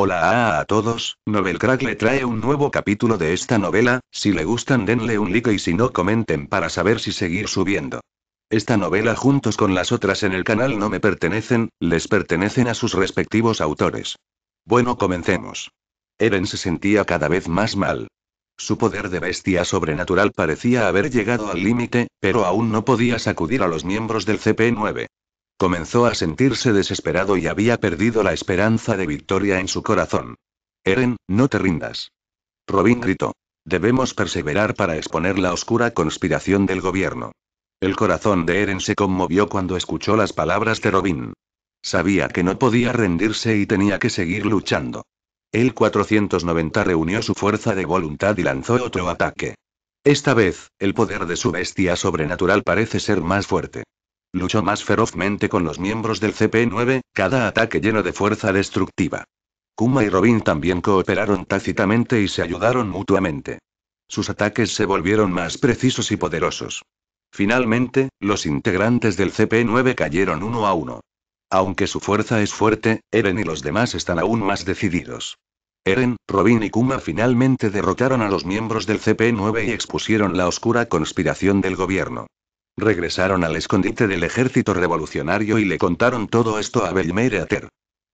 Hola a, todos, Novelcrack Crack le trae un nuevo capítulo de esta novela, si le gustan denle un like y si no comenten para saber si seguir subiendo. Esta novela juntos con las otras en el canal no me pertenecen, les pertenecen a sus respectivos autores. Bueno, comencemos. Eren se sentía cada vez más mal. Su poder de bestia sobrenatural parecía haber llegado al límite, pero aún no podía sacudir a los miembros del CP9. Comenzó a sentirse desesperado y había perdido la esperanza de victoria en su corazón. Eren, no te rindas. Robin gritó. Debemos perseverar para exponer la oscura conspiración del gobierno. El corazón de Eren se conmovió cuando escuchó las palabras de Robin. Sabía que no podía rendirse y tenía que seguir luchando. El 490 reunió su fuerza de voluntad y lanzó otro ataque. Esta vez, el poder de su bestia sobrenatural parece ser más fuerte. Luchó más ferozmente con los miembros del CP9, cada ataque lleno de fuerza destructiva. Kuma y Robin también cooperaron tácitamente y se ayudaron mutuamente. Sus ataques se volvieron más precisos y poderosos. Finalmente, los integrantes del CP9 cayeron uno a uno. Aunque su fuerza es fuerte, Eren y los demás están aún más decididos. Eren, Robin y Kuma finalmente derrotaron a los miembros del CP9 y expusieron la oscura conspiración del gobierno. Regresaron al escondite del ejército revolucionario y le contaron todo esto a Belmer Ater.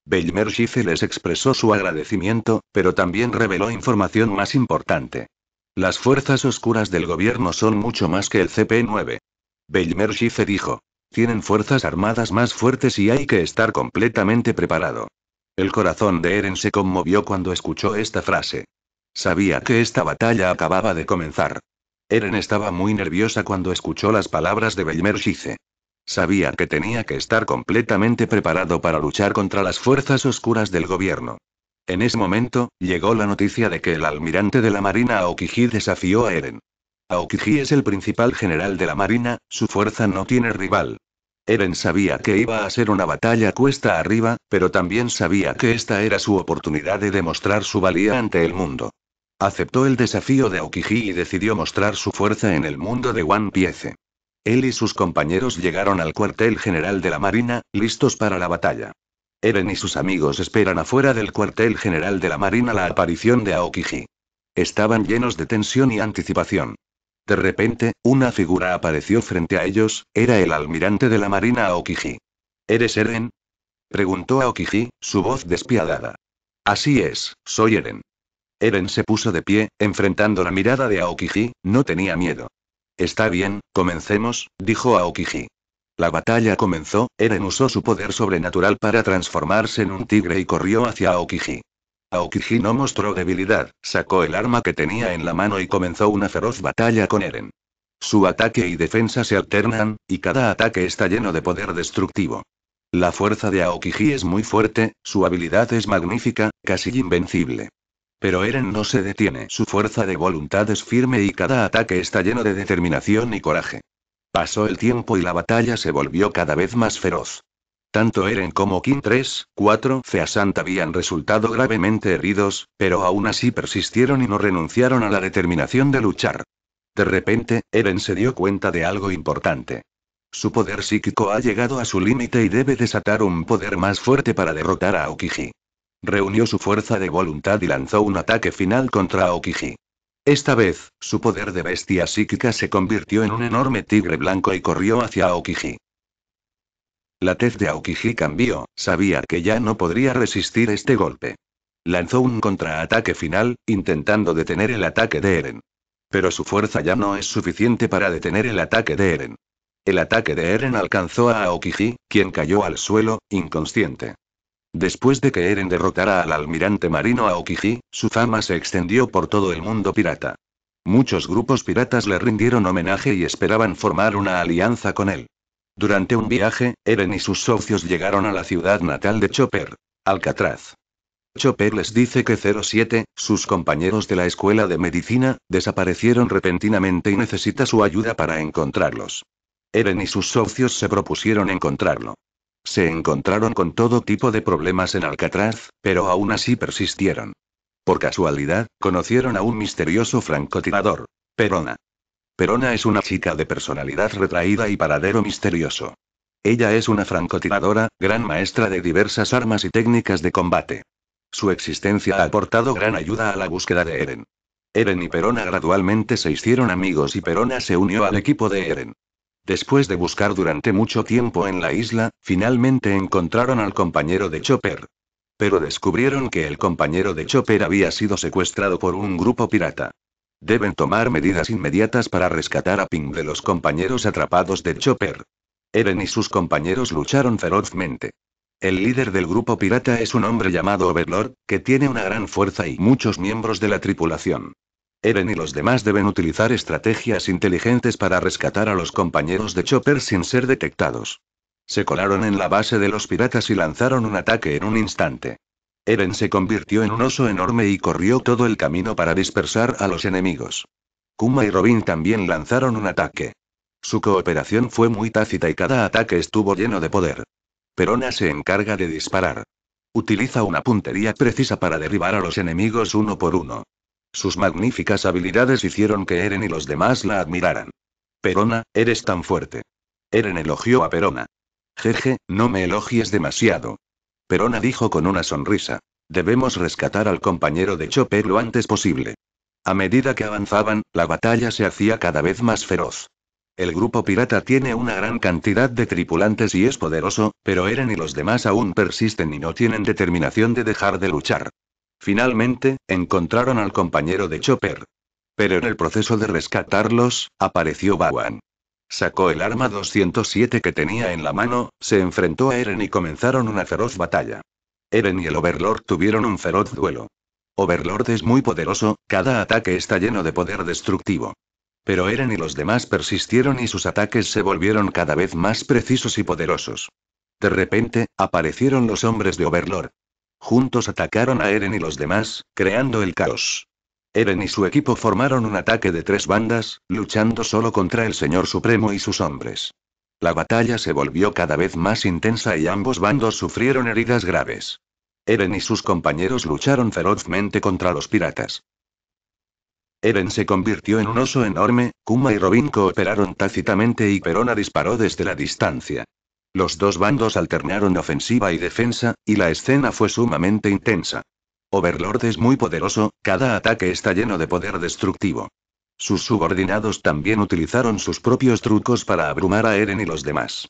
Bellmer Schiffe les expresó su agradecimiento, pero también reveló información más importante. Las fuerzas oscuras del gobierno son mucho más que el CP9. Bellmer Schiffe dijo. Tienen fuerzas armadas más fuertes y hay que estar completamente preparado. El corazón de Eren se conmovió cuando escuchó esta frase. Sabía que esta batalla acababa de comenzar. Eren estaba muy nerviosa cuando escuchó las palabras de Belmer Shize. Sabía que tenía que estar completamente preparado para luchar contra las fuerzas oscuras del gobierno. En ese momento, llegó la noticia de que el almirante de la Marina Aokiji desafió a Eren. Aokiji es el principal general de la Marina, su fuerza no tiene rival. Eren sabía que iba a ser una batalla cuesta arriba, pero también sabía que esta era su oportunidad de demostrar su valía ante el mundo. Aceptó el desafío de Aokiji y decidió mostrar su fuerza en el mundo de One Piece. Él y sus compañeros llegaron al cuartel general de la Marina, listos para la batalla. Eren y sus amigos esperan afuera del cuartel general de la Marina la aparición de Aokiji. Estaban llenos de tensión y anticipación. De repente, una figura apareció frente a ellos, era el almirante de la Marina Aokiji. ¿Eres Eren? preguntó Aokiji, su voz despiadada. Así es, soy Eren. Eren se puso de pie, enfrentando la mirada de Aokiji, no tenía miedo. Está bien, comencemos, dijo Aokiji. La batalla comenzó, Eren usó su poder sobrenatural para transformarse en un tigre y corrió hacia Aokiji. Aokiji no mostró debilidad, sacó el arma que tenía en la mano y comenzó una feroz batalla con Eren. Su ataque y defensa se alternan, y cada ataque está lleno de poder destructivo. La fuerza de Aokiji es muy fuerte, su habilidad es magnífica, casi invencible. Pero Eren no se detiene. Su fuerza de voluntad es firme y cada ataque está lleno de determinación y coraje. Pasó el tiempo y la batalla se volvió cada vez más feroz. Tanto Eren como King 3, 4 Feasant habían resultado gravemente heridos, pero aún así persistieron y no renunciaron a la determinación de luchar. De repente, Eren se dio cuenta de algo importante. Su poder psíquico ha llegado a su límite y debe desatar un poder más fuerte para derrotar a Okiji reunió su fuerza de voluntad y lanzó un ataque final contra Aokiji. Esta vez, su poder de bestia psíquica se convirtió en un enorme tigre blanco y corrió hacia Aokiji. La tez de Aokiji cambió, sabía que ya no podría resistir este golpe. Lanzó un contraataque final, intentando detener el ataque de Eren. Pero su fuerza ya no es suficiente para detener el ataque de Eren. El ataque de Eren alcanzó a Aokiji, quien cayó al suelo, inconsciente. Después de que Eren derrotara al almirante marino Aokiji, su fama se extendió por todo el mundo pirata. Muchos grupos piratas le rindieron homenaje y esperaban formar una alianza con él. Durante un viaje, Eren y sus socios llegaron a la ciudad natal de Chopper, Alcatraz. Chopper les dice que 07, sus compañeros de la escuela de medicina, desaparecieron repentinamente y necesita su ayuda para encontrarlos. Eren y sus socios se propusieron encontrarlo. Se encontraron con todo tipo de problemas en Alcatraz, pero aún así persistieron. Por casualidad, conocieron a un misterioso francotirador, Perona. Perona es una chica de personalidad retraída y paradero misterioso. Ella es una francotiradora, gran maestra de diversas armas y técnicas de combate. Su existencia ha aportado gran ayuda a la búsqueda de Eren. Eren y Perona gradualmente se hicieron amigos y Perona se unió al equipo de Eren. Después de buscar durante mucho tiempo en la isla, finalmente encontraron al compañero de Chopper. Pero descubrieron que el compañero de Chopper había sido secuestrado por un grupo pirata. Deben tomar medidas inmediatas para rescatar a Ping de los compañeros atrapados de Chopper. Eren y sus compañeros lucharon ferozmente. El líder del grupo pirata es un hombre llamado Overlord, que tiene una gran fuerza y muchos miembros de la tripulación. Eren y los demás deben utilizar estrategias inteligentes para rescatar a los compañeros de Chopper sin ser detectados. Se colaron en la base de los piratas y lanzaron un ataque en un instante. Eren se convirtió en un oso enorme y corrió todo el camino para dispersar a los enemigos. Kuma y Robin también lanzaron un ataque. Su cooperación fue muy tácita y cada ataque estuvo lleno de poder. Perona se encarga de disparar. Utiliza una puntería precisa para derribar a los enemigos uno por uno. Sus magníficas habilidades hicieron que Eren y los demás la admiraran. Perona, eres tan fuerte. Eren elogió a Perona. Jeje, no me elogies demasiado. Perona dijo con una sonrisa. Debemos rescatar al compañero de Chopper lo antes posible. A medida que avanzaban, la batalla se hacía cada vez más feroz. El grupo pirata tiene una gran cantidad de tripulantes y es poderoso, pero Eren y los demás aún persisten y no tienen determinación de dejar de luchar. Finalmente, encontraron al compañero de Chopper. Pero en el proceso de rescatarlos, apareció Bawan. Sacó el arma 207 que tenía en la mano, se enfrentó a Eren y comenzaron una feroz batalla. Eren y el Overlord tuvieron un feroz duelo. Overlord es muy poderoso, cada ataque está lleno de poder destructivo. Pero Eren y los demás persistieron y sus ataques se volvieron cada vez más precisos y poderosos. De repente, aparecieron los hombres de Overlord. Juntos atacaron a Eren y los demás, creando el caos. Eren y su equipo formaron un ataque de tres bandas, luchando solo contra el Señor Supremo y sus hombres. La batalla se volvió cada vez más intensa y ambos bandos sufrieron heridas graves. Eren y sus compañeros lucharon ferozmente contra los piratas. Eren se convirtió en un oso enorme, Kuma y Robin cooperaron tácitamente y Perona disparó desde la distancia. Los dos bandos alternaron ofensiva y defensa, y la escena fue sumamente intensa. Overlord es muy poderoso, cada ataque está lleno de poder destructivo. Sus subordinados también utilizaron sus propios trucos para abrumar a Eren y los demás.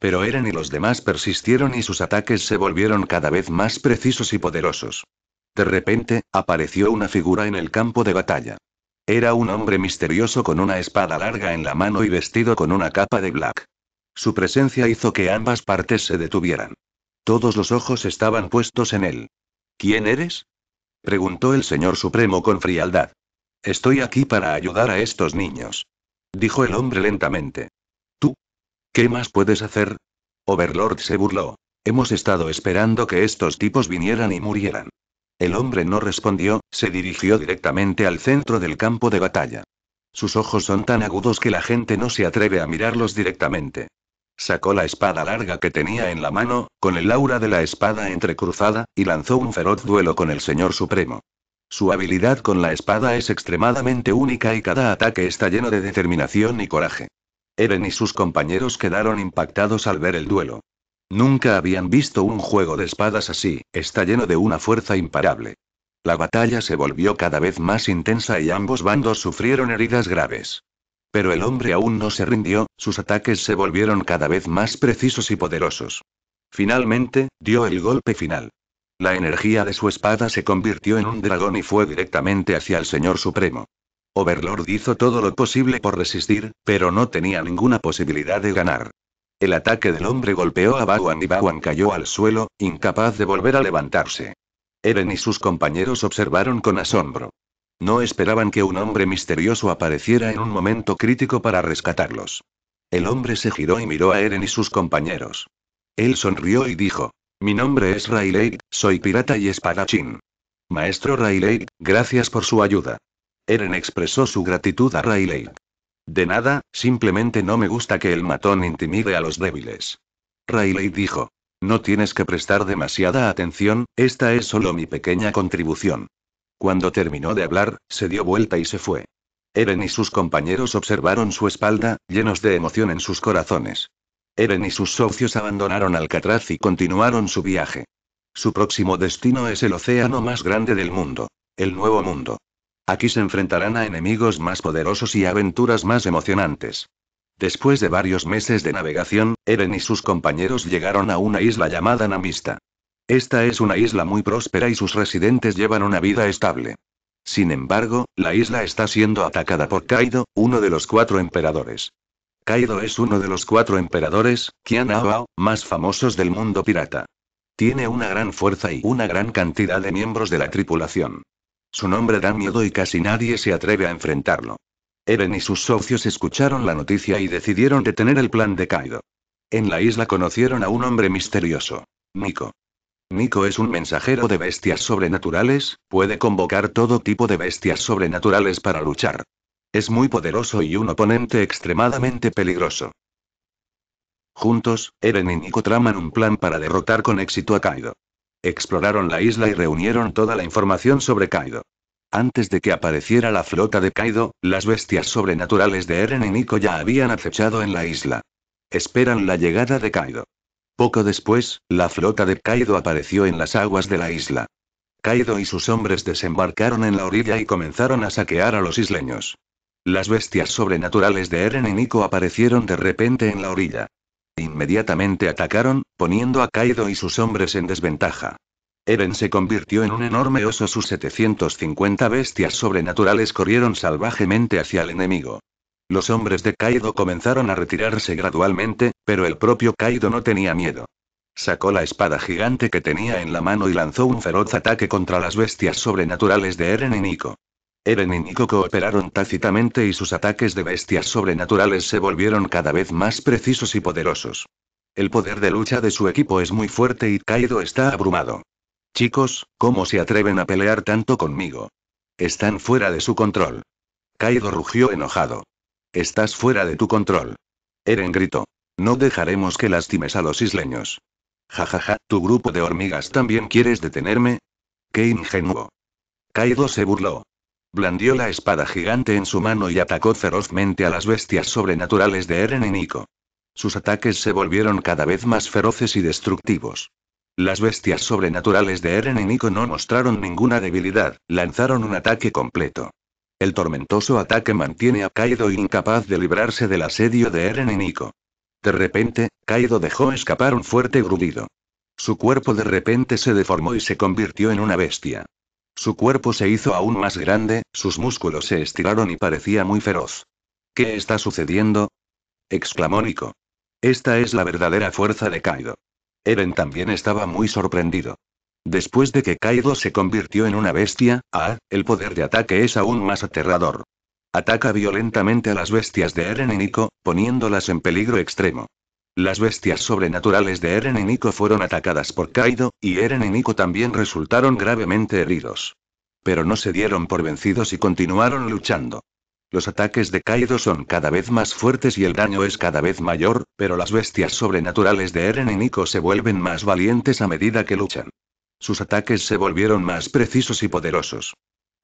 Pero Eren y los demás persistieron y sus ataques se volvieron cada vez más precisos y poderosos. De repente, apareció una figura en el campo de batalla. Era un hombre misterioso con una espada larga en la mano y vestido con una capa de black. Su presencia hizo que ambas partes se detuvieran. Todos los ojos estaban puestos en él. ¿Quién eres? preguntó el señor Supremo con frialdad. Estoy aquí para ayudar a estos niños. Dijo el hombre lentamente. ¿Tú? ¿Qué más puedes hacer? Overlord se burló. Hemos estado esperando que estos tipos vinieran y murieran. El hombre no respondió, se dirigió directamente al centro del campo de batalla. Sus ojos son tan agudos que la gente no se atreve a mirarlos directamente. Sacó la espada larga que tenía en la mano, con el aura de la espada entrecruzada, y lanzó un feroz duelo con el Señor Supremo. Su habilidad con la espada es extremadamente única y cada ataque está lleno de determinación y coraje. Eren y sus compañeros quedaron impactados al ver el duelo. Nunca habían visto un juego de espadas así, está lleno de una fuerza imparable. La batalla se volvió cada vez más intensa y ambos bandos sufrieron heridas graves. Pero el hombre aún no se rindió, sus ataques se volvieron cada vez más precisos y poderosos. Finalmente, dio el golpe final. La energía de su espada se convirtió en un dragón y fue directamente hacia el Señor Supremo. Overlord hizo todo lo posible por resistir, pero no tenía ninguna posibilidad de ganar. El ataque del hombre golpeó a Bawan y Bawan cayó al suelo, incapaz de volver a levantarse. Eren y sus compañeros observaron con asombro. No esperaban que un hombre misterioso apareciera en un momento crítico para rescatarlos. El hombre se giró y miró a Eren y sus compañeros. Él sonrió y dijo, Mi nombre es Rayleigh, soy pirata y espadachín. Maestro Rayleigh, gracias por su ayuda. Eren expresó su gratitud a Rayleigh. De nada, simplemente no me gusta que el matón intimide a los débiles. Rayleigh dijo, No tienes que prestar demasiada atención, esta es solo mi pequeña contribución. Cuando terminó de hablar, se dio vuelta y se fue. Eren y sus compañeros observaron su espalda, llenos de emoción en sus corazones. Eren y sus socios abandonaron Alcatraz y continuaron su viaje. Su próximo destino es el océano más grande del mundo, el Nuevo Mundo. Aquí se enfrentarán a enemigos más poderosos y aventuras más emocionantes. Después de varios meses de navegación, Eren y sus compañeros llegaron a una isla llamada Namista. Esta es una isla muy próspera y sus residentes llevan una vida estable. Sin embargo, la isla está siendo atacada por Kaido, uno de los cuatro emperadores. Kaido es uno de los cuatro emperadores, Qian más famosos del mundo pirata. Tiene una gran fuerza y una gran cantidad de miembros de la tripulación. Su nombre da miedo y casi nadie se atreve a enfrentarlo. Eren y sus socios escucharon la noticia y decidieron detener el plan de Kaido. En la isla conocieron a un hombre misterioso, Nico. Nico es un mensajero de bestias sobrenaturales, puede convocar todo tipo de bestias sobrenaturales para luchar. Es muy poderoso y un oponente extremadamente peligroso. Juntos, Eren y Nico traman un plan para derrotar con éxito a Kaido. Exploraron la isla y reunieron toda la información sobre Kaido. Antes de que apareciera la flota de Kaido, las bestias sobrenaturales de Eren y Nico ya habían acechado en la isla. Esperan la llegada de Kaido. Poco después, la flota de Kaido apareció en las aguas de la isla. Kaido y sus hombres desembarcaron en la orilla y comenzaron a saquear a los isleños. Las bestias sobrenaturales de Eren y Nico aparecieron de repente en la orilla. Inmediatamente atacaron, poniendo a Kaido y sus hombres en desventaja. Eren se convirtió en un enorme oso. Sus 750 bestias sobrenaturales corrieron salvajemente hacia el enemigo. Los hombres de Kaido comenzaron a retirarse gradualmente, pero el propio Kaido no tenía miedo. Sacó la espada gigante que tenía en la mano y lanzó un feroz ataque contra las bestias sobrenaturales de Eren y Nico. Eren y Nico cooperaron tácitamente y sus ataques de bestias sobrenaturales se volvieron cada vez más precisos y poderosos. El poder de lucha de su equipo es muy fuerte y Kaido está abrumado. Chicos, ¿cómo se atreven a pelear tanto conmigo? Están fuera de su control. Kaido rugió enojado. Estás fuera de tu control. Eren gritó. No dejaremos que lastimes a los isleños. Jajaja, ja, ja, ¿tu grupo de hormigas también quieres detenerme? ¡Qué ingenuo! Kaido se burló. Blandió la espada gigante en su mano y atacó ferozmente a las bestias sobrenaturales de Eren y Nico. Sus ataques se volvieron cada vez más feroces y destructivos. Las bestias sobrenaturales de Eren y no mostraron ninguna debilidad, lanzaron un ataque completo. El tormentoso ataque mantiene a Kaido incapaz de librarse del asedio de Eren y de repente, Kaido dejó escapar un fuerte grudido. Su cuerpo de repente se deformó y se convirtió en una bestia. Su cuerpo se hizo aún más grande, sus músculos se estiraron y parecía muy feroz. ¿Qué está sucediendo? exclamó Nico. Esta es la verdadera fuerza de Kaido. Eren también estaba muy sorprendido. Después de que Kaido se convirtió en una bestia, ah, el poder de ataque es aún más aterrador. Ataca violentamente a las bestias de Eren y Nico, poniéndolas en peligro extremo. Las bestias sobrenaturales de Eren y Nico fueron atacadas por Kaido, y Eren y Nico también resultaron gravemente heridos. Pero no se dieron por vencidos y continuaron luchando. Los ataques de Kaido son cada vez más fuertes y el daño es cada vez mayor, pero las bestias sobrenaturales de Eren y Nico se vuelven más valientes a medida que luchan. Sus ataques se volvieron más precisos y poderosos.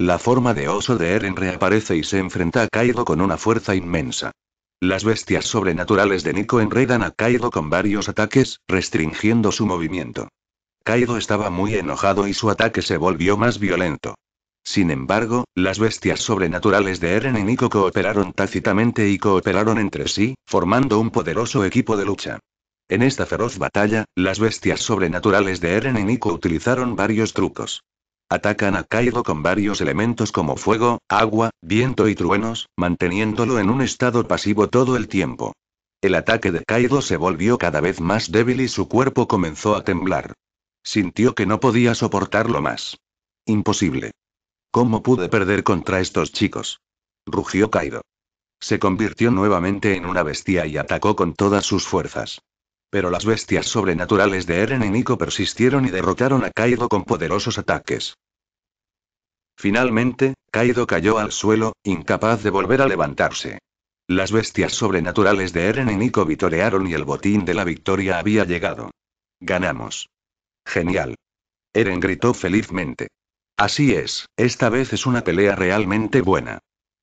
La forma de oso de Eren reaparece y se enfrenta a Kaido con una fuerza inmensa. Las bestias sobrenaturales de Nico enredan a Kaido con varios ataques, restringiendo su movimiento. Kaido estaba muy enojado y su ataque se volvió más violento. Sin embargo, las bestias sobrenaturales de Eren y Nico cooperaron tácitamente y cooperaron entre sí, formando un poderoso equipo de lucha. En esta feroz batalla, las bestias sobrenaturales de Eren y Nico utilizaron varios trucos. Atacan a Kaido con varios elementos como fuego, agua, viento y truenos, manteniéndolo en un estado pasivo todo el tiempo. El ataque de Kaido se volvió cada vez más débil y su cuerpo comenzó a temblar. Sintió que no podía soportarlo más. Imposible. ¿Cómo pude perder contra estos chicos? rugió Kaido. Se convirtió nuevamente en una bestia y atacó con todas sus fuerzas pero las bestias sobrenaturales de Eren y Nico persistieron y derrotaron a Kaido con poderosos ataques. Finalmente, Kaido cayó al suelo, incapaz de volver a levantarse. Las bestias sobrenaturales de Eren y Nico vitorearon y el botín de la victoria había llegado. Ganamos. Genial. Eren gritó felizmente. Así es, esta vez es una pelea realmente buena.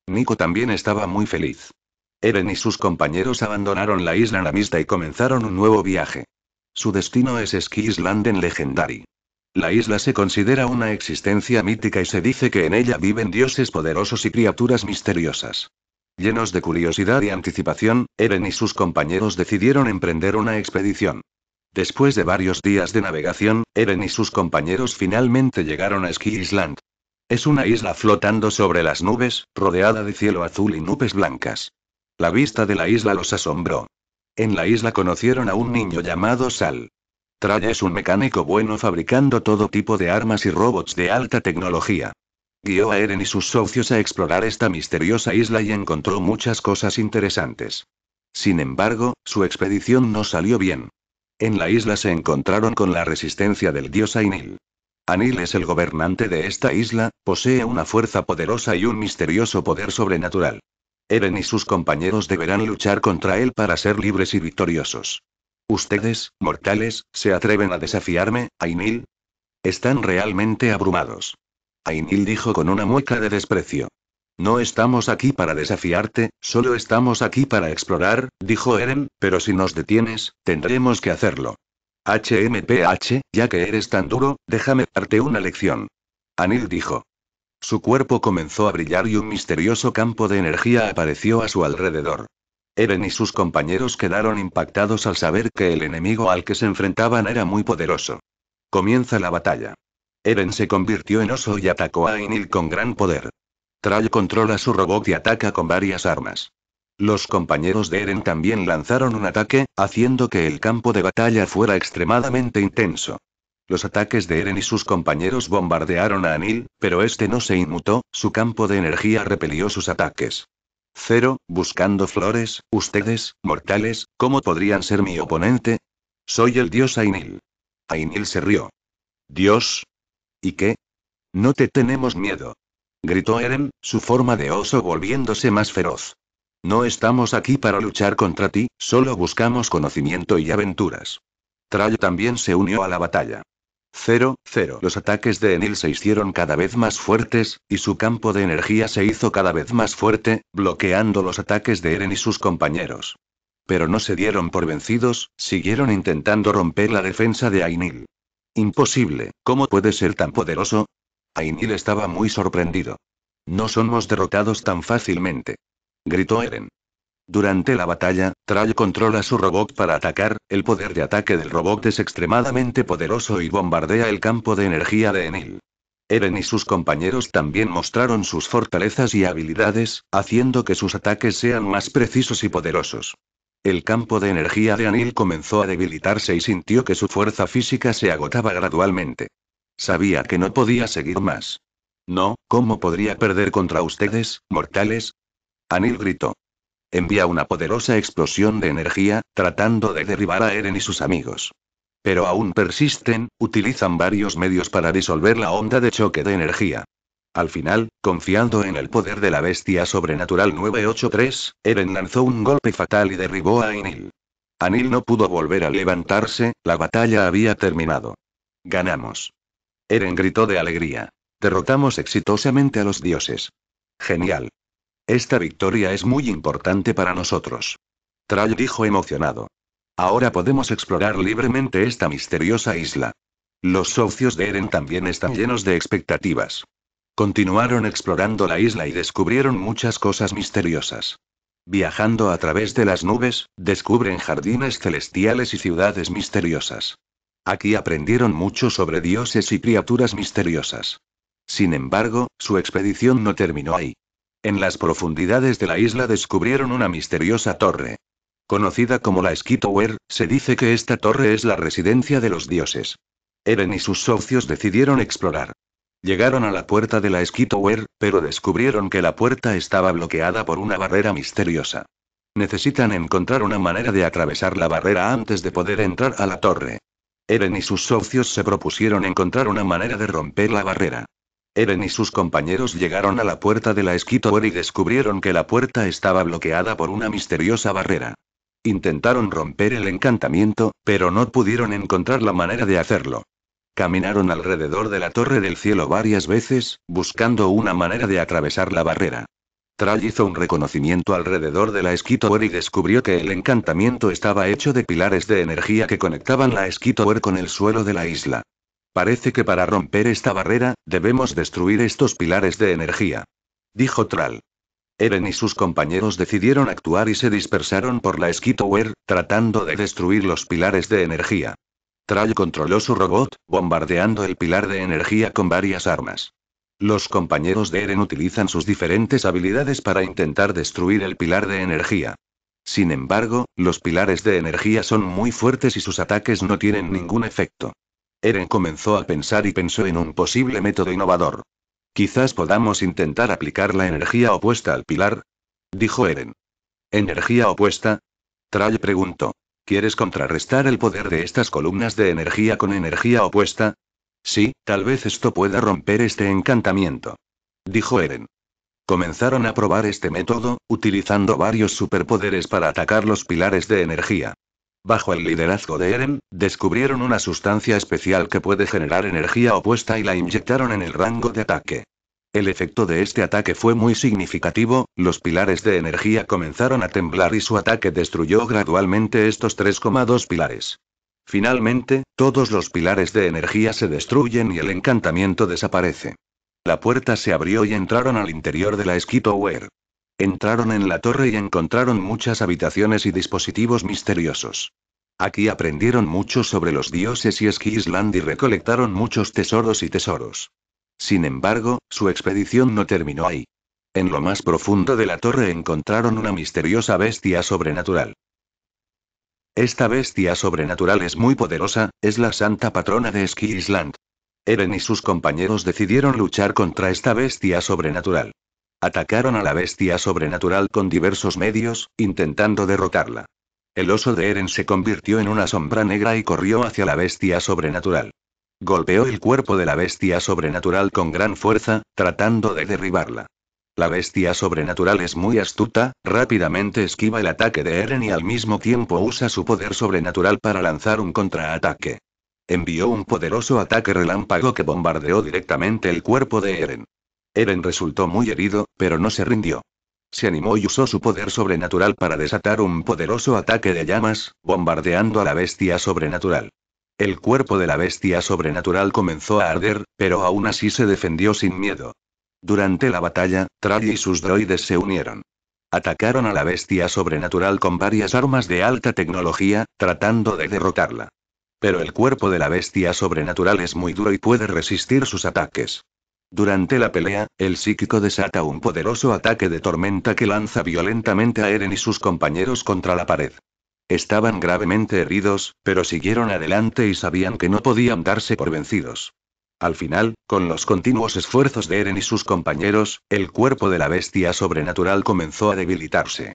Nico también estaba muy feliz. Eren y sus compañeros abandonaron la isla Namista y comenzaron un nuevo viaje. Su destino es Ski Island en Legendary. La isla se considera una existencia mítica y se dice que en ella viven dioses poderosos y criaturas misteriosas. Llenos de curiosidad y anticipación, Eren y sus compañeros decidieron emprender una expedición. Después de varios días de navegación, Eren y sus compañeros finalmente llegaron a Ski Island. Es una isla flotando sobre las nubes, rodeada de cielo azul y nubes blancas. La vista de la isla los asombró. En la isla conocieron a un niño llamado Sal. Tray es un mecánico bueno fabricando todo tipo de armas y robots de alta tecnología. Guió a Eren y sus socios a explorar esta misteriosa isla y encontró muchas cosas interesantes. Sin embargo, su expedición no salió bien. En la isla se encontraron con la resistencia del dios Ainil. Anil es el gobernante de esta isla, posee una fuerza poderosa y un misterioso poder sobrenatural. Eren y sus compañeros deberán luchar contra él para ser libres y victoriosos. Ustedes, mortales, se atreven a desafiarme, Ainil. Están realmente abrumados. Ainil dijo con una mueca de desprecio. No estamos aquí para desafiarte, solo estamos aquí para explorar, dijo Eren, pero si nos detienes, tendremos que hacerlo. HMPH, ya que eres tan duro, déjame darte una lección. Anil dijo. Su cuerpo comenzó a brillar y un misterioso campo de energía apareció a su alrededor. Eren y sus compañeros quedaron impactados al saber que el enemigo al que se enfrentaban era muy poderoso. Comienza la batalla. Eren se convirtió en oso y atacó a Inir con gran poder. Tral controla su robot y ataca con varias armas. Los compañeros de Eren también lanzaron un ataque, haciendo que el campo de batalla fuera extremadamente intenso. Los ataques de Eren y sus compañeros bombardearon a Anil, pero este no se inmutó, su campo de energía repelió sus ataques. Cero, buscando flores, ustedes, mortales, ¿cómo podrían ser mi oponente? Soy el dios Ainil. Ainil se rió. ¿Dios? ¿Y qué? No te tenemos miedo. Gritó Eren, su forma de oso volviéndose más feroz. No estamos aquí para luchar contra ti, solo buscamos conocimiento y aventuras. Trayo también se unió a la batalla. 0, 0. Los ataques de Enil se hicieron cada vez más fuertes, y su campo de energía se hizo cada vez más fuerte, bloqueando los ataques de Eren y sus compañeros. Pero no se dieron por vencidos, siguieron intentando romper la defensa de Ainil. Imposible, ¿cómo puede ser tan poderoso? Ainil estaba muy sorprendido. No somos derrotados tan fácilmente. Gritó Eren. Durante la batalla, Tray controla su robot para atacar, el poder de ataque del robot es extremadamente poderoso y bombardea el campo de energía de Anil. Eren y sus compañeros también mostraron sus fortalezas y habilidades, haciendo que sus ataques sean más precisos y poderosos. El campo de energía de Anil comenzó a debilitarse y sintió que su fuerza física se agotaba gradualmente. Sabía que no podía seguir más. No, ¿cómo podría perder contra ustedes, mortales? Anil gritó envía una poderosa explosión de energía, tratando de derribar a Eren y sus amigos. Pero aún persisten, utilizan varios medios para disolver la onda de choque de energía. Al final, confiando en el poder de la bestia sobrenatural 983, Eren lanzó un golpe fatal y derribó a Anil. Anil no pudo volver a levantarse, la batalla había terminado. Ganamos. Eren gritó de alegría. Derrotamos exitosamente a los dioses. Genial. Esta victoria es muy importante para nosotros. Trall dijo emocionado. Ahora podemos explorar libremente esta misteriosa isla. Los socios de Eren también están llenos de expectativas. Continuaron explorando la isla y descubrieron muchas cosas misteriosas. Viajando a través de las nubes, descubren jardines celestiales y ciudades misteriosas. Aquí aprendieron mucho sobre dioses y criaturas misteriosas. Sin embargo, su expedición no terminó ahí. En las profundidades de la isla descubrieron una misteriosa torre. Conocida como la Skitower, se dice que esta torre es la residencia de los dioses. Eren y sus socios decidieron explorar. Llegaron a la puerta de la Skitower, pero descubrieron que la puerta estaba bloqueada por una barrera misteriosa. Necesitan encontrar una manera de atravesar la barrera antes de poder entrar a la torre. Eren y sus socios se propusieron encontrar una manera de romper la barrera. Eren y sus compañeros llegaron a la puerta de la Skitower y descubrieron que la puerta estaba bloqueada por una misteriosa barrera. Intentaron romper el encantamiento, pero no pudieron encontrar la manera de hacerlo. Caminaron alrededor de la Torre del Cielo varias veces, buscando una manera de atravesar la barrera. Trall hizo un reconocimiento alrededor de la Skitower y descubrió que el encantamiento estaba hecho de pilares de energía que conectaban la Skitower con el suelo de la isla. Parece que para romper esta barrera, debemos destruir estos pilares de energía. Dijo Tral. Eren y sus compañeros decidieron actuar y se dispersaron por la Skitower, tratando de destruir los pilares de energía. Tral controló su robot, bombardeando el pilar de energía con varias armas. Los compañeros de Eren utilizan sus diferentes habilidades para intentar destruir el pilar de energía. Sin embargo, los pilares de energía son muy fuertes y sus ataques no tienen ningún efecto. Eren comenzó a pensar y pensó en un posible método innovador. Quizás podamos intentar aplicar la energía opuesta al pilar, dijo Eren. ¿Energía opuesta? Tray preguntó. ¿Quieres contrarrestar el poder de estas columnas de energía con energía opuesta? Sí, tal vez esto pueda romper este encantamiento. Dijo Eren. Comenzaron a probar este método, utilizando varios superpoderes para atacar los pilares de energía. Bajo el liderazgo de Eren, descubrieron una sustancia especial que puede generar energía opuesta y la inyectaron en el rango de ataque. El efecto de este ataque fue muy significativo, los pilares de energía comenzaron a temblar y su ataque destruyó gradualmente estos 3,2 pilares. Finalmente, todos los pilares de energía se destruyen y el encantamiento desaparece. La puerta se abrió y entraron al interior de la esquito Entraron en la torre y encontraron muchas habitaciones y dispositivos misteriosos. Aquí aprendieron mucho sobre los dioses y island y recolectaron muchos tesoros y tesoros. Sin embargo, su expedición no terminó ahí. En lo más profundo de la torre encontraron una misteriosa bestia sobrenatural. Esta bestia sobrenatural es muy poderosa, es la santa patrona de Ski Island. Eren y sus compañeros decidieron luchar contra esta bestia sobrenatural. Atacaron a la bestia sobrenatural con diversos medios, intentando derrotarla. El oso de Eren se convirtió en una sombra negra y corrió hacia la bestia sobrenatural. Golpeó el cuerpo de la bestia sobrenatural con gran fuerza, tratando de derribarla. La bestia sobrenatural es muy astuta, rápidamente esquiva el ataque de Eren y al mismo tiempo usa su poder sobrenatural para lanzar un contraataque. Envió un poderoso ataque relámpago que bombardeó directamente el cuerpo de Eren. Eren resultó muy herido, pero no se rindió. Se animó y usó su poder sobrenatural para desatar un poderoso ataque de llamas, bombardeando a la bestia sobrenatural. El cuerpo de la bestia sobrenatural comenzó a arder, pero aún así se defendió sin miedo. Durante la batalla, Trall y sus droides se unieron. Atacaron a la bestia sobrenatural con varias armas de alta tecnología, tratando de derrotarla. Pero el cuerpo de la bestia sobrenatural es muy duro y puede resistir sus ataques. Durante la pelea, el psíquico desata un poderoso ataque de tormenta que lanza violentamente a Eren y sus compañeros contra la pared. Estaban gravemente heridos, pero siguieron adelante y sabían que no podían darse por vencidos. Al final, con los continuos esfuerzos de Eren y sus compañeros, el cuerpo de la bestia sobrenatural comenzó a debilitarse.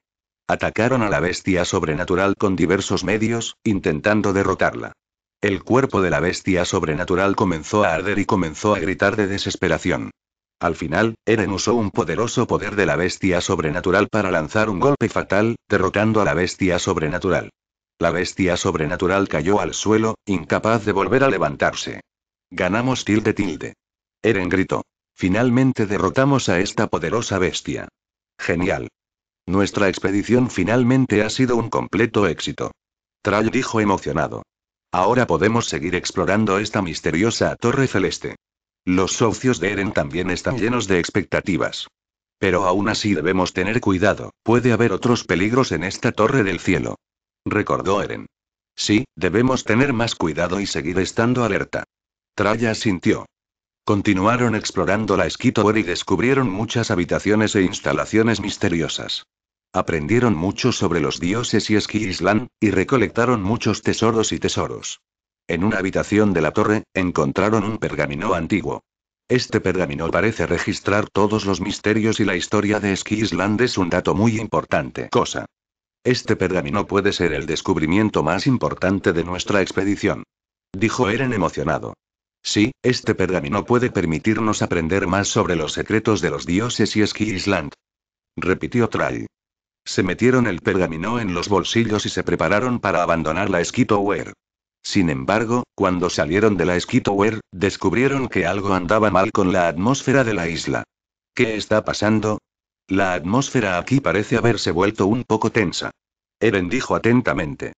Atacaron a la bestia sobrenatural con diversos medios, intentando derrotarla. El cuerpo de la bestia sobrenatural comenzó a arder y comenzó a gritar de desesperación. Al final, Eren usó un poderoso poder de la bestia sobrenatural para lanzar un golpe fatal, derrotando a la bestia sobrenatural. La bestia sobrenatural cayó al suelo, incapaz de volver a levantarse. Ganamos tilde tilde. Eren gritó. Finalmente derrotamos a esta poderosa bestia. Genial. Nuestra expedición finalmente ha sido un completo éxito. Tral dijo emocionado. Ahora podemos seguir explorando esta misteriosa torre celeste. Los socios de Eren también están llenos de expectativas. Pero aún así debemos tener cuidado, puede haber otros peligros en esta torre del cielo. Recordó Eren. Sí, debemos tener más cuidado y seguir estando alerta. Traya sintió. Continuaron explorando la Skitower y descubrieron muchas habitaciones e instalaciones misteriosas. Aprendieron mucho sobre los dioses y Esqui y recolectaron muchos tesoros y tesoros. En una habitación de la torre, encontraron un pergamino antiguo. Este pergamino parece registrar todos los misterios y la historia de Esqui es un dato muy importante. Cosa. Este pergamino puede ser el descubrimiento más importante de nuestra expedición. Dijo Eren emocionado. Sí, este pergamino puede permitirnos aprender más sobre los secretos de los dioses y Ski Repitió Try. Se metieron el pergamino en los bolsillos y se prepararon para abandonar la Skitower. Sin embargo, cuando salieron de la Skitower, descubrieron que algo andaba mal con la atmósfera de la isla. ¿Qué está pasando? La atmósfera aquí parece haberse vuelto un poco tensa. Eren dijo atentamente.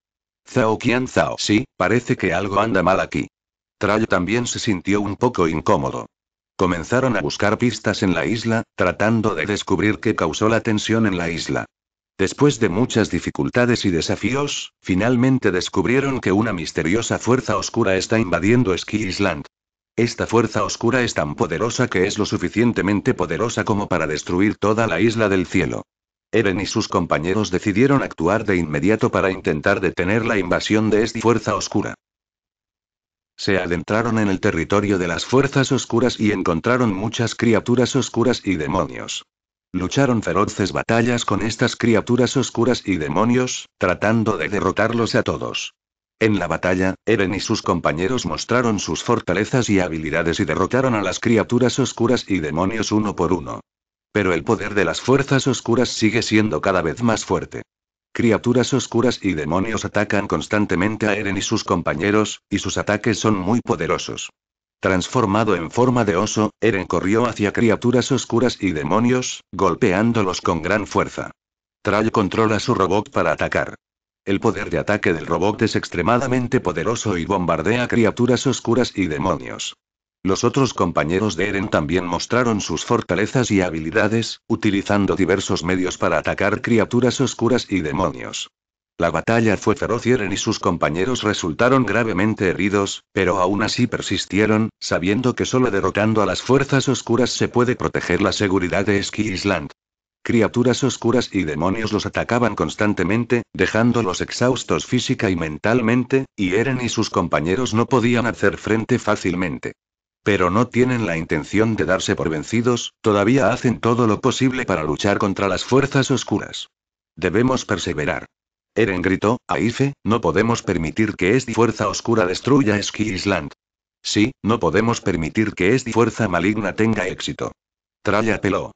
Zhao Qian Zhao, sí, parece que algo anda mal aquí. Tryo también se sintió un poco incómodo. Comenzaron a buscar pistas en la isla, tratando de descubrir qué causó la tensión en la isla. Después de muchas dificultades y desafíos, finalmente descubrieron que una misteriosa fuerza oscura está invadiendo Ski Island. Esta fuerza oscura es tan poderosa que es lo suficientemente poderosa como para destruir toda la isla del cielo. Eren y sus compañeros decidieron actuar de inmediato para intentar detener la invasión de esta fuerza oscura. Se adentraron en el territorio de las fuerzas oscuras y encontraron muchas criaturas oscuras y demonios. Lucharon feroces batallas con estas criaturas oscuras y demonios, tratando de derrotarlos a todos. En la batalla, Eren y sus compañeros mostraron sus fortalezas y habilidades y derrotaron a las criaturas oscuras y demonios uno por uno. Pero el poder de las fuerzas oscuras sigue siendo cada vez más fuerte. Criaturas oscuras y demonios atacan constantemente a Eren y sus compañeros, y sus ataques son muy poderosos. Transformado en forma de oso, Eren corrió hacia criaturas oscuras y demonios, golpeándolos con gran fuerza. Try controla su robot para atacar. El poder de ataque del robot es extremadamente poderoso y bombardea criaturas oscuras y demonios. Los otros compañeros de Eren también mostraron sus fortalezas y habilidades, utilizando diversos medios para atacar criaturas oscuras y demonios. La batalla fue feroz y Eren y sus compañeros resultaron gravemente heridos, pero aún así persistieron, sabiendo que solo derrotando a las fuerzas oscuras se puede proteger la seguridad de Ski Island. Criaturas oscuras y demonios los atacaban constantemente, dejándolos exhaustos física y mentalmente, y Eren y sus compañeros no podían hacer frente fácilmente. Pero no tienen la intención de darse por vencidos, todavía hacen todo lo posible para luchar contra las fuerzas oscuras. Debemos perseverar. Eren gritó, a no podemos permitir que esta fuerza oscura destruya Ski Island. Sí, no podemos permitir que esta fuerza maligna tenga éxito. Traya peló.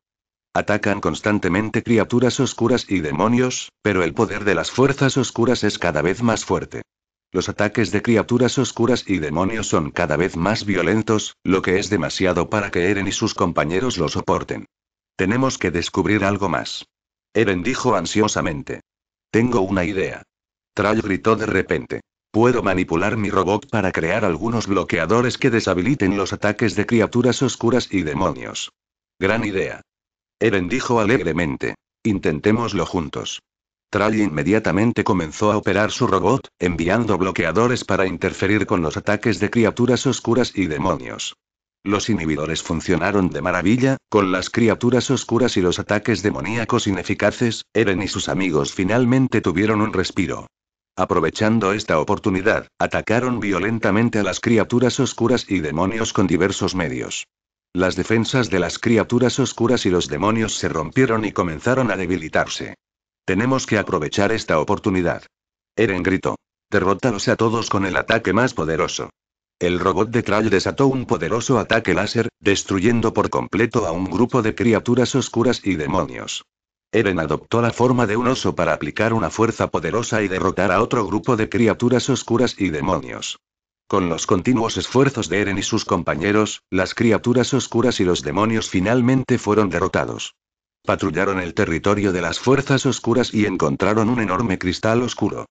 Atacan constantemente criaturas oscuras y demonios, pero el poder de las fuerzas oscuras es cada vez más fuerte. Los ataques de criaturas oscuras y demonios son cada vez más violentos, lo que es demasiado para que Eren y sus compañeros lo soporten. Tenemos que descubrir algo más. Eren dijo ansiosamente. Tengo una idea. Trall gritó de repente. Puedo manipular mi robot para crear algunos bloqueadores que deshabiliten los ataques de criaturas oscuras y demonios. Gran idea. Eren dijo alegremente. Intentémoslo juntos. Trall inmediatamente comenzó a operar su robot, enviando bloqueadores para interferir con los ataques de criaturas oscuras y demonios. Los inhibidores funcionaron de maravilla, con las criaturas oscuras y los ataques demoníacos ineficaces, Eren y sus amigos finalmente tuvieron un respiro. Aprovechando esta oportunidad, atacaron violentamente a las criaturas oscuras y demonios con diversos medios. Las defensas de las criaturas oscuras y los demonios se rompieron y comenzaron a debilitarse. Tenemos que aprovechar esta oportunidad. Eren gritó. Derrótalos a todos con el ataque más poderoso. El robot de Kral desató un poderoso ataque láser, destruyendo por completo a un grupo de criaturas oscuras y demonios. Eren adoptó la forma de un oso para aplicar una fuerza poderosa y derrotar a otro grupo de criaturas oscuras y demonios. Con los continuos esfuerzos de Eren y sus compañeros, las criaturas oscuras y los demonios finalmente fueron derrotados. Patrullaron el territorio de las fuerzas oscuras y encontraron un enorme cristal oscuro.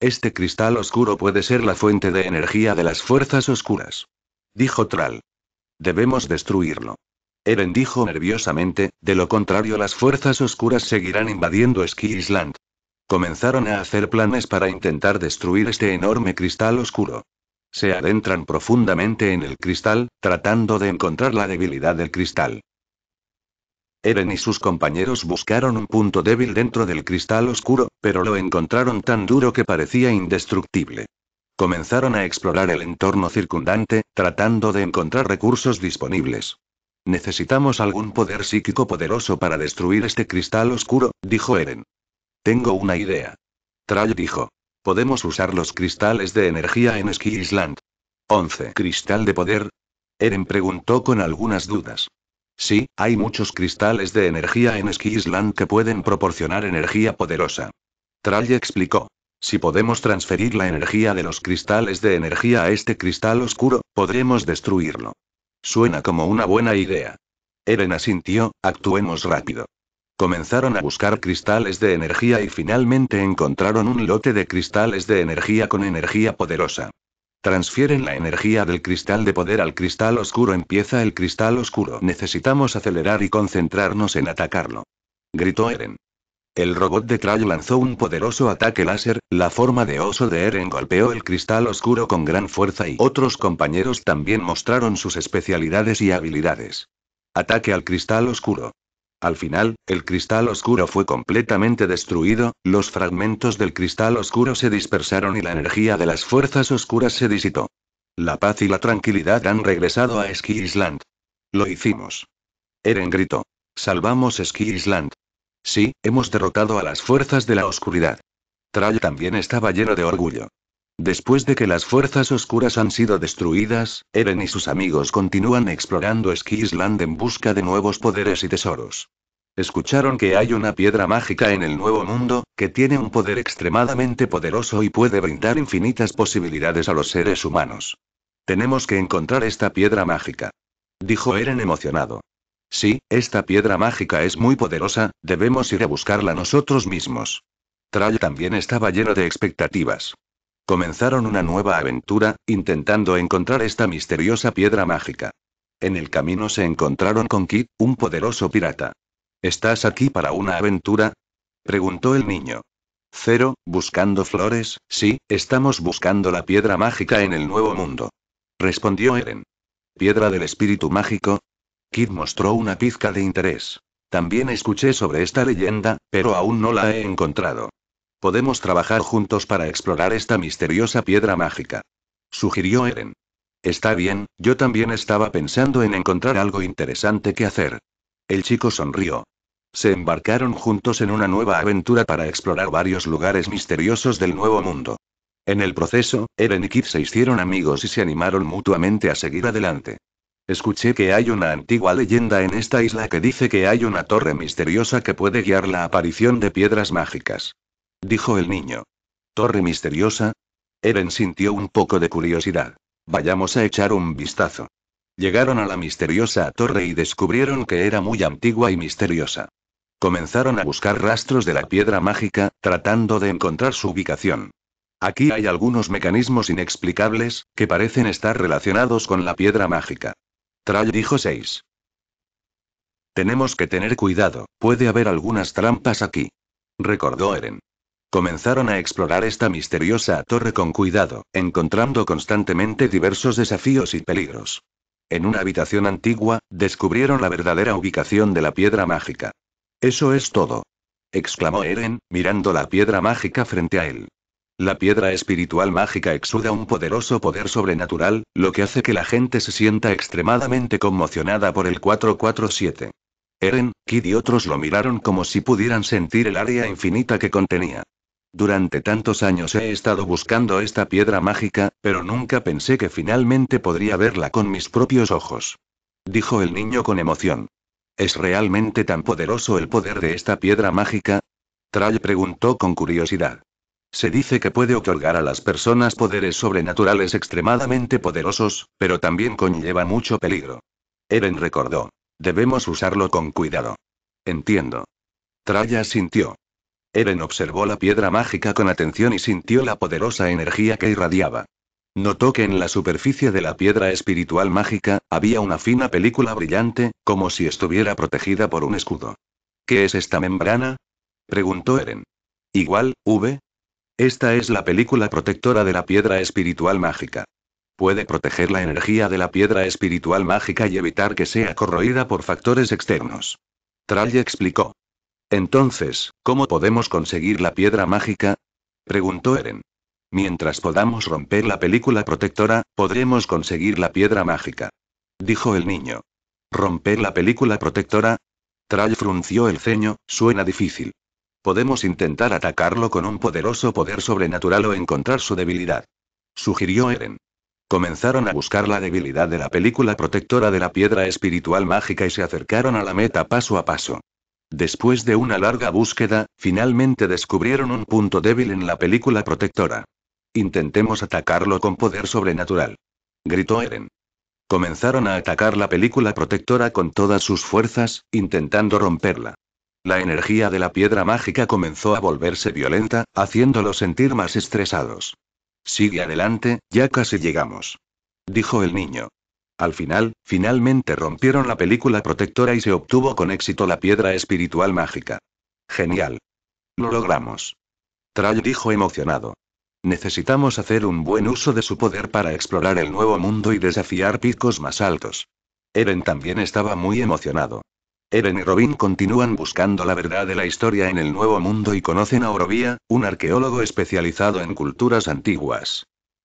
Este cristal oscuro puede ser la fuente de energía de las fuerzas oscuras. Dijo Tral. Debemos destruirlo. Eren dijo nerviosamente, de lo contrario las fuerzas oscuras seguirán invadiendo Ski Island. Comenzaron a hacer planes para intentar destruir este enorme cristal oscuro. Se adentran profundamente en el cristal, tratando de encontrar la debilidad del cristal. Eren y sus compañeros buscaron un punto débil dentro del cristal oscuro, pero lo encontraron tan duro que parecía indestructible. Comenzaron a explorar el entorno circundante, tratando de encontrar recursos disponibles. Necesitamos algún poder psíquico poderoso para destruir este cristal oscuro, dijo Eren. Tengo una idea. Tral dijo. Podemos usar los cristales de energía en Ski Island. 11. ¿Cristal de poder? Eren preguntó con algunas dudas. Sí, hay muchos cristales de energía en Ski que pueden proporcionar energía poderosa. Trall explicó. Si podemos transferir la energía de los cristales de energía a este cristal oscuro, podremos destruirlo. Suena como una buena idea. Eren asintió, actuemos rápido. Comenzaron a buscar cristales de energía y finalmente encontraron un lote de cristales de energía con energía poderosa. Transfieren la energía del cristal de poder al cristal oscuro. Empieza el cristal oscuro. Necesitamos acelerar y concentrarnos en atacarlo. Gritó Eren. El robot de Tray lanzó un poderoso ataque láser, la forma de oso de Eren golpeó el cristal oscuro con gran fuerza y otros compañeros también mostraron sus especialidades y habilidades. Ataque al cristal oscuro. Al final, el cristal oscuro fue completamente destruido, los fragmentos del cristal oscuro se dispersaron y la energía de las fuerzas oscuras se disitó. La paz y la tranquilidad han regresado a Ski Island. Lo hicimos. Eren gritó. Salvamos Ski Island. Sí, hemos derrotado a las fuerzas de la oscuridad. Tral también estaba lleno de orgullo. Después de que las fuerzas oscuras han sido destruidas, Eren y sus amigos continúan explorando Skysland en busca de nuevos poderes y tesoros. Escucharon que hay una piedra mágica en el Nuevo Mundo, que tiene un poder extremadamente poderoso y puede brindar infinitas posibilidades a los seres humanos. Tenemos que encontrar esta piedra mágica. Dijo Eren emocionado. Sí, esta piedra mágica es muy poderosa, debemos ir a buscarla nosotros mismos. Trall también estaba lleno de expectativas. Comenzaron una nueva aventura, intentando encontrar esta misteriosa piedra mágica. En el camino se encontraron con Kid, un poderoso pirata. ¿Estás aquí para una aventura? preguntó el niño. Cero, buscando flores, sí, estamos buscando la piedra mágica en el nuevo mundo. Respondió Eren. ¿Piedra del espíritu mágico? Kid mostró una pizca de interés. También escuché sobre esta leyenda, pero aún no la he encontrado. Podemos trabajar juntos para explorar esta misteriosa piedra mágica. Sugirió Eren. Está bien, yo también estaba pensando en encontrar algo interesante que hacer. El chico sonrió. Se embarcaron juntos en una nueva aventura para explorar varios lugares misteriosos del Nuevo Mundo. En el proceso, Eren y Kid se hicieron amigos y se animaron mutuamente a seguir adelante. Escuché que hay una antigua leyenda en esta isla que dice que hay una torre misteriosa que puede guiar la aparición de piedras mágicas dijo el niño. ¿Torre misteriosa? Eren sintió un poco de curiosidad. Vayamos a echar un vistazo. Llegaron a la misteriosa torre y descubrieron que era muy antigua y misteriosa. Comenzaron a buscar rastros de la piedra mágica, tratando de encontrar su ubicación. Aquí hay algunos mecanismos inexplicables, que parecen estar relacionados con la piedra mágica. Tray dijo 6. Tenemos que tener cuidado, puede haber algunas trampas aquí. Recordó Eren. Comenzaron a explorar esta misteriosa torre con cuidado, encontrando constantemente diversos desafíos y peligros. En una habitación antigua, descubrieron la verdadera ubicación de la piedra mágica. Eso es todo. exclamó Eren, mirando la piedra mágica frente a él. La piedra espiritual mágica exuda un poderoso poder sobrenatural, lo que hace que la gente se sienta extremadamente conmocionada por el 447. Eren, Kid y otros lo miraron como si pudieran sentir el área infinita que contenía. Durante tantos años he estado buscando esta piedra mágica, pero nunca pensé que finalmente podría verla con mis propios ojos. Dijo el niño con emoción. ¿Es realmente tan poderoso el poder de esta piedra mágica? Tral preguntó con curiosidad. Se dice que puede otorgar a las personas poderes sobrenaturales extremadamente poderosos, pero también conlleva mucho peligro. Eren recordó. Debemos usarlo con cuidado. Entiendo. Traya sintió. Eren observó la piedra mágica con atención y sintió la poderosa energía que irradiaba. Notó que en la superficie de la piedra espiritual mágica, había una fina película brillante, como si estuviera protegida por un escudo. ¿Qué es esta membrana? preguntó Eren. Igual, V. Esta es la película protectora de la piedra espiritual mágica. Puede proteger la energía de la piedra espiritual mágica y evitar que sea corroída por factores externos. Trall explicó. Entonces, ¿cómo podemos conseguir la piedra mágica? preguntó Eren. Mientras podamos romper la película protectora, podremos conseguir la piedra mágica. Dijo el niño. ¿Romper la película protectora? Trall frunció el ceño, suena difícil. Podemos intentar atacarlo con un poderoso poder sobrenatural o encontrar su debilidad. Sugirió Eren. Comenzaron a buscar la debilidad de la película protectora de la piedra espiritual mágica y se acercaron a la meta paso a paso. Después de una larga búsqueda, finalmente descubrieron un punto débil en la película protectora. Intentemos atacarlo con poder sobrenatural. Gritó Eren. Comenzaron a atacar la película protectora con todas sus fuerzas, intentando romperla. La energía de la piedra mágica comenzó a volverse violenta, haciéndolos sentir más estresados. Sigue adelante, ya casi llegamos. Dijo el niño. Al final, finalmente rompieron la película protectora y se obtuvo con éxito la piedra espiritual mágica. Genial. Lo logramos. Trall dijo emocionado. Necesitamos hacer un buen uso de su poder para explorar el nuevo mundo y desafiar picos más altos. Eren también estaba muy emocionado. Eren y Robin continúan buscando la verdad de la historia en el Nuevo Mundo y conocen a Orovia, un arqueólogo especializado en culturas antiguas.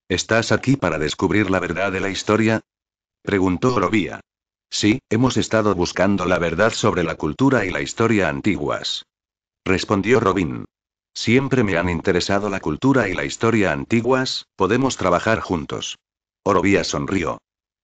¿Estás aquí para descubrir la verdad de la historia? Preguntó Orovía. Sí, hemos estado buscando la verdad sobre la cultura y la historia antiguas. Respondió Robin. Siempre me han interesado la cultura y la historia antiguas, podemos trabajar juntos. Orovía sonrió.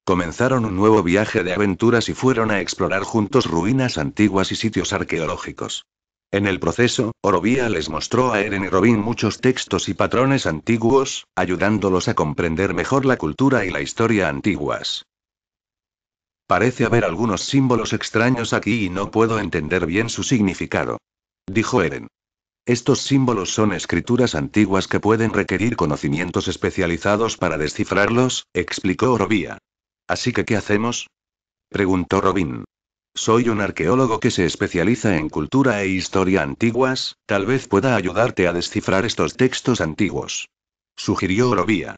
Comenzaron un nuevo viaje de aventuras y fueron a explorar juntos ruinas antiguas y sitios arqueológicos. En el proceso, Orovía les mostró a Eren y Robin muchos textos y patrones antiguos, ayudándolos a comprender mejor la cultura y la historia antiguas. Parece haber algunos símbolos extraños aquí y no puedo entender bien su significado. Dijo Eren. Estos símbolos son escrituras antiguas que pueden requerir conocimientos especializados para descifrarlos, explicó Orobía. Así que, ¿qué hacemos? preguntó Robin. Soy un arqueólogo que se especializa en cultura e historia antiguas, tal vez pueda ayudarte a descifrar estos textos antiguos. Sugirió Orobía.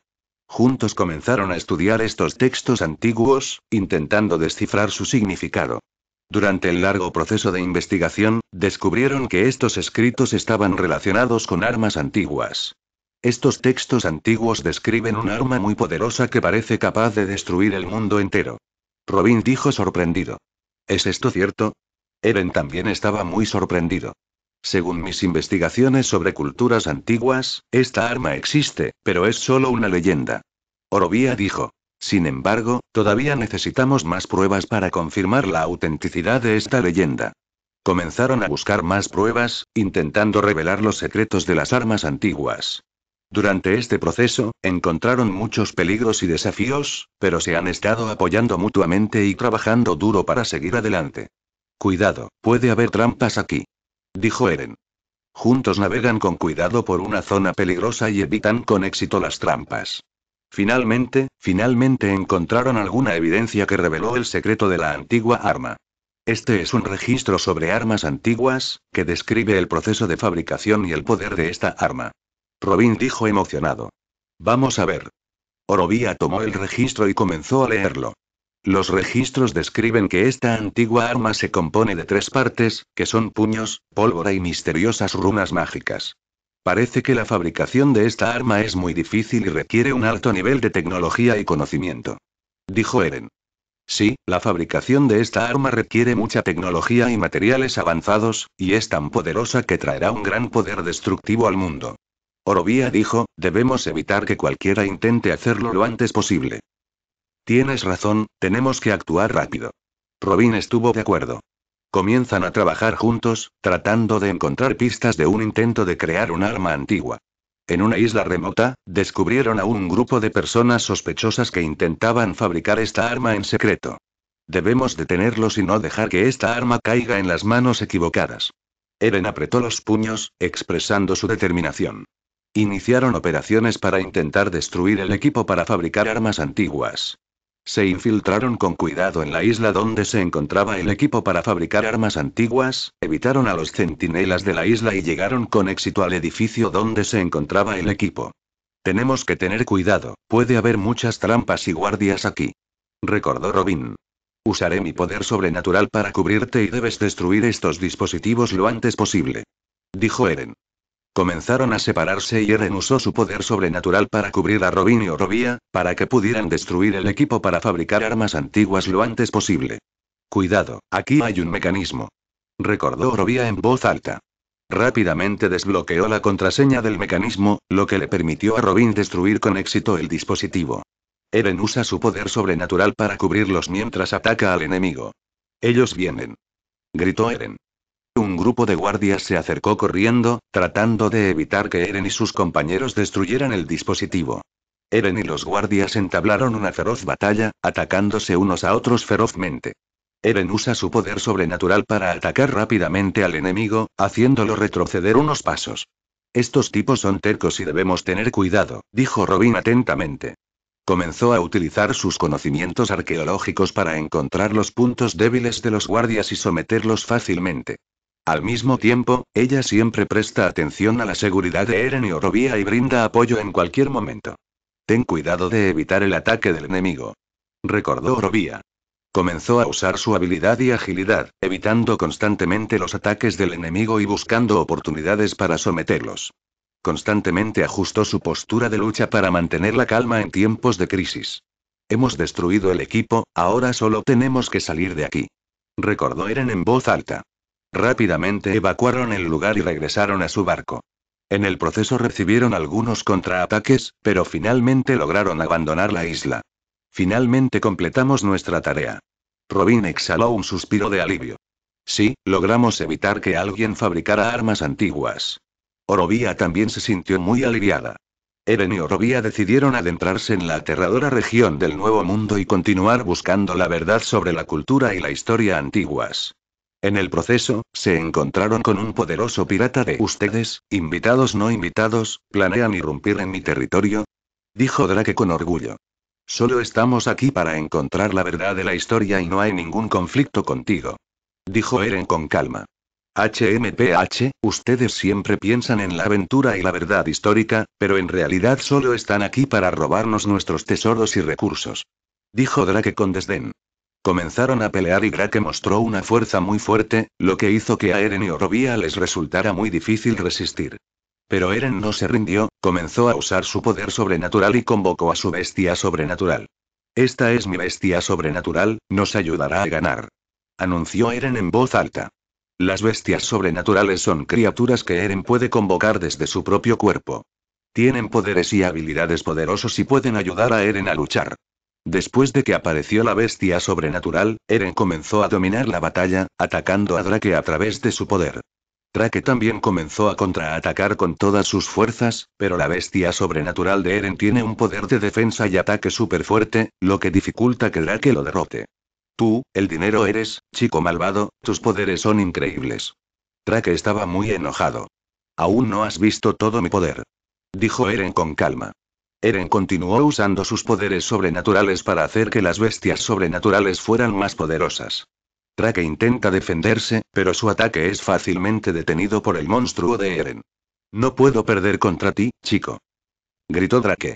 Juntos comenzaron a estudiar estos textos antiguos, intentando descifrar su significado. Durante el largo proceso de investigación, descubrieron que estos escritos estaban relacionados con armas antiguas. Estos textos antiguos describen un arma muy poderosa que parece capaz de destruir el mundo entero. Robin dijo sorprendido. ¿Es esto cierto? Eren también estaba muy sorprendido. Según mis investigaciones sobre culturas antiguas, esta arma existe, pero es solo una leyenda. Orovia dijo. Sin embargo, todavía necesitamos más pruebas para confirmar la autenticidad de esta leyenda. Comenzaron a buscar más pruebas, intentando revelar los secretos de las armas antiguas. Durante este proceso, encontraron muchos peligros y desafíos, pero se han estado apoyando mutuamente y trabajando duro para seguir adelante. Cuidado, puede haber trampas aquí dijo Eren. Juntos navegan con cuidado por una zona peligrosa y evitan con éxito las trampas. Finalmente, finalmente encontraron alguna evidencia que reveló el secreto de la antigua arma. Este es un registro sobre armas antiguas, que describe el proceso de fabricación y el poder de esta arma. Robin dijo emocionado. Vamos a ver. Orovia tomó el registro y comenzó a leerlo. Los registros describen que esta antigua arma se compone de tres partes, que son puños, pólvora y misteriosas runas mágicas. Parece que la fabricación de esta arma es muy difícil y requiere un alto nivel de tecnología y conocimiento. Dijo Eren. Sí, la fabricación de esta arma requiere mucha tecnología y materiales avanzados, y es tan poderosa que traerá un gran poder destructivo al mundo. Orovia dijo, debemos evitar que cualquiera intente hacerlo lo antes posible. Tienes razón, tenemos que actuar rápido. Robin estuvo de acuerdo. Comienzan a trabajar juntos, tratando de encontrar pistas de un intento de crear un arma antigua. En una isla remota, descubrieron a un grupo de personas sospechosas que intentaban fabricar esta arma en secreto. Debemos detenerlos y no dejar que esta arma caiga en las manos equivocadas. Eren apretó los puños, expresando su determinación. Iniciaron operaciones para intentar destruir el equipo para fabricar armas antiguas se infiltraron con cuidado en la isla donde se encontraba el equipo para fabricar armas antiguas, evitaron a los centinelas de la isla y llegaron con éxito al edificio donde se encontraba el equipo. Tenemos que tener cuidado, puede haber muchas trampas y guardias aquí. Recordó Robin. Usaré mi poder sobrenatural para cubrirte y debes destruir estos dispositivos lo antes posible. Dijo Eren. Comenzaron a separarse y Eren usó su poder sobrenatural para cubrir a Robin y Orovia, para que pudieran destruir el equipo para fabricar armas antiguas lo antes posible. Cuidado, aquí hay un mecanismo. Recordó Orovia en voz alta. Rápidamente desbloqueó la contraseña del mecanismo, lo que le permitió a Robin destruir con éxito el dispositivo. Eren usa su poder sobrenatural para cubrirlos mientras ataca al enemigo. Ellos vienen. Gritó Eren. Un grupo de guardias se acercó corriendo, tratando de evitar que Eren y sus compañeros destruyeran el dispositivo. Eren y los guardias entablaron una feroz batalla, atacándose unos a otros ferozmente. Eren usa su poder sobrenatural para atacar rápidamente al enemigo, haciéndolo retroceder unos pasos. Estos tipos son tercos y debemos tener cuidado, dijo Robin atentamente. Comenzó a utilizar sus conocimientos arqueológicos para encontrar los puntos débiles de los guardias y someterlos fácilmente. Al mismo tiempo, ella siempre presta atención a la seguridad de Eren y Orovia y brinda apoyo en cualquier momento. Ten cuidado de evitar el ataque del enemigo. Recordó Orovia. Comenzó a usar su habilidad y agilidad, evitando constantemente los ataques del enemigo y buscando oportunidades para someterlos. Constantemente ajustó su postura de lucha para mantener la calma en tiempos de crisis. Hemos destruido el equipo, ahora solo tenemos que salir de aquí. Recordó Eren en voz alta. Rápidamente evacuaron el lugar y regresaron a su barco. En el proceso recibieron algunos contraataques, pero finalmente lograron abandonar la isla. Finalmente completamos nuestra tarea. Robin exhaló un suspiro de alivio. Sí, logramos evitar que alguien fabricara armas antiguas. Orovia también se sintió muy aliviada. Eren y Orovia decidieron adentrarse en la aterradora región del Nuevo Mundo y continuar buscando la verdad sobre la cultura y la historia antiguas. En el proceso, se encontraron con un poderoso pirata de ustedes, invitados no invitados, planean irrumpir en mi territorio. Dijo Drake con orgullo. Solo estamos aquí para encontrar la verdad de la historia y no hay ningún conflicto contigo. Dijo Eren con calma. HMPH, ustedes siempre piensan en la aventura y la verdad histórica, pero en realidad solo están aquí para robarnos nuestros tesoros y recursos. Dijo Drake con desdén. Comenzaron a pelear y Grake mostró una fuerza muy fuerte, lo que hizo que a Eren y Orovia les resultara muy difícil resistir. Pero Eren no se rindió, comenzó a usar su poder sobrenatural y convocó a su bestia sobrenatural. Esta es mi bestia sobrenatural, nos ayudará a ganar. Anunció Eren en voz alta. Las bestias sobrenaturales son criaturas que Eren puede convocar desde su propio cuerpo. Tienen poderes y habilidades poderosos y pueden ayudar a Eren a luchar. Después de que apareció la bestia sobrenatural, Eren comenzó a dominar la batalla, atacando a Drake a través de su poder. Drake también comenzó a contraatacar con todas sus fuerzas, pero la bestia sobrenatural de Eren tiene un poder de defensa y ataque súper fuerte, lo que dificulta que Drake lo derrote. Tú, el dinero eres, chico malvado, tus poderes son increíbles. Drake estaba muy enojado. Aún no has visto todo mi poder. Dijo Eren con calma. Eren continuó usando sus poderes sobrenaturales para hacer que las bestias sobrenaturales fueran más poderosas. Drake intenta defenderse, pero su ataque es fácilmente detenido por el monstruo de Eren. No puedo perder contra ti, chico. Gritó Drake.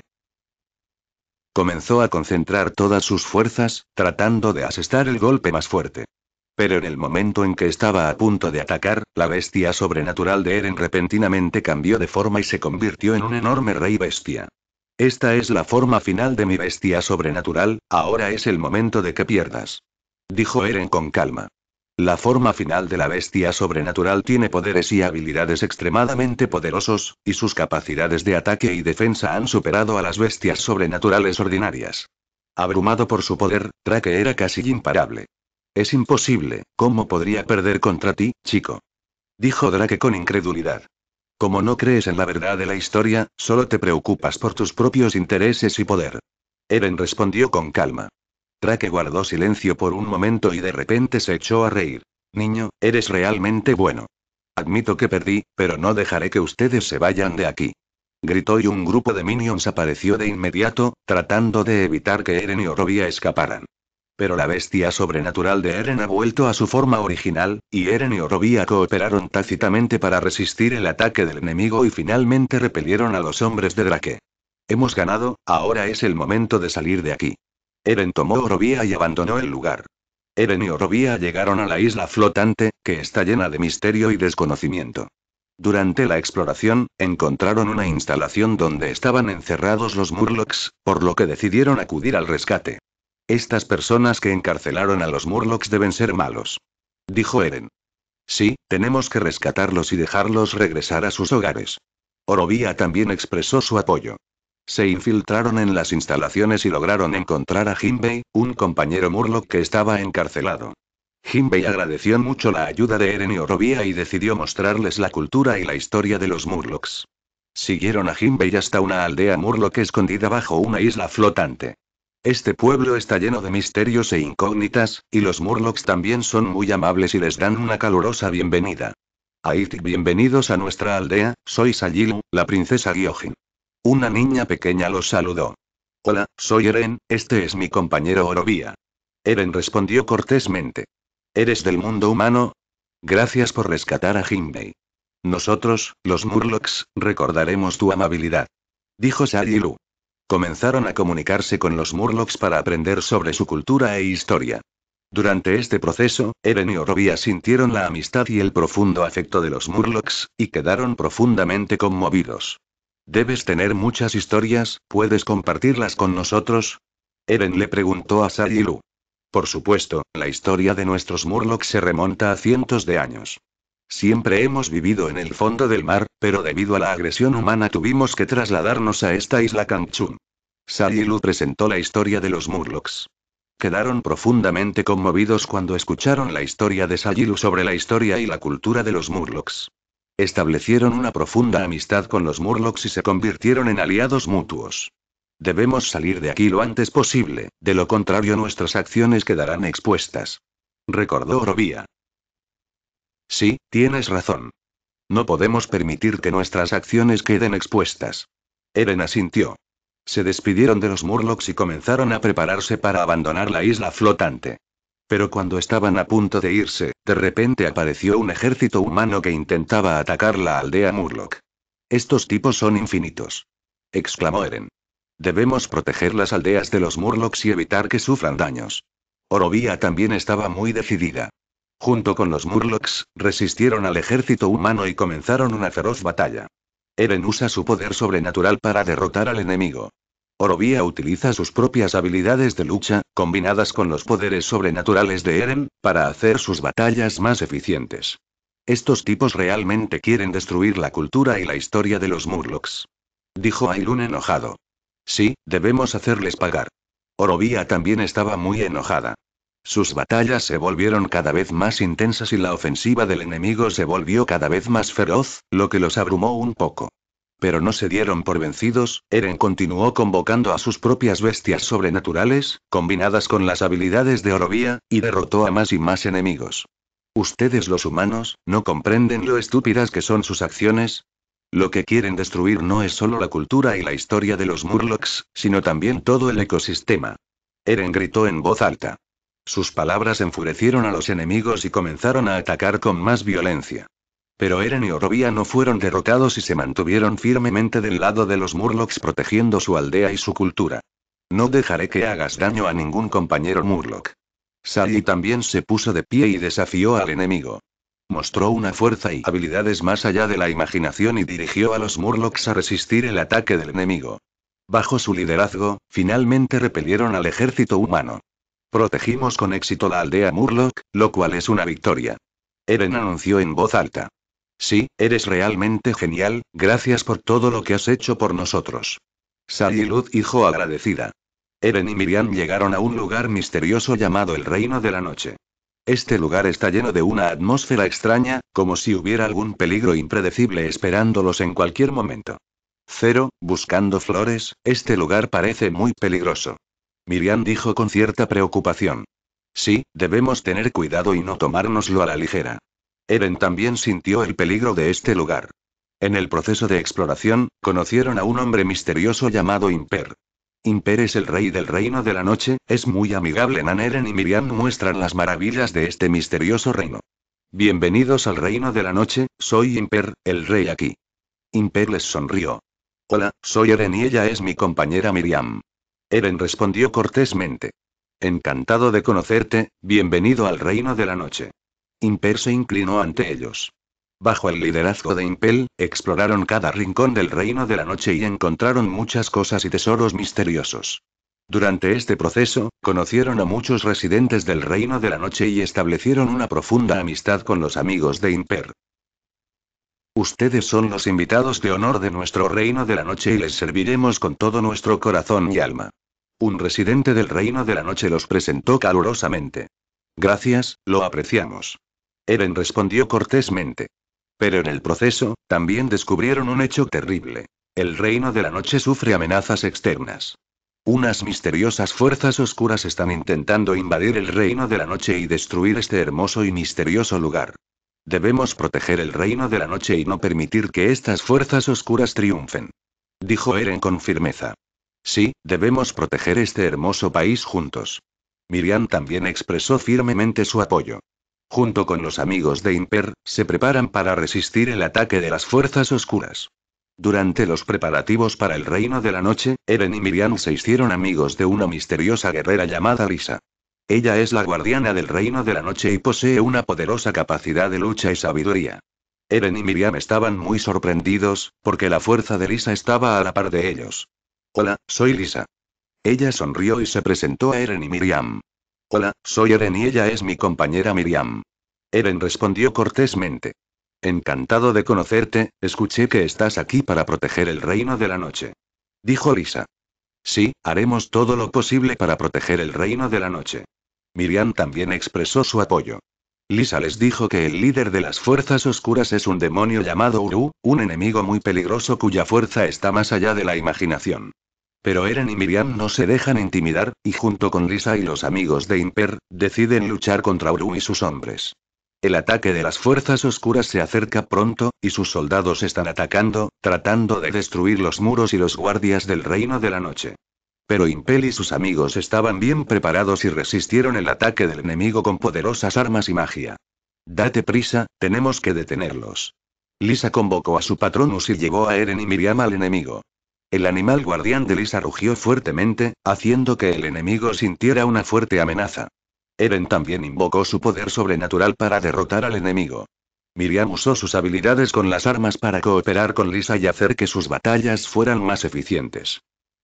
Comenzó a concentrar todas sus fuerzas, tratando de asestar el golpe más fuerte. Pero en el momento en que estaba a punto de atacar, la bestia sobrenatural de Eren repentinamente cambió de forma y se convirtió en un enorme rey bestia. Esta es la forma final de mi bestia sobrenatural, ahora es el momento de que pierdas. Dijo Eren con calma. La forma final de la bestia sobrenatural tiene poderes y habilidades extremadamente poderosos, y sus capacidades de ataque y defensa han superado a las bestias sobrenaturales ordinarias. Abrumado por su poder, Drake era casi imparable. Es imposible, ¿cómo podría perder contra ti, chico? Dijo Drake con incredulidad. Como no crees en la verdad de la historia, solo te preocupas por tus propios intereses y poder. Eren respondió con calma. Traque guardó silencio por un momento y de repente se echó a reír. Niño, eres realmente bueno. Admito que perdí, pero no dejaré que ustedes se vayan de aquí. Gritó y un grupo de minions apareció de inmediato, tratando de evitar que Eren y Orovia escaparan. Pero la bestia sobrenatural de Eren ha vuelto a su forma original, y Eren y Orovia cooperaron tácitamente para resistir el ataque del enemigo y finalmente repelieron a los hombres de Drake. Hemos ganado, ahora es el momento de salir de aquí. Eren tomó Orovia y abandonó el lugar. Eren y Orovia llegaron a la isla flotante, que está llena de misterio y desconocimiento. Durante la exploración, encontraron una instalación donde estaban encerrados los Murlocs, por lo que decidieron acudir al rescate. Estas personas que encarcelaron a los Murlocs deben ser malos. Dijo Eren. Sí, tenemos que rescatarlos y dejarlos regresar a sus hogares. Orovia también expresó su apoyo. Se infiltraron en las instalaciones y lograron encontrar a Jinbei, un compañero Murloc que estaba encarcelado. Jinbei agradeció mucho la ayuda de Eren y Orovia y decidió mostrarles la cultura y la historia de los Murlocs. Siguieron a Jinbei hasta una aldea Murloc escondida bajo una isla flotante. Este pueblo está lleno de misterios e incógnitas, y los Murlocs también son muy amables y les dan una calurosa bienvenida. Ahí, bienvenidos a nuestra aldea, soy Sajilu, la princesa Gyojin. Una niña pequeña los saludó. Hola, soy Eren, este es mi compañero Orobia. Eren respondió cortésmente. ¿Eres del mundo humano? Gracias por rescatar a Jinbei. Nosotros, los Murlocs, recordaremos tu amabilidad. Dijo Sajilu comenzaron a comunicarse con los Murlocs para aprender sobre su cultura e historia. Durante este proceso, Eren y Orovia sintieron la amistad y el profundo afecto de los Murlocs, y quedaron profundamente conmovidos. Debes tener muchas historias, ¿puedes compartirlas con nosotros? Eren le preguntó a Sayilu. Por supuesto, la historia de nuestros Murlocs se remonta a cientos de años. Siempre hemos vivido en el fondo del mar, pero debido a la agresión humana tuvimos que trasladarnos a esta isla Kangchun. Sayilu presentó la historia de los Murlocs. Quedaron profundamente conmovidos cuando escucharon la historia de Sayilu sobre la historia y la cultura de los Murlocs. Establecieron una profunda amistad con los Murlocs y se convirtieron en aliados mutuos. Debemos salir de aquí lo antes posible, de lo contrario nuestras acciones quedarán expuestas. Recordó Orobía. Sí, tienes razón. No podemos permitir que nuestras acciones queden expuestas. Eren asintió. Se despidieron de los Murlocs y comenzaron a prepararse para abandonar la isla flotante. Pero cuando estaban a punto de irse, de repente apareció un ejército humano que intentaba atacar la aldea Murloc. Estos tipos son infinitos. exclamó Eren. Debemos proteger las aldeas de los Murlocs y evitar que sufran daños. Orovia también estaba muy decidida junto con los Murlocs, resistieron al ejército humano y comenzaron una feroz batalla. Eren usa su poder sobrenatural para derrotar al enemigo. Orovia utiliza sus propias habilidades de lucha, combinadas con los poderes sobrenaturales de Eren, para hacer sus batallas más eficientes. Estos tipos realmente quieren destruir la cultura y la historia de los Murlocs. Dijo Ailun enojado. Sí, debemos hacerles pagar. Orovia también estaba muy enojada. Sus batallas se volvieron cada vez más intensas y la ofensiva del enemigo se volvió cada vez más feroz, lo que los abrumó un poco. Pero no se dieron por vencidos, Eren continuó convocando a sus propias bestias sobrenaturales, combinadas con las habilidades de Orovía, y derrotó a más y más enemigos. Ustedes los humanos, ¿no comprenden lo estúpidas que son sus acciones? Lo que quieren destruir no es solo la cultura y la historia de los Murlocs, sino también todo el ecosistema. Eren gritó en voz alta. Sus palabras enfurecieron a los enemigos y comenzaron a atacar con más violencia. Pero Eren y Orovia no fueron derrotados y se mantuvieron firmemente del lado de los Murlocs protegiendo su aldea y su cultura. No dejaré que hagas daño a ningún compañero Murloc. Sally también se puso de pie y desafió al enemigo. Mostró una fuerza y habilidades más allá de la imaginación y dirigió a los Murlocs a resistir el ataque del enemigo. Bajo su liderazgo, finalmente repelieron al ejército humano. Protegimos con éxito la aldea Murloc, lo cual es una victoria. Eren anunció en voz alta. Sí, eres realmente genial, gracias por todo lo que has hecho por nosotros. Sally hijo agradecida. Eren y Miriam llegaron a un lugar misterioso llamado el Reino de la Noche. Este lugar está lleno de una atmósfera extraña, como si hubiera algún peligro impredecible esperándolos en cualquier momento. Cero, buscando flores, este lugar parece muy peligroso. Miriam dijo con cierta preocupación. Sí, debemos tener cuidado y no tomárnoslo a la ligera. Eren también sintió el peligro de este lugar. En el proceso de exploración, conocieron a un hombre misterioso llamado Imper. Imper es el rey del reino de la noche, es muy amigable. Nan Eren y Miriam muestran las maravillas de este misterioso reino. Bienvenidos al reino de la noche, soy Imper, el rey aquí. Imper les sonrió. Hola, soy Eren y ella es mi compañera Miriam. Eren respondió cortésmente. Encantado de conocerte, bienvenido al reino de la noche. Imper se inclinó ante ellos. Bajo el liderazgo de Impel, exploraron cada rincón del reino de la noche y encontraron muchas cosas y tesoros misteriosos. Durante este proceso, conocieron a muchos residentes del reino de la noche y establecieron una profunda amistad con los amigos de Imper. Ustedes son los invitados de honor de nuestro reino de la noche y les serviremos con todo nuestro corazón y alma. Un residente del Reino de la Noche los presentó calurosamente. Gracias, lo apreciamos. Eren respondió cortésmente. Pero en el proceso, también descubrieron un hecho terrible. El Reino de la Noche sufre amenazas externas. Unas misteriosas fuerzas oscuras están intentando invadir el Reino de la Noche y destruir este hermoso y misterioso lugar. Debemos proteger el Reino de la Noche y no permitir que estas fuerzas oscuras triunfen. Dijo Eren con firmeza. Sí, debemos proteger este hermoso país juntos. Miriam también expresó firmemente su apoyo. Junto con los amigos de Imper, se preparan para resistir el ataque de las fuerzas oscuras. Durante los preparativos para el Reino de la Noche, Eren y Miriam se hicieron amigos de una misteriosa guerrera llamada Lisa. Ella es la guardiana del Reino de la Noche y posee una poderosa capacidad de lucha y sabiduría. Eren y Miriam estaban muy sorprendidos, porque la fuerza de Lisa estaba a la par de ellos. Hola, soy Lisa. Ella sonrió y se presentó a Eren y Miriam. Hola, soy Eren y ella es mi compañera Miriam. Eren respondió cortésmente. Encantado de conocerte, escuché que estás aquí para proteger el reino de la noche. Dijo Lisa. Sí, haremos todo lo posible para proteger el reino de la noche. Miriam también expresó su apoyo. Lisa les dijo que el líder de las fuerzas oscuras es un demonio llamado Uru, un enemigo muy peligroso cuya fuerza está más allá de la imaginación. Pero Eren y Miriam no se dejan intimidar, y junto con Lisa y los amigos de Imper, deciden luchar contra Uru y sus hombres. El ataque de las fuerzas oscuras se acerca pronto, y sus soldados están atacando, tratando de destruir los muros y los guardias del reino de la noche. Pero Impel y sus amigos estaban bien preparados y resistieron el ataque del enemigo con poderosas armas y magia. Date prisa, tenemos que detenerlos. Lisa convocó a su patronus y llevó a Eren y Miriam al enemigo. El animal guardián de Lisa rugió fuertemente, haciendo que el enemigo sintiera una fuerte amenaza. Eren también invocó su poder sobrenatural para derrotar al enemigo. Miriam usó sus habilidades con las armas para cooperar con Lisa y hacer que sus batallas fueran más eficientes.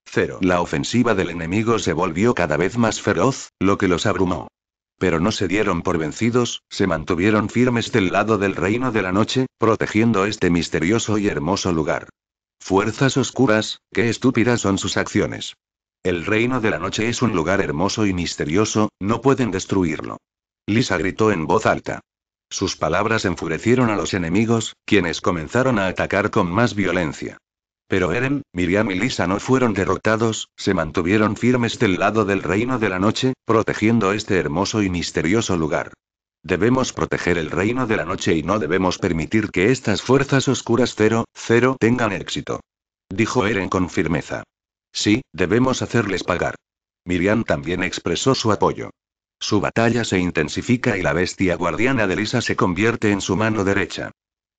Cero. La ofensiva del enemigo se volvió cada vez más feroz, lo que los abrumó. Pero no se dieron por vencidos, se mantuvieron firmes del lado del reino de la noche, protegiendo este misterioso y hermoso lugar. Fuerzas oscuras, qué estúpidas son sus acciones. El reino de la noche es un lugar hermoso y misterioso, no pueden destruirlo. Lisa gritó en voz alta. Sus palabras enfurecieron a los enemigos, quienes comenzaron a atacar con más violencia. Pero Eren, Miriam y Lisa no fueron derrotados, se mantuvieron firmes del lado del reino de la noche, protegiendo este hermoso y misterioso lugar. Debemos proteger el reino de la noche y no debemos permitir que estas fuerzas oscuras 0, 0 tengan éxito. Dijo Eren con firmeza. Sí, debemos hacerles pagar. Miriam también expresó su apoyo. Su batalla se intensifica y la bestia guardiana de Lisa se convierte en su mano derecha.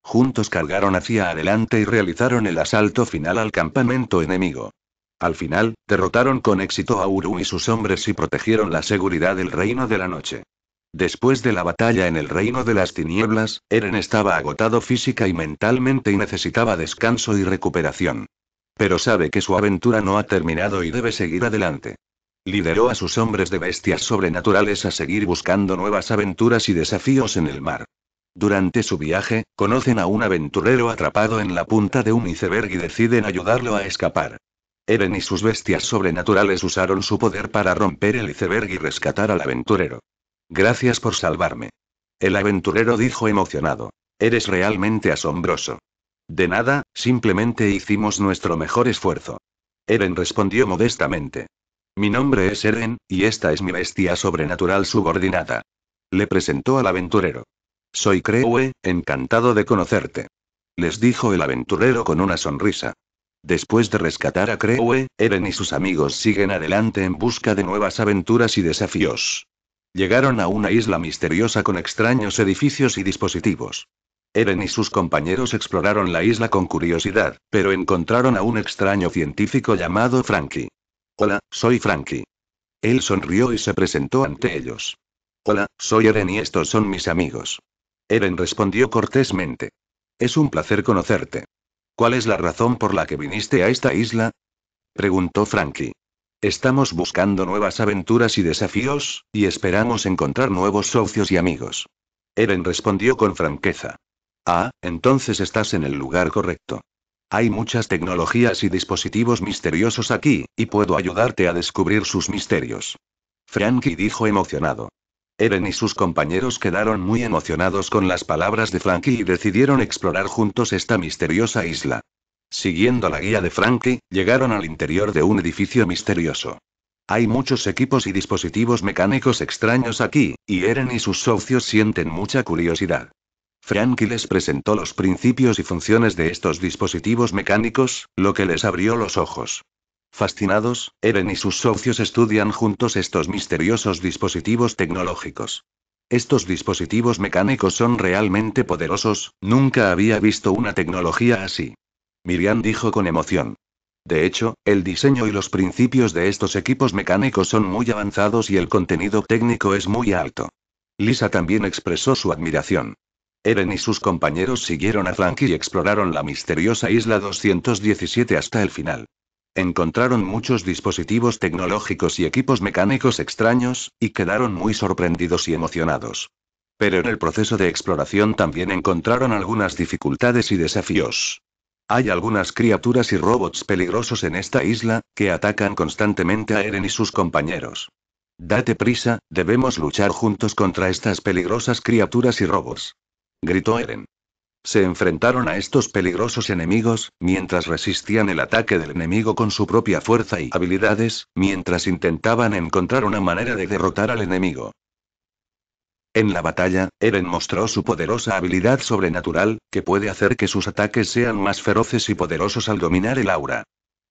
Juntos cargaron hacia adelante y realizaron el asalto final al campamento enemigo. Al final, derrotaron con éxito a Uru y sus hombres y protegieron la seguridad del reino de la noche. Después de la batalla en el reino de las tinieblas, Eren estaba agotado física y mentalmente y necesitaba descanso y recuperación. Pero sabe que su aventura no ha terminado y debe seguir adelante. Lideró a sus hombres de bestias sobrenaturales a seguir buscando nuevas aventuras y desafíos en el mar. Durante su viaje, conocen a un aventurero atrapado en la punta de un iceberg y deciden ayudarlo a escapar. Eren y sus bestias sobrenaturales usaron su poder para romper el iceberg y rescatar al aventurero. Gracias por salvarme. El aventurero dijo emocionado. Eres realmente asombroso. De nada, simplemente hicimos nuestro mejor esfuerzo. Eren respondió modestamente. Mi nombre es Eren, y esta es mi bestia sobrenatural subordinada. Le presentó al aventurero. Soy Crewe, encantado de conocerte. Les dijo el aventurero con una sonrisa. Después de rescatar a Crewe, Eren y sus amigos siguen adelante en busca de nuevas aventuras y desafíos. Llegaron a una isla misteriosa con extraños edificios y dispositivos. Eren y sus compañeros exploraron la isla con curiosidad, pero encontraron a un extraño científico llamado Frankie. Hola, soy Frankie. Él sonrió y se presentó ante ellos. Hola, soy Eren y estos son mis amigos. Eren respondió cortésmente. Es un placer conocerte. ¿Cuál es la razón por la que viniste a esta isla? preguntó Frankie. Estamos buscando nuevas aventuras y desafíos, y esperamos encontrar nuevos socios y amigos. Eren respondió con franqueza. Ah, entonces estás en el lugar correcto. Hay muchas tecnologías y dispositivos misteriosos aquí, y puedo ayudarte a descubrir sus misterios. Frankie dijo emocionado. Eren y sus compañeros quedaron muy emocionados con las palabras de Frankie y decidieron explorar juntos esta misteriosa isla. Siguiendo la guía de Frankie, llegaron al interior de un edificio misterioso. Hay muchos equipos y dispositivos mecánicos extraños aquí, y Eren y sus socios sienten mucha curiosidad. Frankie les presentó los principios y funciones de estos dispositivos mecánicos, lo que les abrió los ojos. Fascinados, Eren y sus socios estudian juntos estos misteriosos dispositivos tecnológicos. Estos dispositivos mecánicos son realmente poderosos, nunca había visto una tecnología así. Miriam dijo con emoción. De hecho, el diseño y los principios de estos equipos mecánicos son muy avanzados y el contenido técnico es muy alto. Lisa también expresó su admiración. Eren y sus compañeros siguieron a Frankie y exploraron la misteriosa isla 217 hasta el final. Encontraron muchos dispositivos tecnológicos y equipos mecánicos extraños, y quedaron muy sorprendidos y emocionados. Pero en el proceso de exploración también encontraron algunas dificultades y desafíos. Hay algunas criaturas y robots peligrosos en esta isla, que atacan constantemente a Eren y sus compañeros. Date prisa, debemos luchar juntos contra estas peligrosas criaturas y robots. Gritó Eren. Se enfrentaron a estos peligrosos enemigos, mientras resistían el ataque del enemigo con su propia fuerza y habilidades, mientras intentaban encontrar una manera de derrotar al enemigo. En la batalla, Eren mostró su poderosa habilidad sobrenatural, que puede hacer que sus ataques sean más feroces y poderosos al dominar el aura.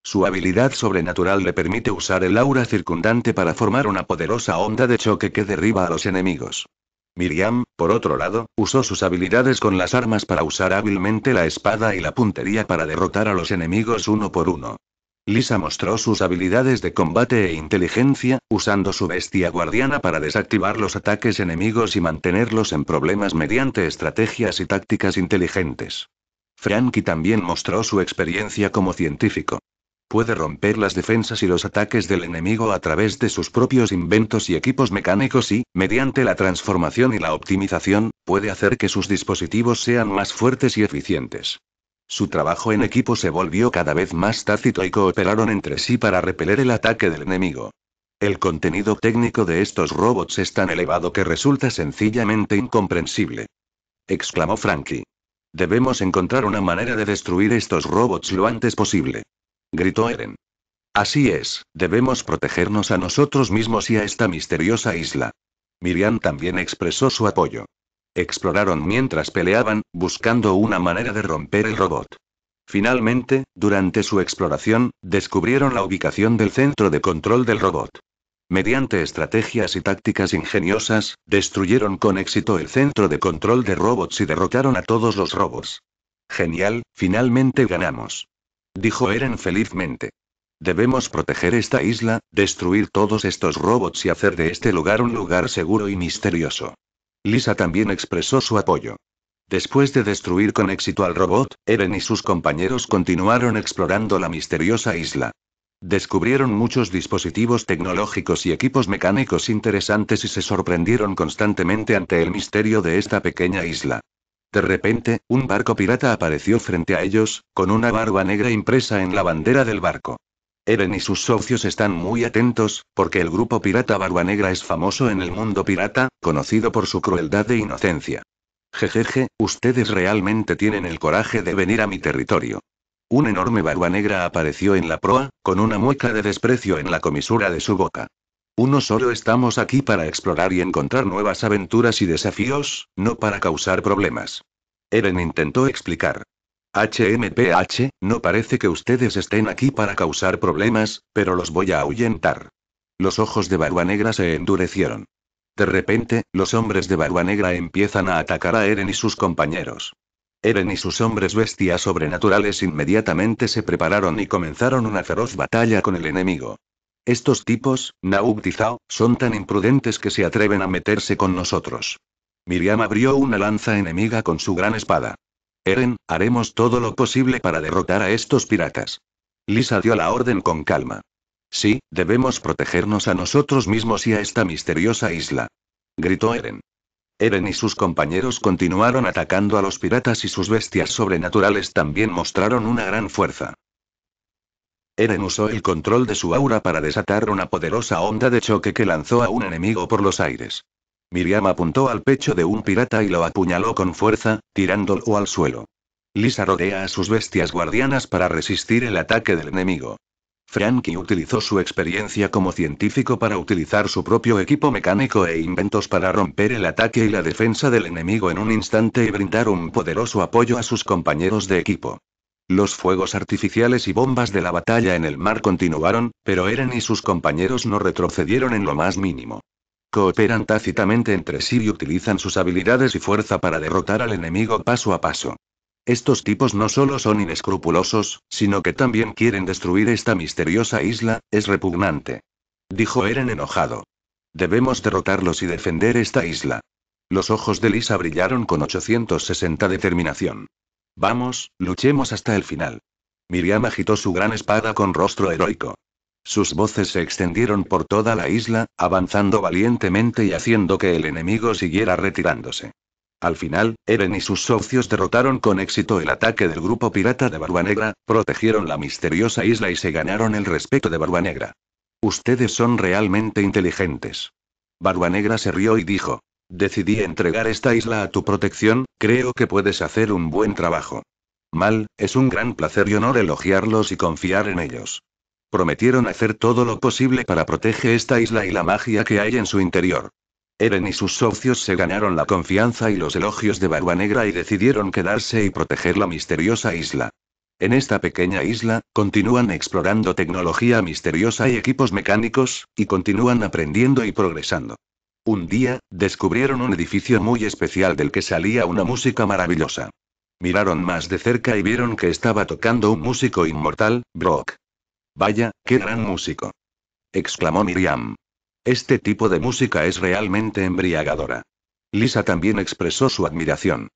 Su habilidad sobrenatural le permite usar el aura circundante para formar una poderosa onda de choque que derriba a los enemigos. Miriam, por otro lado, usó sus habilidades con las armas para usar hábilmente la espada y la puntería para derrotar a los enemigos uno por uno. Lisa mostró sus habilidades de combate e inteligencia, usando su bestia guardiana para desactivar los ataques enemigos y mantenerlos en problemas mediante estrategias y tácticas inteligentes. Frankie también mostró su experiencia como científico. Puede romper las defensas y los ataques del enemigo a través de sus propios inventos y equipos mecánicos y, mediante la transformación y la optimización, puede hacer que sus dispositivos sean más fuertes y eficientes. Su trabajo en equipo se volvió cada vez más tácito y cooperaron entre sí para repeler el ataque del enemigo. El contenido técnico de estos robots es tan elevado que resulta sencillamente incomprensible. Exclamó Frankie. Debemos encontrar una manera de destruir estos robots lo antes posible. Gritó Eren. Así es, debemos protegernos a nosotros mismos y a esta misteriosa isla. Miriam también expresó su apoyo. Exploraron mientras peleaban, buscando una manera de romper el robot. Finalmente, durante su exploración, descubrieron la ubicación del centro de control del robot. Mediante estrategias y tácticas ingeniosas, destruyeron con éxito el centro de control de robots y derrotaron a todos los robots. Genial, finalmente ganamos. Dijo Eren felizmente. Debemos proteger esta isla, destruir todos estos robots y hacer de este lugar un lugar seguro y misterioso. Lisa también expresó su apoyo. Después de destruir con éxito al robot, Eren y sus compañeros continuaron explorando la misteriosa isla. Descubrieron muchos dispositivos tecnológicos y equipos mecánicos interesantes y se sorprendieron constantemente ante el misterio de esta pequeña isla. De repente, un barco pirata apareció frente a ellos, con una barba negra impresa en la bandera del barco. Eren y sus socios están muy atentos, porque el grupo pirata Barba Negra es famoso en el mundo pirata, conocido por su crueldad e inocencia. Jejeje, ustedes realmente tienen el coraje de venir a mi territorio. Un enorme barba negra apareció en la proa, con una mueca de desprecio en la comisura de su boca. Uno solo estamos aquí para explorar y encontrar nuevas aventuras y desafíos, no para causar problemas. Eren intentó explicar. HMPH, no parece que ustedes estén aquí para causar problemas, pero los voy a ahuyentar. Los ojos de Barba Negra se endurecieron. De repente, los hombres de Barba Negra empiezan a atacar a Eren y sus compañeros. Eren y sus hombres bestias sobrenaturales inmediatamente se prepararon y comenzaron una feroz batalla con el enemigo. Estos tipos, Naubtizao, son tan imprudentes que se atreven a meterse con nosotros. Miriam abrió una lanza enemiga con su gran espada. Eren, haremos todo lo posible para derrotar a estos piratas. Lisa dio la orden con calma. Sí, debemos protegernos a nosotros mismos y a esta misteriosa isla. Gritó Eren. Eren y sus compañeros continuaron atacando a los piratas y sus bestias sobrenaturales también mostraron una gran fuerza. Eren usó el control de su aura para desatar una poderosa onda de choque que lanzó a un enemigo por los aires. Miriam apuntó al pecho de un pirata y lo apuñaló con fuerza, tirándolo al suelo. Lisa rodea a sus bestias guardianas para resistir el ataque del enemigo. Frankie utilizó su experiencia como científico para utilizar su propio equipo mecánico e inventos para romper el ataque y la defensa del enemigo en un instante y brindar un poderoso apoyo a sus compañeros de equipo. Los fuegos artificiales y bombas de la batalla en el mar continuaron, pero Eren y sus compañeros no retrocedieron en lo más mínimo. Cooperan tácitamente entre sí y utilizan sus habilidades y fuerza para derrotar al enemigo paso a paso. Estos tipos no solo son inescrupulosos, sino que también quieren destruir esta misteriosa isla, es repugnante. Dijo Eren enojado. Debemos derrotarlos y defender esta isla. Los ojos de Lisa brillaron con 860 determinación. Vamos, luchemos hasta el final. Miriam agitó su gran espada con rostro heroico. Sus voces se extendieron por toda la isla, avanzando valientemente y haciendo que el enemigo siguiera retirándose. Al final, Eren y sus socios derrotaron con éxito el ataque del grupo pirata de Barbanegra, Negra, protegieron la misteriosa isla y se ganaron el respeto de Barbanegra. Ustedes son realmente inteligentes. Barbanegra Negra se rió y dijo, Decidí entregar esta isla a tu protección, creo que puedes hacer un buen trabajo. Mal, es un gran placer y honor elogiarlos y confiar en ellos. Prometieron hacer todo lo posible para proteger esta isla y la magia que hay en su interior. Eren y sus socios se ganaron la confianza y los elogios de Barba Negra y decidieron quedarse y proteger la misteriosa isla. En esta pequeña isla, continúan explorando tecnología misteriosa y equipos mecánicos, y continúan aprendiendo y progresando. Un día, descubrieron un edificio muy especial del que salía una música maravillosa. Miraron más de cerca y vieron que estaba tocando un músico inmortal, Brock. Vaya, qué gran músico. exclamó Miriam. Este tipo de música es realmente embriagadora. Lisa también expresó su admiración.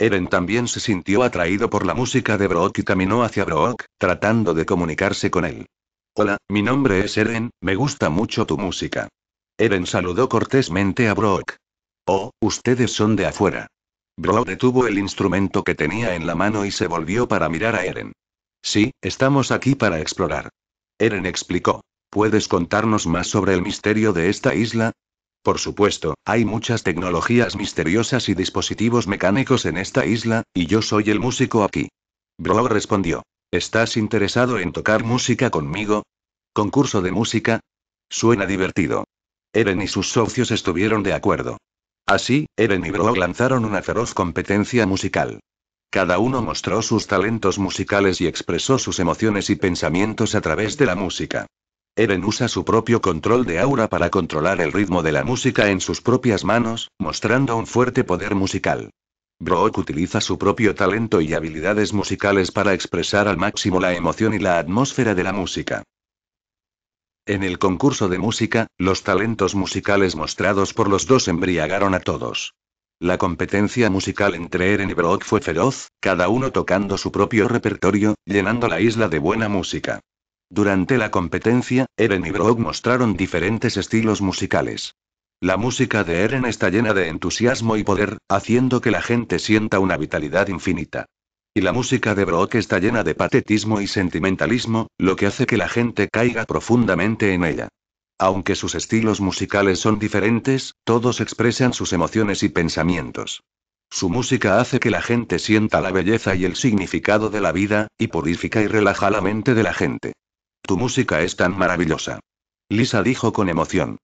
Eren también se sintió atraído por la música de Brock y caminó hacia Brock, tratando de comunicarse con él. Hola, mi nombre es Eren, me gusta mucho tu música. Eren saludó cortésmente a Brock. Oh, ustedes son de afuera. Brock detuvo el instrumento que tenía en la mano y se volvió para mirar a Eren. Sí, estamos aquí para explorar. Eren explicó. ¿Puedes contarnos más sobre el misterio de esta isla? Por supuesto, hay muchas tecnologías misteriosas y dispositivos mecánicos en esta isla, y yo soy el músico aquí. Bro respondió. ¿Estás interesado en tocar música conmigo? ¿Concurso de música? Suena divertido. Eren y sus socios estuvieron de acuerdo. Así, Eren y Bro lanzaron una feroz competencia musical. Cada uno mostró sus talentos musicales y expresó sus emociones y pensamientos a través de la música. Eren usa su propio control de aura para controlar el ritmo de la música en sus propias manos, mostrando un fuerte poder musical. Brock utiliza su propio talento y habilidades musicales para expresar al máximo la emoción y la atmósfera de la música. En el concurso de música, los talentos musicales mostrados por los dos embriagaron a todos. La competencia musical entre Eren y Brock fue feroz, cada uno tocando su propio repertorio, llenando la isla de buena música. Durante la competencia, Eren y Brock mostraron diferentes estilos musicales. La música de Eren está llena de entusiasmo y poder, haciendo que la gente sienta una vitalidad infinita. Y la música de Brock está llena de patetismo y sentimentalismo, lo que hace que la gente caiga profundamente en ella. Aunque sus estilos musicales son diferentes, todos expresan sus emociones y pensamientos. Su música hace que la gente sienta la belleza y el significado de la vida, y purifica y relaja la mente de la gente. Tu música es tan maravillosa. Lisa dijo con emoción.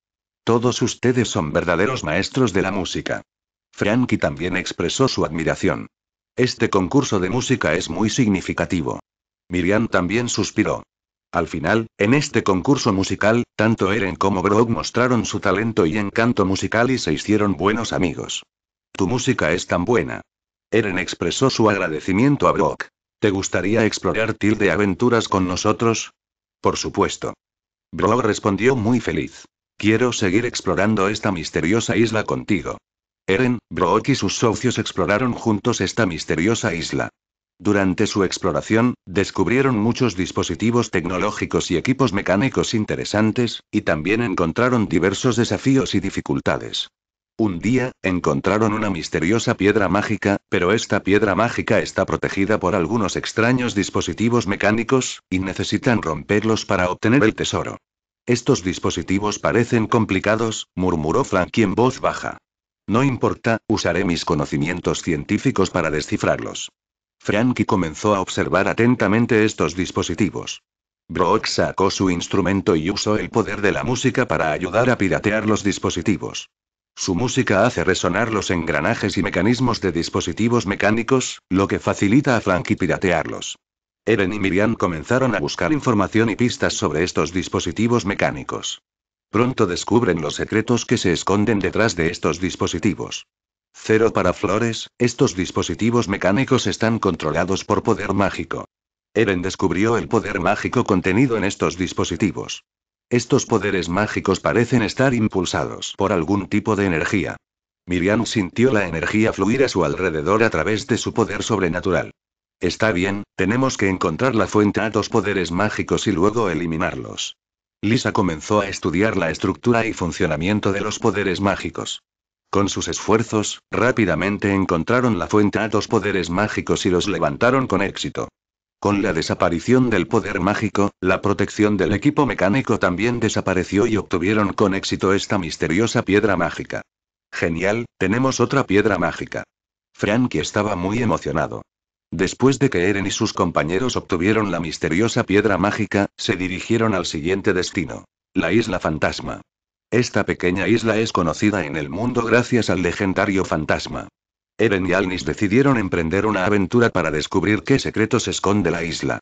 Todos ustedes son verdaderos maestros de la música. Frankie también expresó su admiración. Este concurso de música es muy significativo. Miriam también suspiró. Al final, en este concurso musical, tanto Eren como Brock mostraron su talento y encanto musical y se hicieron buenos amigos. Tu música es tan buena. Eren expresó su agradecimiento a Brock. ¿Te gustaría explorar tilde aventuras con nosotros? Por supuesto. Brock respondió muy feliz. Quiero seguir explorando esta misteriosa isla contigo. Eren, Brock y sus socios exploraron juntos esta misteriosa isla. Durante su exploración, descubrieron muchos dispositivos tecnológicos y equipos mecánicos interesantes, y también encontraron diversos desafíos y dificultades. Un día, encontraron una misteriosa piedra mágica, pero esta piedra mágica está protegida por algunos extraños dispositivos mecánicos, y necesitan romperlos para obtener el tesoro. Estos dispositivos parecen complicados, murmuró Frankie en voz baja. No importa, usaré mis conocimientos científicos para descifrarlos. Frankie comenzó a observar atentamente estos dispositivos. Brock sacó su instrumento y usó el poder de la música para ayudar a piratear los dispositivos. Su música hace resonar los engranajes y mecanismos de dispositivos mecánicos, lo que facilita a Frankie piratearlos. Eren y Miriam comenzaron a buscar información y pistas sobre estos dispositivos mecánicos. Pronto descubren los secretos que se esconden detrás de estos dispositivos. Cero para Flores, estos dispositivos mecánicos están controlados por poder mágico. Eren descubrió el poder mágico contenido en estos dispositivos. Estos poderes mágicos parecen estar impulsados por algún tipo de energía. Miriam sintió la energía fluir a su alrededor a través de su poder sobrenatural. Está bien, tenemos que encontrar la fuente a dos poderes mágicos y luego eliminarlos. Lisa comenzó a estudiar la estructura y funcionamiento de los poderes mágicos. Con sus esfuerzos, rápidamente encontraron la fuente a dos poderes mágicos y los levantaron con éxito. Con la desaparición del poder mágico, la protección del equipo mecánico también desapareció y obtuvieron con éxito esta misteriosa piedra mágica. Genial, tenemos otra piedra mágica. Frankie estaba muy emocionado. Después de que Eren y sus compañeros obtuvieron la misteriosa piedra mágica, se dirigieron al siguiente destino. La isla fantasma. Esta pequeña isla es conocida en el mundo gracias al legendario fantasma. Eren y Alnis decidieron emprender una aventura para descubrir qué secretos esconde la isla.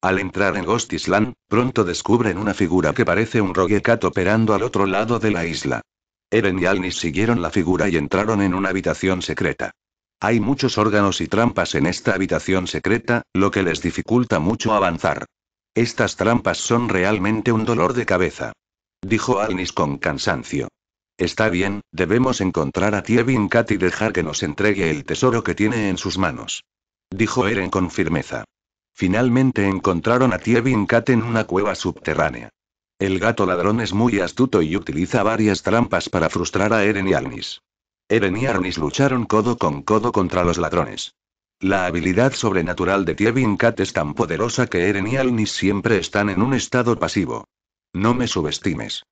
Al entrar en Ghost Island, pronto descubren una figura que parece un cat operando al otro lado de la isla. Eren y Alnis siguieron la figura y entraron en una habitación secreta. Hay muchos órganos y trampas en esta habitación secreta, lo que les dificulta mucho avanzar. Estas trampas son realmente un dolor de cabeza dijo Alnis con cansancio. Está bien, debemos encontrar a Tievin y dejar que nos entregue el tesoro que tiene en sus manos. Dijo Eren con firmeza. Finalmente encontraron a Tievin en una cueva subterránea. El gato ladrón es muy astuto y utiliza varias trampas para frustrar a Eren y Alnis. Eren y Arnis lucharon codo con codo contra los ladrones. La habilidad sobrenatural de Tievin es tan poderosa que Eren y Alnis siempre están en un estado pasivo. No me subestimes.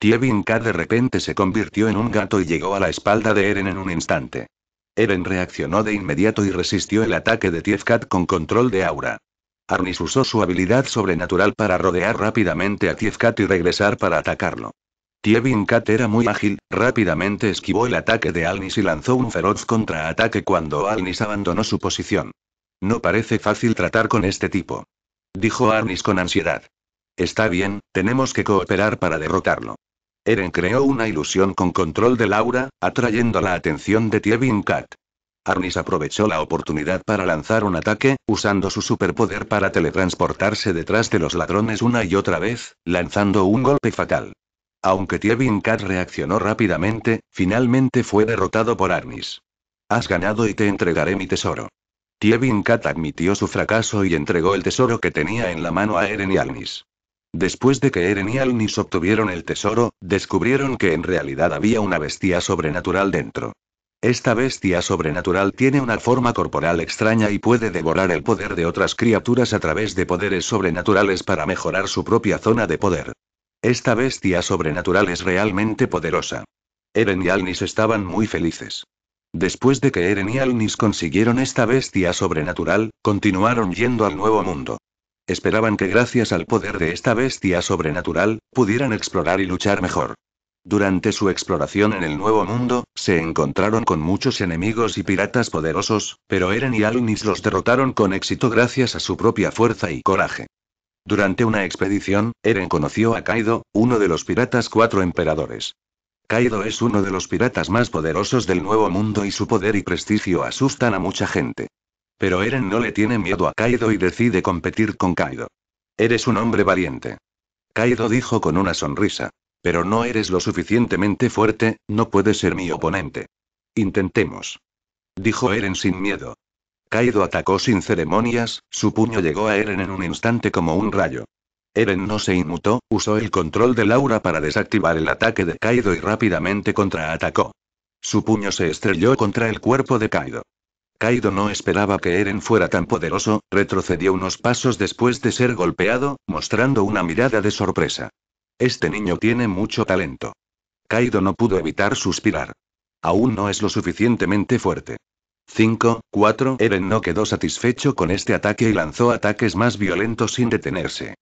Tievin de repente se convirtió en un gato y llegó a la espalda de Eren en un instante. Eren reaccionó de inmediato y resistió el ataque de Tiefcat con control de aura. Arnis usó su habilidad sobrenatural para rodear rápidamente a Tiefcat y regresar para atacarlo. Tievin Kat era muy ágil, rápidamente esquivó el ataque de Arnis y lanzó un feroz contraataque cuando Arnis abandonó su posición. No parece fácil tratar con este tipo. Dijo Arnis con ansiedad. Está bien, tenemos que cooperar para derrotarlo. Eren creó una ilusión con control de Laura, atrayendo la atención de Tievin Cat. Arnis aprovechó la oportunidad para lanzar un ataque, usando su superpoder para teletransportarse detrás de los ladrones una y otra vez, lanzando un golpe fatal. Aunque Tievin Cat reaccionó rápidamente, finalmente fue derrotado por Arnis. Has ganado y te entregaré mi tesoro. Tievin Cat admitió su fracaso y entregó el tesoro que tenía en la mano a Eren y Arnis. Después de que Eren y Alnis obtuvieron el tesoro, descubrieron que en realidad había una bestia sobrenatural dentro. Esta bestia sobrenatural tiene una forma corporal extraña y puede devorar el poder de otras criaturas a través de poderes sobrenaturales para mejorar su propia zona de poder. Esta bestia sobrenatural es realmente poderosa. Eren y Alnis estaban muy felices. Después de que Eren y Alnis consiguieron esta bestia sobrenatural, continuaron yendo al nuevo mundo. Esperaban que gracias al poder de esta bestia sobrenatural, pudieran explorar y luchar mejor. Durante su exploración en el Nuevo Mundo, se encontraron con muchos enemigos y piratas poderosos, pero Eren y Alnis los derrotaron con éxito gracias a su propia fuerza y coraje. Durante una expedición, Eren conoció a Kaido, uno de los piratas cuatro emperadores. Kaido es uno de los piratas más poderosos del Nuevo Mundo y su poder y prestigio asustan a mucha gente. Pero Eren no le tiene miedo a Kaido y decide competir con Kaido. Eres un hombre valiente. Kaido dijo con una sonrisa. Pero no eres lo suficientemente fuerte, no puedes ser mi oponente. Intentemos. Dijo Eren sin miedo. Kaido atacó sin ceremonias, su puño llegó a Eren en un instante como un rayo. Eren no se inmutó, usó el control de Laura para desactivar el ataque de Kaido y rápidamente contraatacó. Su puño se estrelló contra el cuerpo de Kaido. Kaido no esperaba que Eren fuera tan poderoso, retrocedió unos pasos después de ser golpeado, mostrando una mirada de sorpresa. Este niño tiene mucho talento. Kaido no pudo evitar suspirar. Aún no es lo suficientemente fuerte. 5, 4. Eren no quedó satisfecho con este ataque y lanzó ataques más violentos sin detenerse.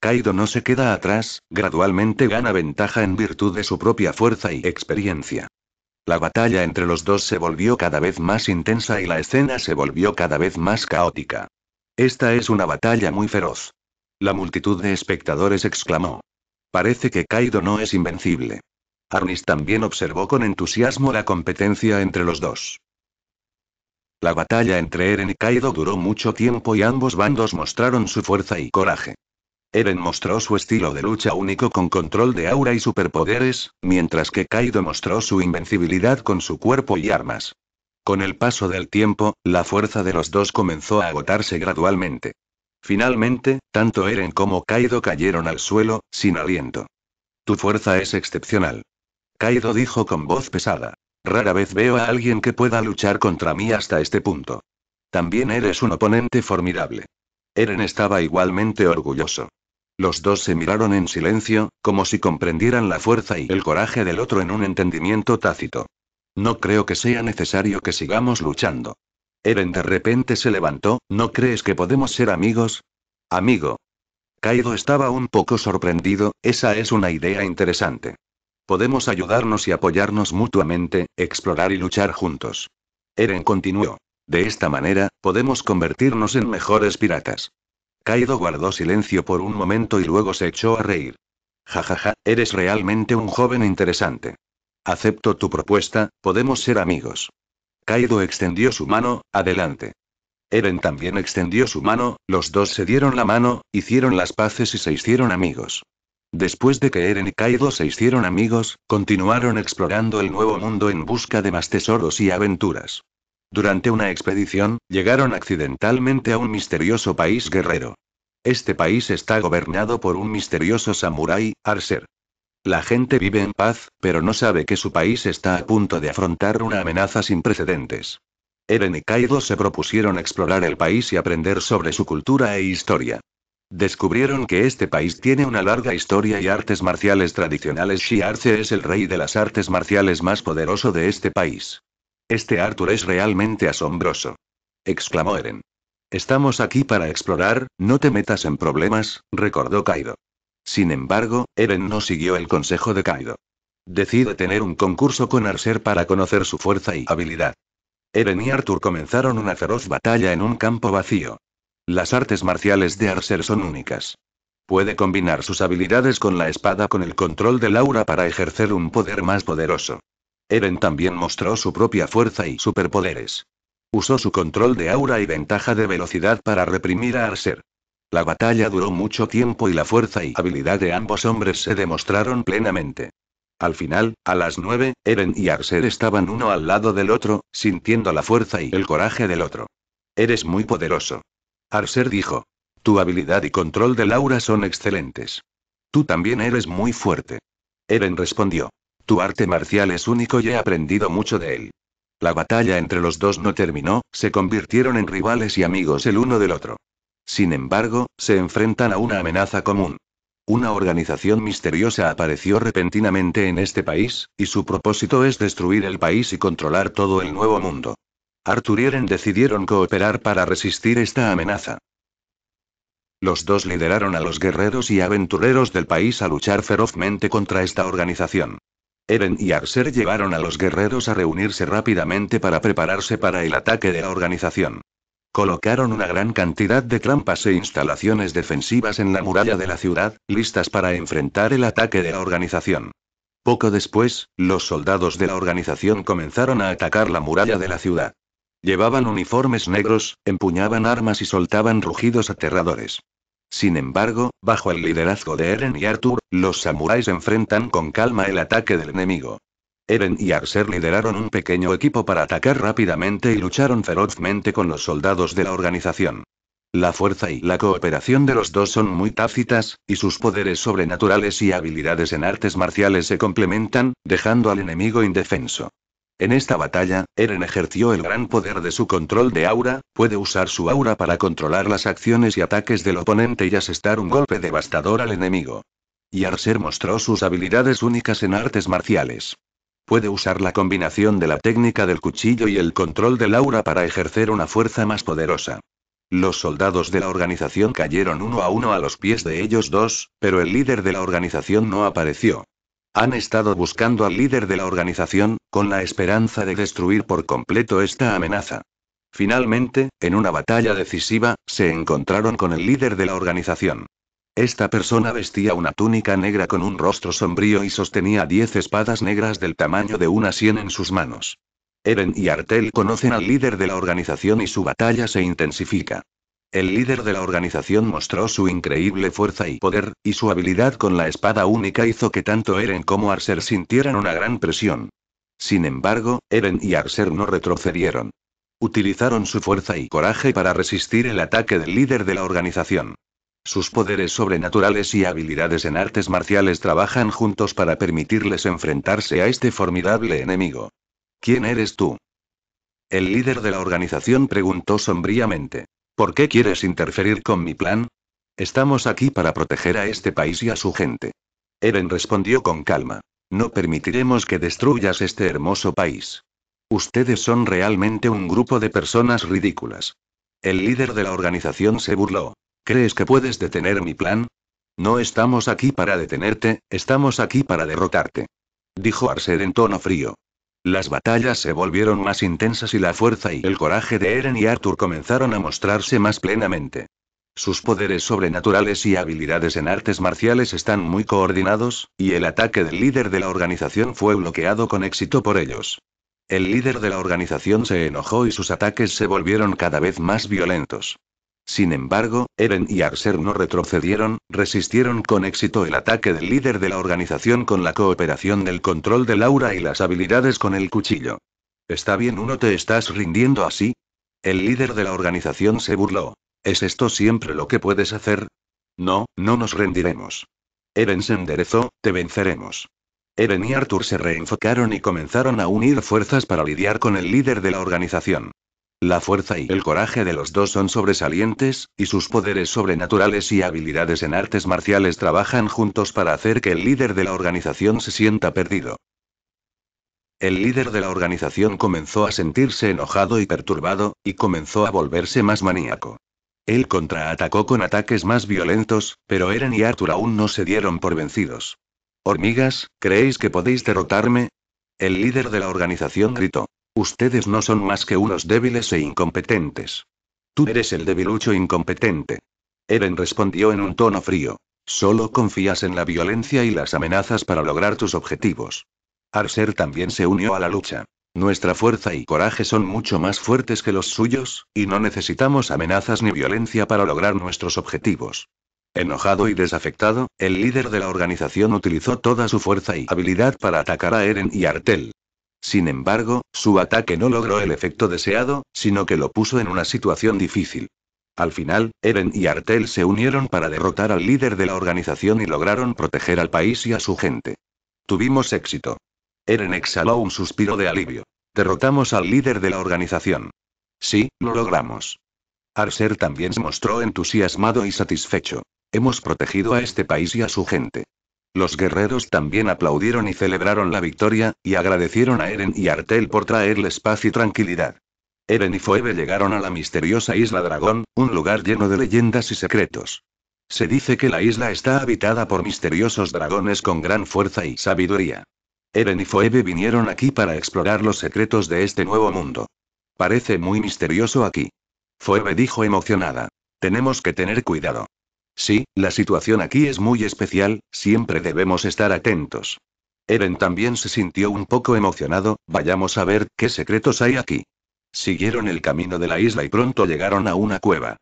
Kaido no se queda atrás, gradualmente gana ventaja en virtud de su propia fuerza y experiencia. La batalla entre los dos se volvió cada vez más intensa y la escena se volvió cada vez más caótica. Esta es una batalla muy feroz. La multitud de espectadores exclamó. Parece que Kaido no es invencible. Arnis también observó con entusiasmo la competencia entre los dos. La batalla entre Eren y Kaido duró mucho tiempo y ambos bandos mostraron su fuerza y coraje. Eren mostró su estilo de lucha único con control de aura y superpoderes, mientras que Kaido mostró su invencibilidad con su cuerpo y armas. Con el paso del tiempo, la fuerza de los dos comenzó a agotarse gradualmente. Finalmente, tanto Eren como Kaido cayeron al suelo, sin aliento. Tu fuerza es excepcional. Kaido dijo con voz pesada. Rara vez veo a alguien que pueda luchar contra mí hasta este punto. También eres un oponente formidable. Eren estaba igualmente orgulloso. Los dos se miraron en silencio, como si comprendieran la fuerza y el coraje del otro en un entendimiento tácito. No creo que sea necesario que sigamos luchando. Eren de repente se levantó, ¿no crees que podemos ser amigos? Amigo. Kaido estaba un poco sorprendido, esa es una idea interesante. Podemos ayudarnos y apoyarnos mutuamente, explorar y luchar juntos. Eren continuó. De esta manera, podemos convertirnos en mejores piratas. Kaido guardó silencio por un momento y luego se echó a reír. Jajaja, ja, ja, eres realmente un joven interesante. Acepto tu propuesta, podemos ser amigos. Kaido extendió su mano, adelante. Eren también extendió su mano, los dos se dieron la mano, hicieron las paces y se hicieron amigos. Después de que Eren y Kaido se hicieron amigos, continuaron explorando el nuevo mundo en busca de más tesoros y aventuras. Durante una expedición, llegaron accidentalmente a un misterioso país guerrero. Este país está gobernado por un misterioso samurái, Arser. La gente vive en paz, pero no sabe que su país está a punto de afrontar una amenaza sin precedentes. Eren y Kaido se propusieron explorar el país y aprender sobre su cultura e historia. Descubrieron que este país tiene una larga historia y artes marciales tradicionales. Arce es el rey de las artes marciales más poderoso de este país. Este Arthur es realmente asombroso. Exclamó Eren. Estamos aquí para explorar, no te metas en problemas, recordó Kaido. Sin embargo, Eren no siguió el consejo de Kaido. Decide tener un concurso con Arser para conocer su fuerza y habilidad. Eren y Arthur comenzaron una feroz batalla en un campo vacío. Las artes marciales de Arser son únicas. Puede combinar sus habilidades con la espada con el control de Laura para ejercer un poder más poderoso. Eren también mostró su propia fuerza y superpoderes. Usó su control de aura y ventaja de velocidad para reprimir a Arser. La batalla duró mucho tiempo y la fuerza y habilidad de ambos hombres se demostraron plenamente. Al final, a las nueve, Eren y Arser estaban uno al lado del otro, sintiendo la fuerza y el coraje del otro. Eres muy poderoso. Arser dijo. Tu habilidad y control del aura son excelentes. Tú también eres muy fuerte. Eren respondió. Tu arte marcial es único y he aprendido mucho de él. La batalla entre los dos no terminó, se convirtieron en rivales y amigos el uno del otro. Sin embargo, se enfrentan a una amenaza común. Una organización misteriosa apareció repentinamente en este país, y su propósito es destruir el país y controlar todo el nuevo mundo. Arthur y Eren decidieron cooperar para resistir esta amenaza. Los dos lideraron a los guerreros y aventureros del país a luchar ferozmente contra esta organización. Eren y Arser llevaron a los guerreros a reunirse rápidamente para prepararse para el ataque de la organización. Colocaron una gran cantidad de trampas e instalaciones defensivas en la muralla de la ciudad, listas para enfrentar el ataque de la organización. Poco después, los soldados de la organización comenzaron a atacar la muralla de la ciudad. Llevaban uniformes negros, empuñaban armas y soltaban rugidos aterradores. Sin embargo, bajo el liderazgo de Eren y Arthur, los samuráis enfrentan con calma el ataque del enemigo. Eren y Arser lideraron un pequeño equipo para atacar rápidamente y lucharon ferozmente con los soldados de la organización. La fuerza y la cooperación de los dos son muy tácitas, y sus poderes sobrenaturales y habilidades en artes marciales se complementan, dejando al enemigo indefenso. En esta batalla, Eren ejerció el gran poder de su control de aura, puede usar su aura para controlar las acciones y ataques del oponente y asestar un golpe devastador al enemigo. Y Arser mostró sus habilidades únicas en artes marciales. Puede usar la combinación de la técnica del cuchillo y el control del aura para ejercer una fuerza más poderosa. Los soldados de la organización cayeron uno a uno a los pies de ellos dos, pero el líder de la organización no apareció. Han estado buscando al líder de la organización, con la esperanza de destruir por completo esta amenaza. Finalmente, en una batalla decisiva, se encontraron con el líder de la organización. Esta persona vestía una túnica negra con un rostro sombrío y sostenía diez espadas negras del tamaño de una sien en sus manos. Eren y Artel conocen al líder de la organización y su batalla se intensifica. El líder de la organización mostró su increíble fuerza y poder, y su habilidad con la espada única hizo que tanto Eren como Arser sintieran una gran presión. Sin embargo, Eren y Arser no retrocedieron. Utilizaron su fuerza y coraje para resistir el ataque del líder de la organización. Sus poderes sobrenaturales y habilidades en artes marciales trabajan juntos para permitirles enfrentarse a este formidable enemigo. ¿Quién eres tú? El líder de la organización preguntó sombríamente. ¿Por qué quieres interferir con mi plan? Estamos aquí para proteger a este país y a su gente. Eren respondió con calma. No permitiremos que destruyas este hermoso país. Ustedes son realmente un grupo de personas ridículas. El líder de la organización se burló. ¿Crees que puedes detener mi plan? No estamos aquí para detenerte, estamos aquí para derrotarte. Dijo Arser en tono frío. Las batallas se volvieron más intensas y la fuerza y el coraje de Eren y Arthur comenzaron a mostrarse más plenamente. Sus poderes sobrenaturales y habilidades en artes marciales están muy coordinados, y el ataque del líder de la organización fue bloqueado con éxito por ellos. El líder de la organización se enojó y sus ataques se volvieron cada vez más violentos. Sin embargo, Eren y Arser no retrocedieron, resistieron con éxito el ataque del líder de la organización con la cooperación del control de Laura y las habilidades con el cuchillo. ¿Está bien uno te estás rindiendo así? El líder de la organización se burló. ¿Es esto siempre lo que puedes hacer? No, no nos rendiremos. Eren se enderezó, te venceremos. Eren y Arthur se reenfocaron y comenzaron a unir fuerzas para lidiar con el líder de la organización. La fuerza y el coraje de los dos son sobresalientes, y sus poderes sobrenaturales y habilidades en artes marciales trabajan juntos para hacer que el líder de la organización se sienta perdido. El líder de la organización comenzó a sentirse enojado y perturbado, y comenzó a volverse más maníaco. Él contraatacó con ataques más violentos, pero Eren y Arthur aún no se dieron por vencidos. Hormigas, ¿creéis que podéis derrotarme? El líder de la organización gritó. Ustedes no son más que unos débiles e incompetentes. Tú eres el debilucho incompetente. Eren respondió en un tono frío. Solo confías en la violencia y las amenazas para lograr tus objetivos. Arser también se unió a la lucha. Nuestra fuerza y coraje son mucho más fuertes que los suyos, y no necesitamos amenazas ni violencia para lograr nuestros objetivos. Enojado y desafectado, el líder de la organización utilizó toda su fuerza y habilidad para atacar a Eren y Artel. Sin embargo, su ataque no logró el efecto deseado, sino que lo puso en una situación difícil. Al final, Eren y Artel se unieron para derrotar al líder de la organización y lograron proteger al país y a su gente. Tuvimos éxito. Eren exhaló un suspiro de alivio. Derrotamos al líder de la organización. Sí, lo logramos. Arser también se mostró entusiasmado y satisfecho. Hemos protegido a este país y a su gente. Los guerreros también aplaudieron y celebraron la victoria, y agradecieron a Eren y Artel por traerles paz y tranquilidad. Eren y Fueve llegaron a la misteriosa isla Dragón, un lugar lleno de leyendas y secretos. Se dice que la isla está habitada por misteriosos dragones con gran fuerza y sabiduría. Eren y Fueve vinieron aquí para explorar los secretos de este nuevo mundo. Parece muy misterioso aquí. Fuebe dijo emocionada. Tenemos que tener cuidado. Sí, la situación aquí es muy especial, siempre debemos estar atentos. Eren también se sintió un poco emocionado, vayamos a ver qué secretos hay aquí. Siguieron el camino de la isla y pronto llegaron a una cueva.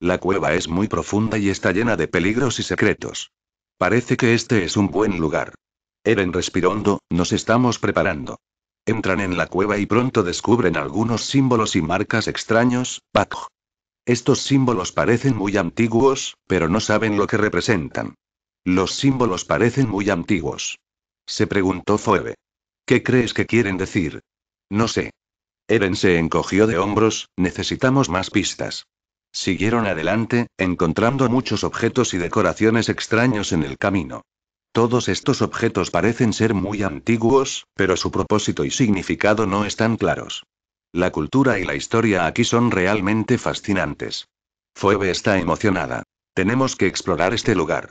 La cueva es muy profunda y está llena de peligros y secretos. Parece que este es un buen lugar. Eren respirando, nos estamos preparando. Entran en la cueva y pronto descubren algunos símbolos y marcas extraños, Pac. Estos símbolos parecen muy antiguos, pero no saben lo que representan. Los símbolos parecen muy antiguos. Se preguntó Phoebe. ¿Qué crees que quieren decir? No sé. Eren se encogió de hombros, necesitamos más pistas. Siguieron adelante, encontrando muchos objetos y decoraciones extraños en el camino. Todos estos objetos parecen ser muy antiguos, pero su propósito y significado no están claros. La cultura y la historia aquí son realmente fascinantes. Fuebe está emocionada. Tenemos que explorar este lugar.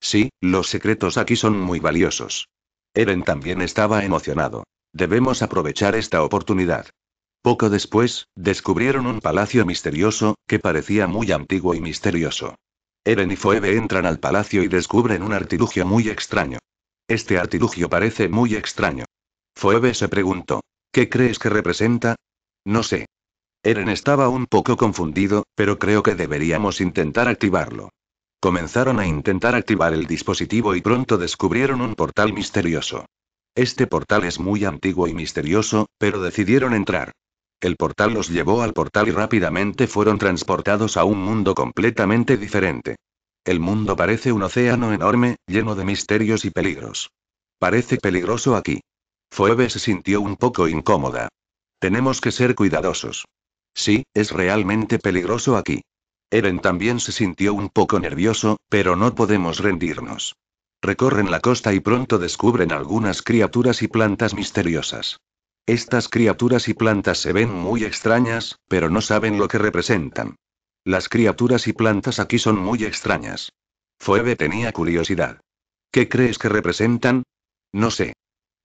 Sí, los secretos aquí son muy valiosos. Eren también estaba emocionado. Debemos aprovechar esta oportunidad. Poco después, descubrieron un palacio misterioso, que parecía muy antiguo y misterioso. Eren y Fuebe entran al palacio y descubren un artilugio muy extraño. Este artilugio parece muy extraño. Fuebe se preguntó, ¿qué crees que representa? No sé. Eren estaba un poco confundido, pero creo que deberíamos intentar activarlo. Comenzaron a intentar activar el dispositivo y pronto descubrieron un portal misterioso. Este portal es muy antiguo y misterioso, pero decidieron entrar. El portal los llevó al portal y rápidamente fueron transportados a un mundo completamente diferente. El mundo parece un océano enorme, lleno de misterios y peligros. Parece peligroso aquí. Fuebe se sintió un poco incómoda. Tenemos que ser cuidadosos. Sí, es realmente peligroso aquí. Eren también se sintió un poco nervioso, pero no podemos rendirnos. Recorren la costa y pronto descubren algunas criaturas y plantas misteriosas. Estas criaturas y plantas se ven muy extrañas, pero no saben lo que representan. Las criaturas y plantas aquí son muy extrañas. Fuebe tenía curiosidad. ¿Qué crees que representan? No sé.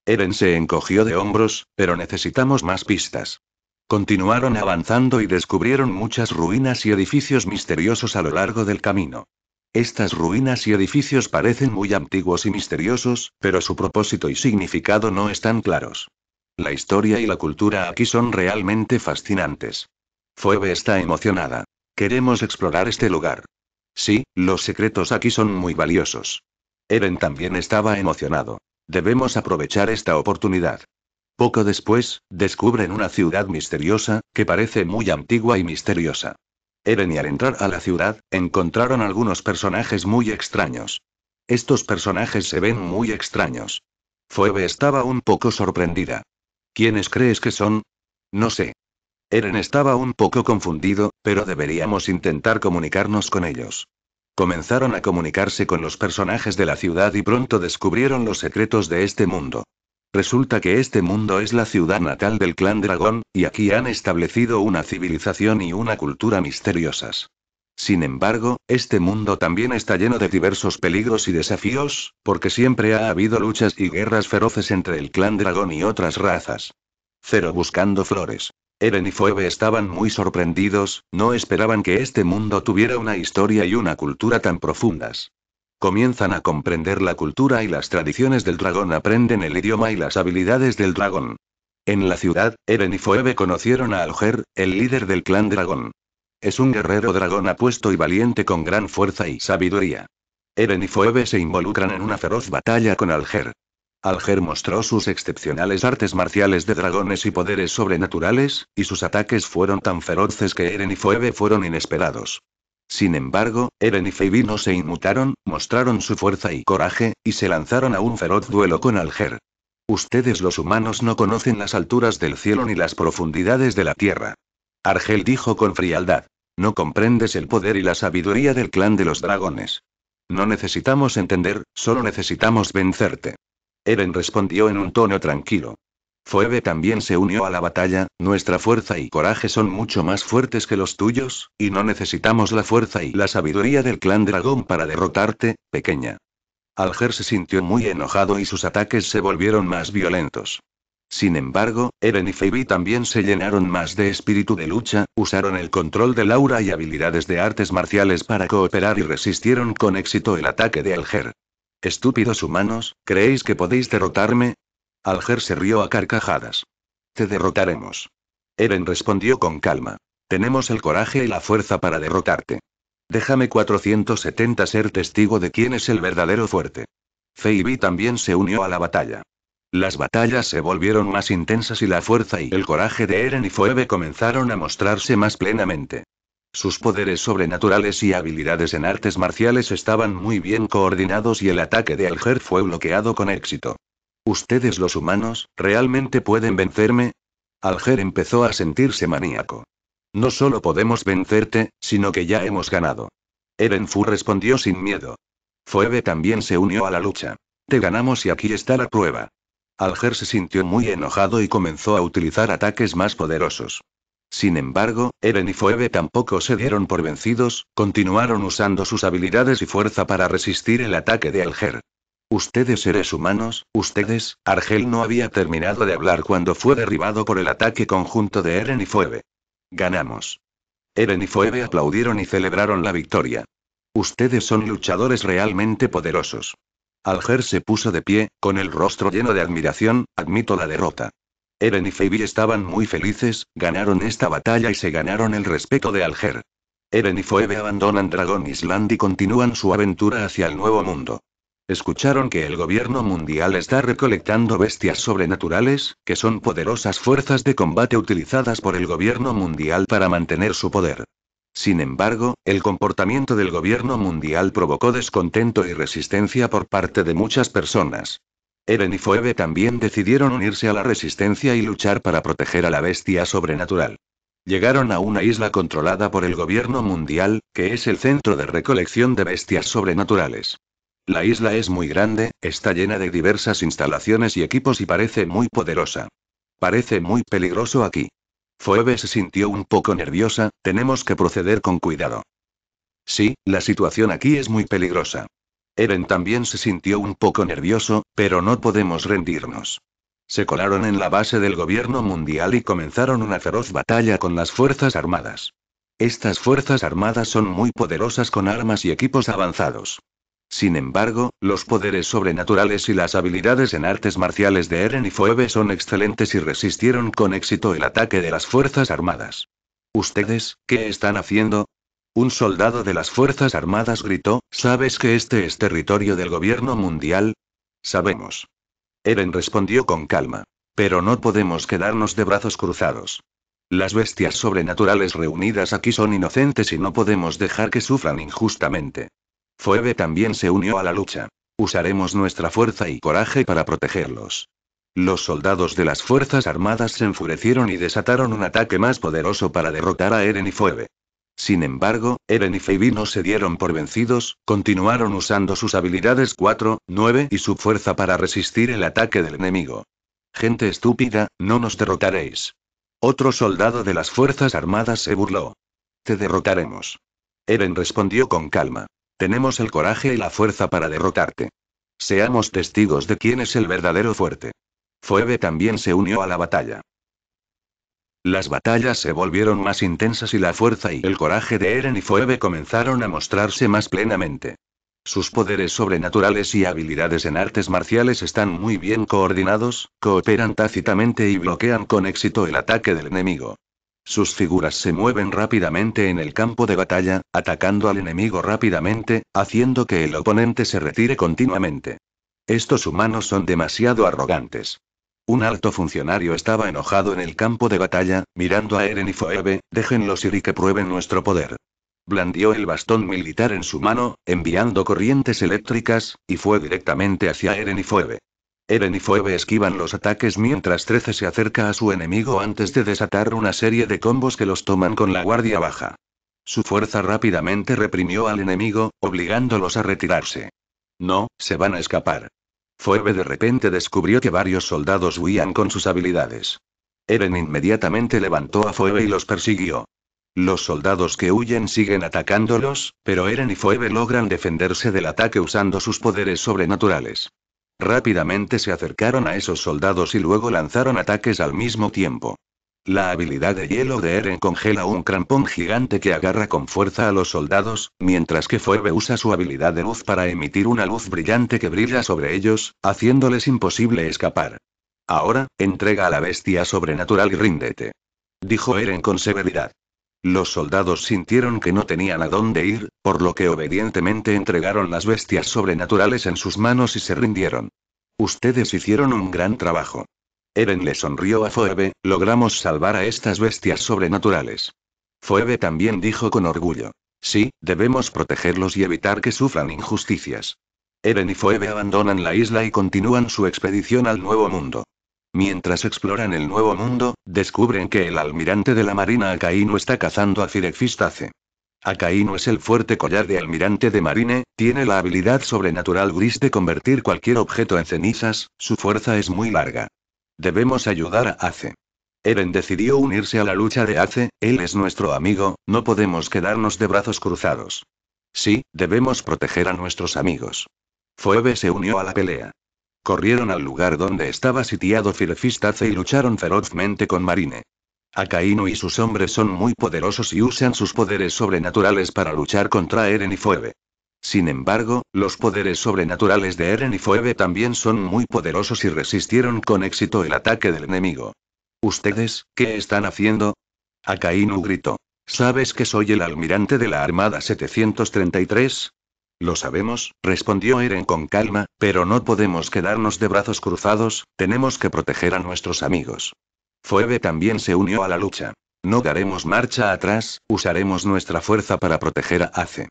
Eren se encogió de hombros, pero necesitamos más pistas. Continuaron avanzando y descubrieron muchas ruinas y edificios misteriosos a lo largo del camino. Estas ruinas y edificios parecen muy antiguos y misteriosos, pero su propósito y significado no están claros. La historia y la cultura aquí son realmente fascinantes. Fuebe está emocionada. Queremos explorar este lugar. Sí, los secretos aquí son muy valiosos. Eren también estaba emocionado. Debemos aprovechar esta oportunidad. Poco después, descubren una ciudad misteriosa, que parece muy antigua y misteriosa. Eren y al entrar a la ciudad, encontraron algunos personajes muy extraños. Estos personajes se ven muy extraños. Phoebe estaba un poco sorprendida. ¿Quiénes crees que son? No sé. Eren estaba un poco confundido, pero deberíamos intentar comunicarnos con ellos. Comenzaron a comunicarse con los personajes de la ciudad y pronto descubrieron los secretos de este mundo. Resulta que este mundo es la ciudad natal del clan dragón, y aquí han establecido una civilización y una cultura misteriosas. Sin embargo, este mundo también está lleno de diversos peligros y desafíos, porque siempre ha habido luchas y guerras feroces entre el clan dragón y otras razas. Cero buscando flores. Eren y Phoebe estaban muy sorprendidos, no esperaban que este mundo tuviera una historia y una cultura tan profundas. Comienzan a comprender la cultura y las tradiciones del dragón, aprenden el idioma y las habilidades del dragón. En la ciudad, Eren y Phoebe conocieron a Alger, el líder del clan dragón. Es un guerrero dragón apuesto y valiente con gran fuerza y sabiduría. Eren y Phoebe se involucran en una feroz batalla con Alger. Alger mostró sus excepcionales artes marciales de dragones y poderes sobrenaturales, y sus ataques fueron tan feroces que Eren y Phoebe fueron inesperados. Sin embargo, Eren y Phoebe no se inmutaron, mostraron su fuerza y coraje, y se lanzaron a un feroz duelo con Alger. Ustedes los humanos no conocen las alturas del cielo ni las profundidades de la tierra. Argel dijo con frialdad. No comprendes el poder y la sabiduría del clan de los dragones. No necesitamos entender, solo necesitamos vencerte. Eren respondió en un tono tranquilo. Phoebe también se unió a la batalla, nuestra fuerza y coraje son mucho más fuertes que los tuyos, y no necesitamos la fuerza y la sabiduría del clan dragón para derrotarte, pequeña. Alger se sintió muy enojado y sus ataques se volvieron más violentos. Sin embargo, Eren y Phoebe también se llenaron más de espíritu de lucha, usaron el control de Laura y habilidades de artes marciales para cooperar y resistieron con éxito el ataque de Alger. Estúpidos humanos, ¿creéis que podéis derrotarme? Alger se rió a carcajadas. Te derrotaremos. Eren respondió con calma. Tenemos el coraje y la fuerza para derrotarte. Déjame 470 ser testigo de quién es el verdadero fuerte. Feibi también se unió a la batalla. Las batallas se volvieron más intensas y la fuerza y el coraje de Eren y Phoebe comenzaron a mostrarse más plenamente. Sus poderes sobrenaturales y habilidades en artes marciales estaban muy bien coordinados y el ataque de Alger fue bloqueado con éxito. ¿Ustedes los humanos, realmente pueden vencerme? Alger empezó a sentirse maníaco. No solo podemos vencerte, sino que ya hemos ganado. Eren Fu respondió sin miedo. Fuebe también se unió a la lucha. Te ganamos y aquí está la prueba. Alger se sintió muy enojado y comenzó a utilizar ataques más poderosos. Sin embargo, Eren y Fueve tampoco se dieron por vencidos, continuaron usando sus habilidades y fuerza para resistir el ataque de Alger. Ustedes seres humanos, ustedes, Argel no había terminado de hablar cuando fue derribado por el ataque conjunto de Eren y Fueve. Ganamos. Eren y Fueve aplaudieron y celebraron la victoria. Ustedes son luchadores realmente poderosos. Alger se puso de pie, con el rostro lleno de admiración, admito la derrota. Eren y Phoebe estaban muy felices, ganaron esta batalla y se ganaron el respeto de Alger. Eren y Phoebe abandonan Dragon Island y continúan su aventura hacia el Nuevo Mundo. Escucharon que el gobierno mundial está recolectando bestias sobrenaturales, que son poderosas fuerzas de combate utilizadas por el gobierno mundial para mantener su poder. Sin embargo, el comportamiento del gobierno mundial provocó descontento y resistencia por parte de muchas personas. Eren y Phoebe también decidieron unirse a la resistencia y luchar para proteger a la bestia sobrenatural. Llegaron a una isla controlada por el gobierno mundial, que es el centro de recolección de bestias sobrenaturales. La isla es muy grande, está llena de diversas instalaciones y equipos y parece muy poderosa. Parece muy peligroso aquí. Phoebe se sintió un poco nerviosa, tenemos que proceder con cuidado. Sí, la situación aquí es muy peligrosa. Eren también se sintió un poco nervioso, pero no podemos rendirnos. Se colaron en la base del gobierno mundial y comenzaron una feroz batalla con las Fuerzas Armadas. Estas Fuerzas Armadas son muy poderosas con armas y equipos avanzados. Sin embargo, los poderes sobrenaturales y las habilidades en artes marciales de Eren y Phoebe son excelentes y resistieron con éxito el ataque de las Fuerzas Armadas. ¿Ustedes, qué están haciendo? Un soldado de las Fuerzas Armadas gritó, ¿sabes que este es territorio del gobierno mundial? Sabemos. Eren respondió con calma. Pero no podemos quedarnos de brazos cruzados. Las bestias sobrenaturales reunidas aquí son inocentes y no podemos dejar que sufran injustamente. Fuebe también se unió a la lucha. Usaremos nuestra fuerza y coraje para protegerlos. Los soldados de las Fuerzas Armadas se enfurecieron y desataron un ataque más poderoso para derrotar a Eren y Fuebe. Sin embargo, Eren y Feibi no se dieron por vencidos, continuaron usando sus habilidades 4, 9 y su fuerza para resistir el ataque del enemigo. Gente estúpida, no nos derrotaréis. Otro soldado de las Fuerzas Armadas se burló. Te derrotaremos. Eren respondió con calma. Tenemos el coraje y la fuerza para derrotarte. Seamos testigos de quién es el verdadero fuerte. Phoebe también se unió a la batalla. Las batallas se volvieron más intensas y la fuerza y el coraje de Eren y Fueve comenzaron a mostrarse más plenamente. Sus poderes sobrenaturales y habilidades en artes marciales están muy bien coordinados, cooperan tácitamente y bloquean con éxito el ataque del enemigo. Sus figuras se mueven rápidamente en el campo de batalla, atacando al enemigo rápidamente, haciendo que el oponente se retire continuamente. Estos humanos son demasiado arrogantes. Un alto funcionario estaba enojado en el campo de batalla, mirando a Eren y Fueve, déjenlos ir y que prueben nuestro poder. Blandió el bastón militar en su mano, enviando corrientes eléctricas, y fue directamente hacia Eren y Foebe. Eren y Fueve esquivan los ataques mientras Trece se acerca a su enemigo antes de desatar una serie de combos que los toman con la guardia baja. Su fuerza rápidamente reprimió al enemigo, obligándolos a retirarse. No, se van a escapar. Fuebe de repente descubrió que varios soldados huían con sus habilidades. Eren inmediatamente levantó a Fuebe y los persiguió. Los soldados que huyen siguen atacándolos, pero Eren y Fuebe logran defenderse del ataque usando sus poderes sobrenaturales. Rápidamente se acercaron a esos soldados y luego lanzaron ataques al mismo tiempo. La habilidad de hielo de Eren congela un crampón gigante que agarra con fuerza a los soldados, mientras que Fuebe usa su habilidad de luz para emitir una luz brillante que brilla sobre ellos, haciéndoles imposible escapar. Ahora, entrega a la bestia sobrenatural y ríndete. Dijo Eren con severidad. Los soldados sintieron que no tenían a dónde ir, por lo que obedientemente entregaron las bestias sobrenaturales en sus manos y se rindieron. Ustedes hicieron un gran trabajo. Eren le sonrió a Foebe, logramos salvar a estas bestias sobrenaturales. Foebe también dijo con orgullo. Sí, debemos protegerlos y evitar que sufran injusticias. Eren y Foebe abandonan la isla y continúan su expedición al Nuevo Mundo. Mientras exploran el Nuevo Mundo, descubren que el almirante de la Marina Akainu está cazando a Firefistace. Akainu es el fuerte collar de almirante de marine, tiene la habilidad sobrenatural gris de convertir cualquier objeto en cenizas, su fuerza es muy larga. Debemos ayudar a Ace. Eren decidió unirse a la lucha de Ace, él es nuestro amigo, no podemos quedarnos de brazos cruzados. Sí, debemos proteger a nuestros amigos. Fueve se unió a la pelea. Corrieron al lugar donde estaba sitiado Ace y lucharon ferozmente con Marine. Akainu y sus hombres son muy poderosos y usan sus poderes sobrenaturales para luchar contra Eren y Fueve. Sin embargo, los poderes sobrenaturales de Eren y Phoebe también son muy poderosos y resistieron con éxito el ataque del enemigo. ¿Ustedes, qué están haciendo? Akainu gritó. ¿Sabes que soy el almirante de la Armada 733? Lo sabemos, respondió Eren con calma, pero no podemos quedarnos de brazos cruzados, tenemos que proteger a nuestros amigos. Phoebe también se unió a la lucha. No daremos marcha atrás, usaremos nuestra fuerza para proteger a Ace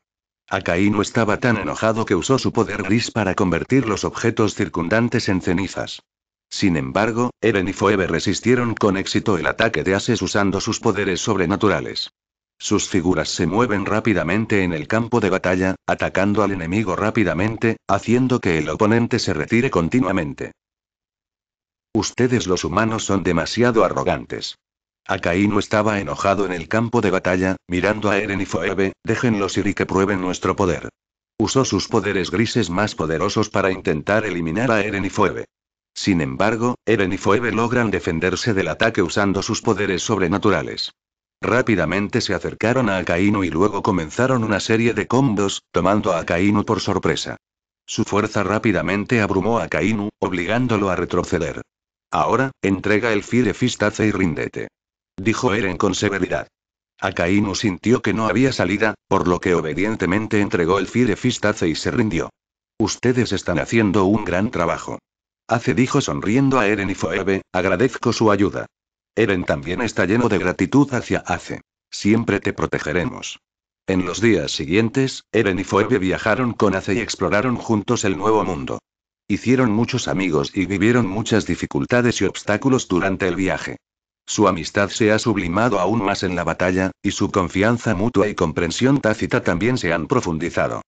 no estaba tan enojado que usó su poder gris para convertir los objetos circundantes en cenizas. Sin embargo, Eren y Foever resistieron con éxito el ataque de Ases usando sus poderes sobrenaturales. Sus figuras se mueven rápidamente en el campo de batalla, atacando al enemigo rápidamente, haciendo que el oponente se retire continuamente. Ustedes los humanos son demasiado arrogantes. Akainu estaba enojado en el campo de batalla, mirando a Eren y Foebe, déjenlos ir y que prueben nuestro poder. Usó sus poderes grises más poderosos para intentar eliminar a Eren y Foebe. Sin embargo, Eren y Foebe logran defenderse del ataque usando sus poderes sobrenaturales. Rápidamente se acercaron a Akainu y luego comenzaron una serie de combos, tomando a Akainu por sorpresa. Su fuerza rápidamente abrumó a Akainu, obligándolo a retroceder. Ahora, entrega el Fire y Rindete dijo Eren con severidad. Akainu sintió que no había salida, por lo que obedientemente entregó el firefistace y se rindió. Ustedes están haciendo un gran trabajo. Ace dijo sonriendo a Eren y Foebe, agradezco su ayuda. Eren también está lleno de gratitud hacia Ace. Siempre te protegeremos. En los días siguientes, Eren y Foebe viajaron con Ace y exploraron juntos el nuevo mundo. Hicieron muchos amigos y vivieron muchas dificultades y obstáculos durante el viaje. Su amistad se ha sublimado aún más en la batalla, y su confianza mutua y comprensión tácita también se han profundizado.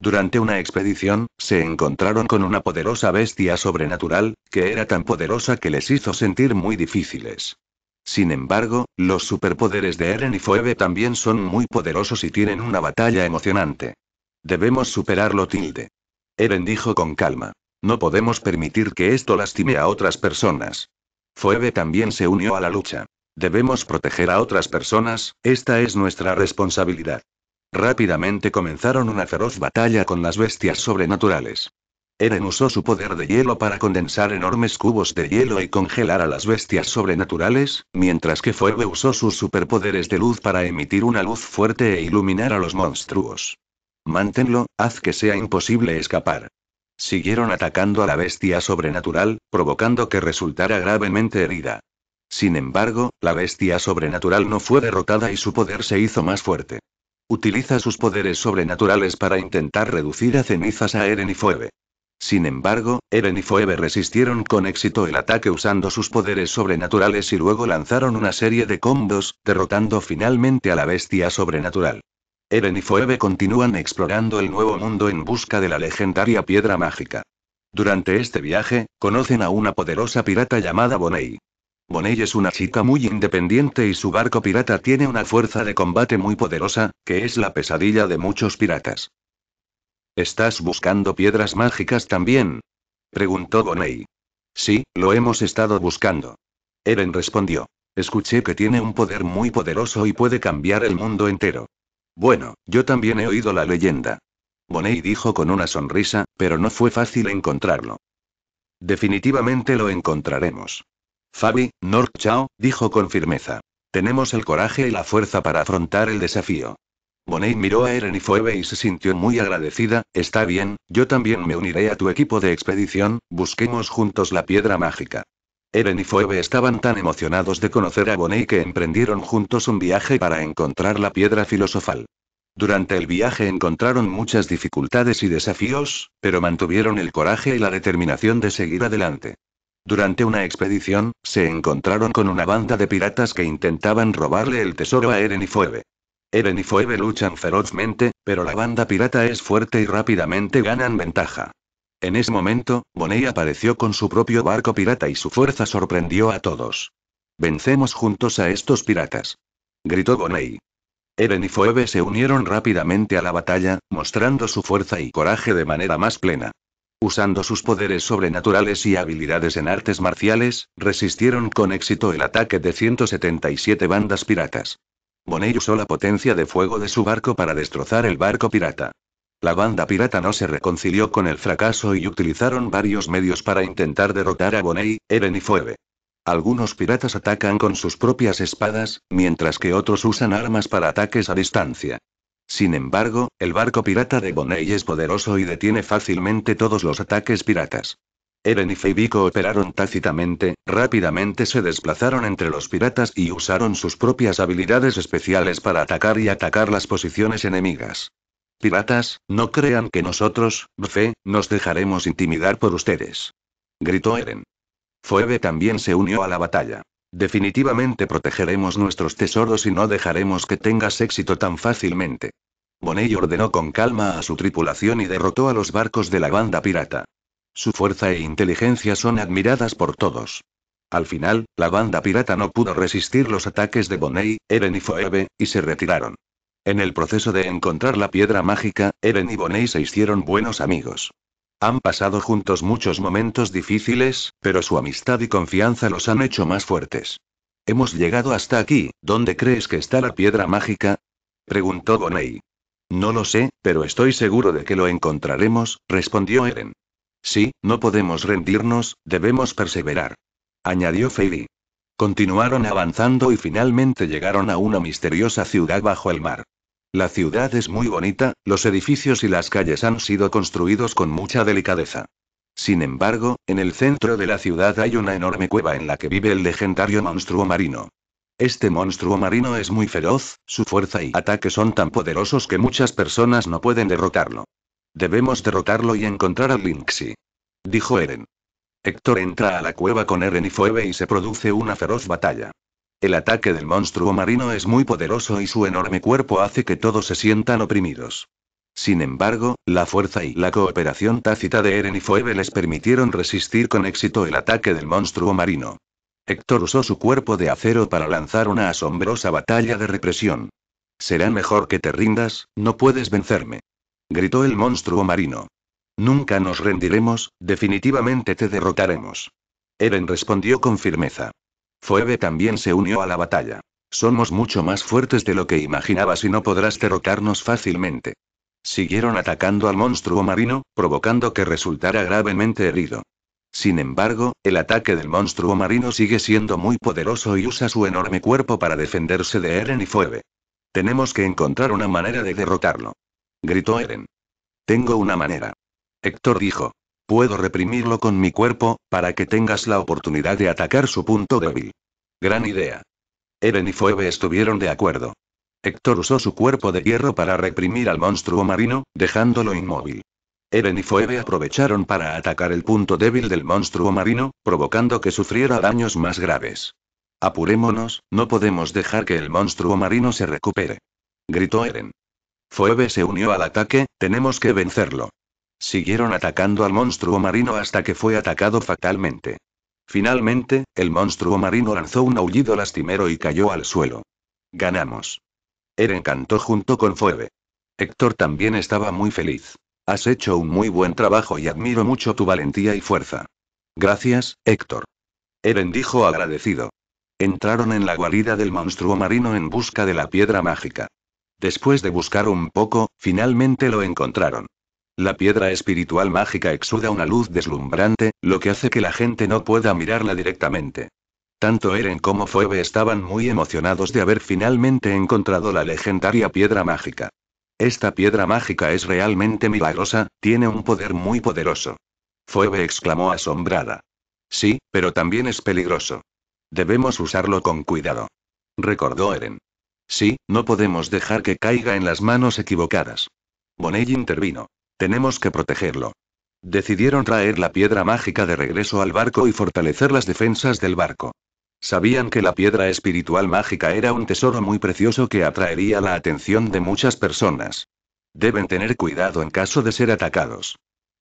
Durante una expedición, se encontraron con una poderosa bestia sobrenatural, que era tan poderosa que les hizo sentir muy difíciles. Sin embargo, los superpoderes de Eren y Fueve también son muy poderosos y tienen una batalla emocionante. Debemos superarlo tilde. Eren dijo con calma. No podemos permitir que esto lastime a otras personas. Fuebe también se unió a la lucha. Debemos proteger a otras personas, esta es nuestra responsabilidad. Rápidamente comenzaron una feroz batalla con las bestias sobrenaturales. Eren usó su poder de hielo para condensar enormes cubos de hielo y congelar a las bestias sobrenaturales, mientras que Fuebe usó sus superpoderes de luz para emitir una luz fuerte e iluminar a los monstruos. Mantenlo, haz que sea imposible escapar. Siguieron atacando a la bestia sobrenatural, provocando que resultara gravemente herida. Sin embargo, la bestia sobrenatural no fue derrotada y su poder se hizo más fuerte. Utiliza sus poderes sobrenaturales para intentar reducir a cenizas a Eren y Fueve. Sin embargo, Eren y Fueve resistieron con éxito el ataque usando sus poderes sobrenaturales y luego lanzaron una serie de combos, derrotando finalmente a la bestia sobrenatural. Eren y Phoebe continúan explorando el nuevo mundo en busca de la legendaria piedra mágica. Durante este viaje, conocen a una poderosa pirata llamada Bonei. Bonney es una chica muy independiente y su barco pirata tiene una fuerza de combate muy poderosa, que es la pesadilla de muchos piratas. ¿Estás buscando piedras mágicas también? preguntó Bonei. Sí, lo hemos estado buscando. Eren respondió. Escuché que tiene un poder muy poderoso y puede cambiar el mundo entero. Bueno, yo también he oído la leyenda. Bonney dijo con una sonrisa, pero no fue fácil encontrarlo. Definitivamente lo encontraremos. Fabi, North Chao, dijo con firmeza. Tenemos el coraje y la fuerza para afrontar el desafío. Bonney miró a Eren y Fuebe y se sintió muy agradecida. Está bien, yo también me uniré a tu equipo de expedición, busquemos juntos la piedra mágica. Eren y Fueve estaban tan emocionados de conocer a Bonnie que emprendieron juntos un viaje para encontrar la piedra filosofal. Durante el viaje encontraron muchas dificultades y desafíos, pero mantuvieron el coraje y la determinación de seguir adelante. Durante una expedición, se encontraron con una banda de piratas que intentaban robarle el tesoro a Eren y Fueve. Eren y Fuebe luchan ferozmente, pero la banda pirata es fuerte y rápidamente ganan ventaja. En ese momento, Bonney apareció con su propio barco pirata y su fuerza sorprendió a todos. Vencemos juntos a estos piratas. Gritó Bonney. Eren y Phoebe se unieron rápidamente a la batalla, mostrando su fuerza y coraje de manera más plena. Usando sus poderes sobrenaturales y habilidades en artes marciales, resistieron con éxito el ataque de 177 bandas piratas. Bonney usó la potencia de fuego de su barco para destrozar el barco pirata. La banda pirata no se reconcilió con el fracaso y utilizaron varios medios para intentar derrotar a Bonney, Eren y Fuebe. Algunos piratas atacan con sus propias espadas, mientras que otros usan armas para ataques a distancia. Sin embargo, el barco pirata de Bonney es poderoso y detiene fácilmente todos los ataques piratas. Eren y Phoebe cooperaron tácitamente, rápidamente se desplazaron entre los piratas y usaron sus propias habilidades especiales para atacar y atacar las posiciones enemigas. Piratas, no crean que nosotros, fe, nos dejaremos intimidar por ustedes. Gritó Eren. Fuebe también se unió a la batalla. Definitivamente protegeremos nuestros tesoros y no dejaremos que tengas éxito tan fácilmente. Bonney ordenó con calma a su tripulación y derrotó a los barcos de la banda pirata. Su fuerza e inteligencia son admiradas por todos. Al final, la banda pirata no pudo resistir los ataques de Bonney, Eren y Fuebe, y se retiraron. En el proceso de encontrar la piedra mágica, Eren y Bonney se hicieron buenos amigos. Han pasado juntos muchos momentos difíciles, pero su amistad y confianza los han hecho más fuertes. Hemos llegado hasta aquí, ¿dónde crees que está la piedra mágica? preguntó Bonney. No lo sé, pero estoy seguro de que lo encontraremos, respondió Eren. Sí, no podemos rendirnos, debemos perseverar. Añadió Feidi. Continuaron avanzando y finalmente llegaron a una misteriosa ciudad bajo el mar. La ciudad es muy bonita, los edificios y las calles han sido construidos con mucha delicadeza. Sin embargo, en el centro de la ciudad hay una enorme cueva en la que vive el legendario monstruo marino. Este monstruo marino es muy feroz, su fuerza y ataque son tan poderosos que muchas personas no pueden derrotarlo. Debemos derrotarlo y encontrar a Linksy. Dijo Eren. Héctor entra a la cueva con Eren y Phoebe y se produce una feroz batalla. El ataque del monstruo marino es muy poderoso y su enorme cuerpo hace que todos se sientan oprimidos. Sin embargo, la fuerza y la cooperación tácita de Eren y Phoebe les permitieron resistir con éxito el ataque del monstruo marino. Héctor usó su cuerpo de acero para lanzar una asombrosa batalla de represión. Será mejor que te rindas, no puedes vencerme. Gritó el monstruo marino. Nunca nos rendiremos, definitivamente te derrotaremos. Eren respondió con firmeza. Phoebe también se unió a la batalla. Somos mucho más fuertes de lo que imaginabas y no podrás derrotarnos fácilmente. Siguieron atacando al monstruo marino, provocando que resultara gravemente herido. Sin embargo, el ataque del monstruo marino sigue siendo muy poderoso y usa su enorme cuerpo para defenderse de Eren y Fueve. Tenemos que encontrar una manera de derrotarlo. Gritó Eren. Tengo una manera. Héctor dijo. Puedo reprimirlo con mi cuerpo, para que tengas la oportunidad de atacar su punto débil. Gran idea. Eren y Fuebe estuvieron de acuerdo. Héctor usó su cuerpo de hierro para reprimir al monstruo marino, dejándolo inmóvil. Eren y Fueve aprovecharon para atacar el punto débil del monstruo marino, provocando que sufriera daños más graves. Apurémonos, no podemos dejar que el monstruo marino se recupere. Gritó Eren. Fuebe se unió al ataque, tenemos que vencerlo. Siguieron atacando al monstruo marino hasta que fue atacado fatalmente. Finalmente, el monstruo marino lanzó un aullido lastimero y cayó al suelo. Ganamos. Eren cantó junto con Fuebe. Héctor también estaba muy feliz. Has hecho un muy buen trabajo y admiro mucho tu valentía y fuerza. Gracias, Héctor. Eren dijo agradecido. Entraron en la guarida del monstruo marino en busca de la piedra mágica. Después de buscar un poco, finalmente lo encontraron. La piedra espiritual mágica exuda una luz deslumbrante, lo que hace que la gente no pueda mirarla directamente. Tanto Eren como Fuebe estaban muy emocionados de haber finalmente encontrado la legendaria piedra mágica. Esta piedra mágica es realmente milagrosa, tiene un poder muy poderoso. Fuebe exclamó asombrada. Sí, pero también es peligroso. Debemos usarlo con cuidado. Recordó Eren. Sí, no podemos dejar que caiga en las manos equivocadas. Bonelli intervino. Tenemos que protegerlo. Decidieron traer la piedra mágica de regreso al barco y fortalecer las defensas del barco. Sabían que la piedra espiritual mágica era un tesoro muy precioso que atraería la atención de muchas personas. Deben tener cuidado en caso de ser atacados.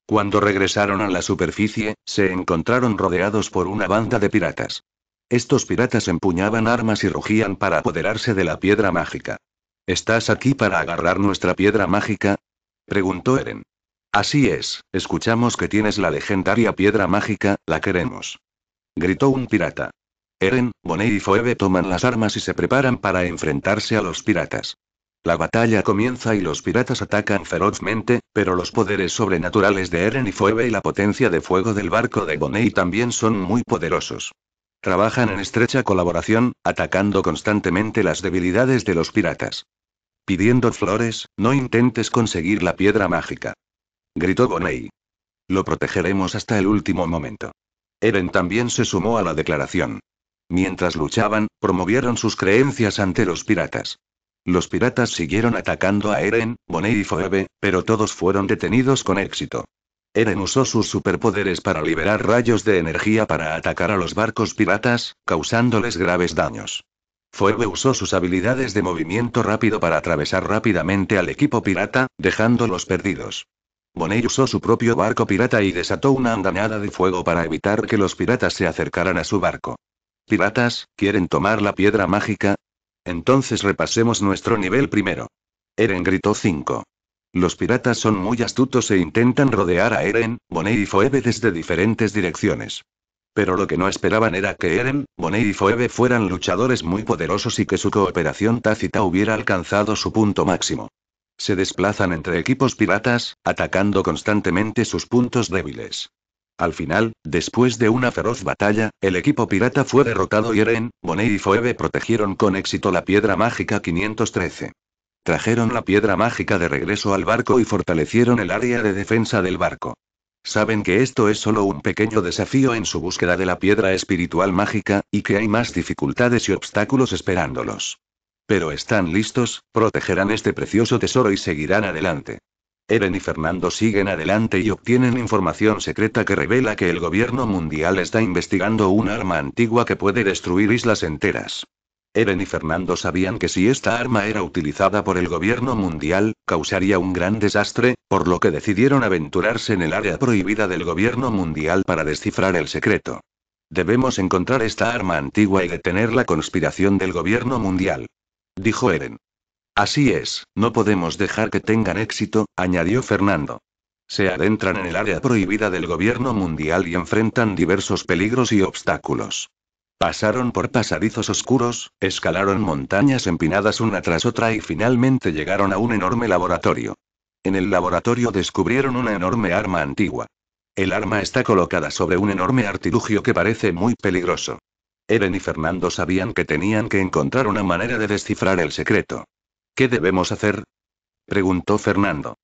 Cuando regresaron a la superficie, se encontraron rodeados por una banda de piratas. Estos piratas empuñaban armas y rugían para apoderarse de la piedra mágica. ¿Estás aquí para agarrar nuestra piedra mágica? preguntó Eren. Así es, escuchamos que tienes la legendaria piedra mágica, la queremos. Gritó un pirata. Eren, Bonnie y Fuebe toman las armas y se preparan para enfrentarse a los piratas. La batalla comienza y los piratas atacan ferozmente, pero los poderes sobrenaturales de Eren y Fuebe y la potencia de fuego del barco de Bonnie también son muy poderosos. Trabajan en estrecha colaboración, atacando constantemente las debilidades de los piratas. Pidiendo flores, no intentes conseguir la piedra mágica gritó Bonney. Lo protegeremos hasta el último momento. Eren también se sumó a la declaración. Mientras luchaban, promovieron sus creencias ante los piratas. Los piratas siguieron atacando a Eren, Bonney y Foebe, pero todos fueron detenidos con éxito. Eren usó sus superpoderes para liberar rayos de energía para atacar a los barcos piratas, causándoles graves daños. Foebe usó sus habilidades de movimiento rápido para atravesar rápidamente al equipo pirata, dejándolos perdidos. Bonney usó su propio barco pirata y desató una andanada de fuego para evitar que los piratas se acercaran a su barco. ¿Piratas, quieren tomar la piedra mágica? Entonces repasemos nuestro nivel primero. Eren gritó 5. Los piratas son muy astutos e intentan rodear a Eren, Bonet y Foebe desde diferentes direcciones. Pero lo que no esperaban era que Eren, Bonet y Foebe fueran luchadores muy poderosos y que su cooperación tácita hubiera alcanzado su punto máximo. Se desplazan entre equipos piratas, atacando constantemente sus puntos débiles. Al final, después de una feroz batalla, el equipo pirata fue derrotado y Eren, Bonet y Phoebe protegieron con éxito la piedra mágica 513. Trajeron la piedra mágica de regreso al barco y fortalecieron el área de defensa del barco. Saben que esto es solo un pequeño desafío en su búsqueda de la piedra espiritual mágica, y que hay más dificultades y obstáculos esperándolos. Pero están listos, protegerán este precioso tesoro y seguirán adelante. Eren y Fernando siguen adelante y obtienen información secreta que revela que el gobierno mundial está investigando un arma antigua que puede destruir islas enteras. Eren y Fernando sabían que si esta arma era utilizada por el gobierno mundial, causaría un gran desastre, por lo que decidieron aventurarse en el área prohibida del gobierno mundial para descifrar el secreto. Debemos encontrar esta arma antigua y detener la conspiración del gobierno mundial dijo Eren. Así es, no podemos dejar que tengan éxito, añadió Fernando. Se adentran en el área prohibida del gobierno mundial y enfrentan diversos peligros y obstáculos. Pasaron por pasadizos oscuros, escalaron montañas empinadas una tras otra y finalmente llegaron a un enorme laboratorio. En el laboratorio descubrieron una enorme arma antigua. El arma está colocada sobre un enorme artilugio que parece muy peligroso. Eren y Fernando sabían que tenían que encontrar una manera de descifrar el secreto. ¿Qué debemos hacer? preguntó Fernando.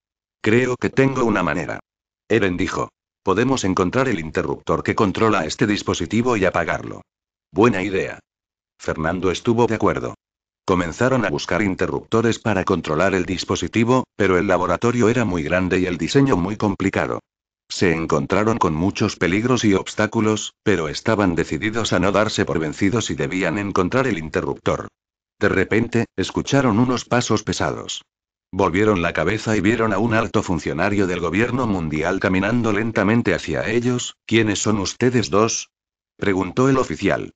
Creo que tengo una manera. Eren dijo. Podemos encontrar el interruptor que controla este dispositivo y apagarlo. Buena idea. Fernando estuvo de acuerdo. Comenzaron a buscar interruptores para controlar el dispositivo, pero el laboratorio era muy grande y el diseño muy complicado. Se encontraron con muchos peligros y obstáculos, pero estaban decididos a no darse por vencidos y debían encontrar el interruptor. De repente, escucharon unos pasos pesados. Volvieron la cabeza y vieron a un alto funcionario del gobierno mundial caminando lentamente hacia ellos. ¿Quiénes son ustedes dos? preguntó el oficial.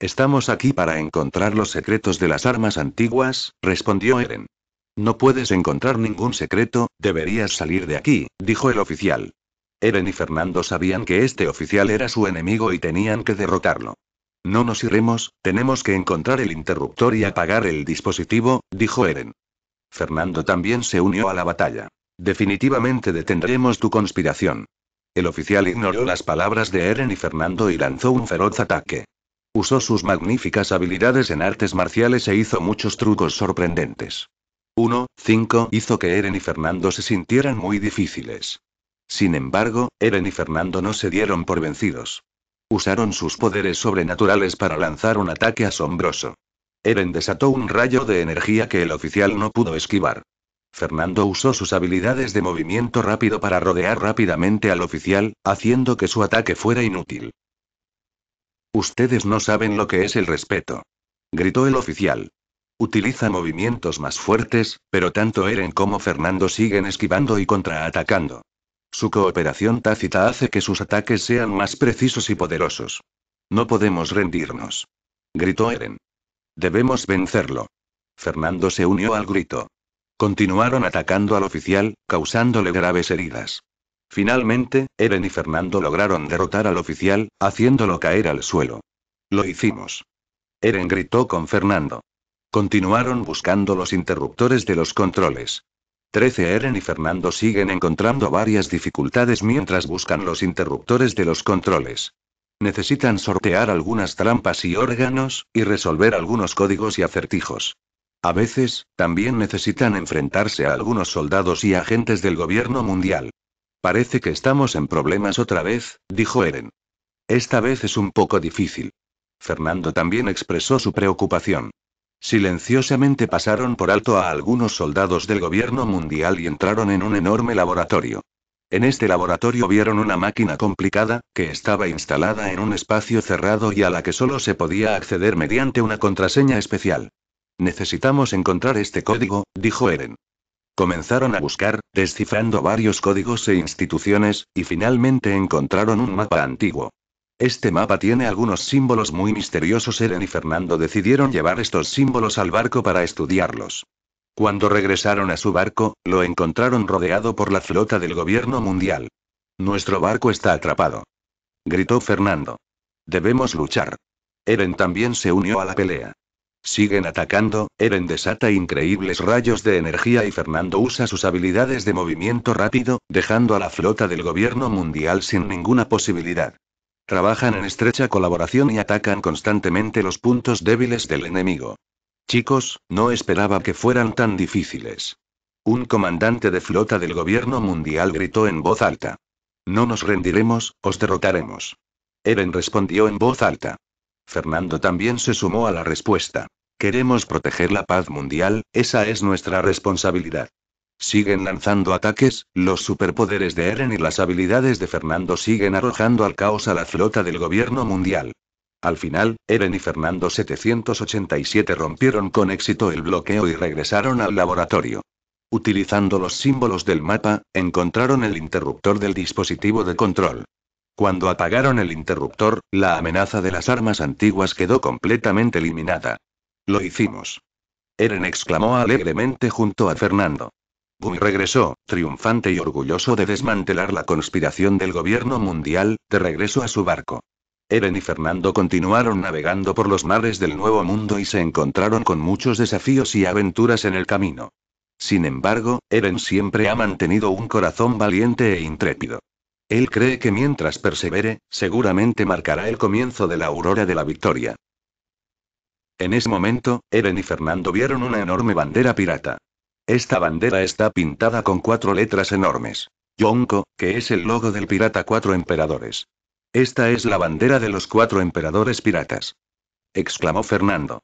Estamos aquí para encontrar los secretos de las armas antiguas, respondió Eren. No puedes encontrar ningún secreto, deberías salir de aquí, dijo el oficial. Eren y Fernando sabían que este oficial era su enemigo y tenían que derrotarlo. No nos iremos, tenemos que encontrar el interruptor y apagar el dispositivo, dijo Eren. Fernando también se unió a la batalla. Definitivamente detendremos tu conspiración. El oficial ignoró las palabras de Eren y Fernando y lanzó un feroz ataque. Usó sus magníficas habilidades en artes marciales e hizo muchos trucos sorprendentes. 1, 5 hizo que Eren y Fernando se sintieran muy difíciles. Sin embargo, Eren y Fernando no se dieron por vencidos. Usaron sus poderes sobrenaturales para lanzar un ataque asombroso. Eren desató un rayo de energía que el oficial no pudo esquivar. Fernando usó sus habilidades de movimiento rápido para rodear rápidamente al oficial, haciendo que su ataque fuera inútil. Ustedes no saben lo que es el respeto. Gritó el oficial. Utiliza movimientos más fuertes, pero tanto Eren como Fernando siguen esquivando y contraatacando. Su cooperación tácita hace que sus ataques sean más precisos y poderosos. No podemos rendirnos. Gritó Eren. Debemos vencerlo. Fernando se unió al grito. Continuaron atacando al oficial, causándole graves heridas. Finalmente, Eren y Fernando lograron derrotar al oficial, haciéndolo caer al suelo. Lo hicimos. Eren gritó con Fernando. Continuaron buscando los interruptores de los controles. 13 Eren y Fernando siguen encontrando varias dificultades mientras buscan los interruptores de los controles. Necesitan sortear algunas trampas y órganos, y resolver algunos códigos y acertijos. A veces, también necesitan enfrentarse a algunos soldados y agentes del gobierno mundial. Parece que estamos en problemas otra vez, dijo Eren. Esta vez es un poco difícil. Fernando también expresó su preocupación. Silenciosamente pasaron por alto a algunos soldados del gobierno mundial y entraron en un enorme laboratorio. En este laboratorio vieron una máquina complicada, que estaba instalada en un espacio cerrado y a la que solo se podía acceder mediante una contraseña especial. Necesitamos encontrar este código, dijo Eren. Comenzaron a buscar, descifrando varios códigos e instituciones, y finalmente encontraron un mapa antiguo. Este mapa tiene algunos símbolos muy misteriosos. Eren y Fernando decidieron llevar estos símbolos al barco para estudiarlos. Cuando regresaron a su barco, lo encontraron rodeado por la flota del gobierno mundial. Nuestro barco está atrapado. Gritó Fernando. Debemos luchar. Eren también se unió a la pelea. Siguen atacando, Eren desata increíbles rayos de energía y Fernando usa sus habilidades de movimiento rápido, dejando a la flota del gobierno mundial sin ninguna posibilidad. Trabajan en estrecha colaboración y atacan constantemente los puntos débiles del enemigo. Chicos, no esperaba que fueran tan difíciles. Un comandante de flota del gobierno mundial gritó en voz alta. No nos rendiremos, os derrotaremos. Eren respondió en voz alta. Fernando también se sumó a la respuesta. Queremos proteger la paz mundial, esa es nuestra responsabilidad. Siguen lanzando ataques, los superpoderes de Eren y las habilidades de Fernando siguen arrojando al caos a la flota del gobierno mundial. Al final, Eren y Fernando 787 rompieron con éxito el bloqueo y regresaron al laboratorio. Utilizando los símbolos del mapa, encontraron el interruptor del dispositivo de control. Cuando apagaron el interruptor, la amenaza de las armas antiguas quedó completamente eliminada. Lo hicimos. Eren exclamó alegremente junto a Fernando. Y regresó, triunfante y orgulloso de desmantelar la conspiración del gobierno mundial, de regreso a su barco. Eren y Fernando continuaron navegando por los mares del Nuevo Mundo y se encontraron con muchos desafíos y aventuras en el camino. Sin embargo, Eren siempre ha mantenido un corazón valiente e intrépido. Él cree que mientras persevere, seguramente marcará el comienzo de la aurora de la victoria. En ese momento, Eren y Fernando vieron una enorme bandera pirata. Esta bandera está pintada con cuatro letras enormes. Yonko, que es el logo del pirata Cuatro Emperadores. Esta es la bandera de los cuatro emperadores piratas. Exclamó Fernando.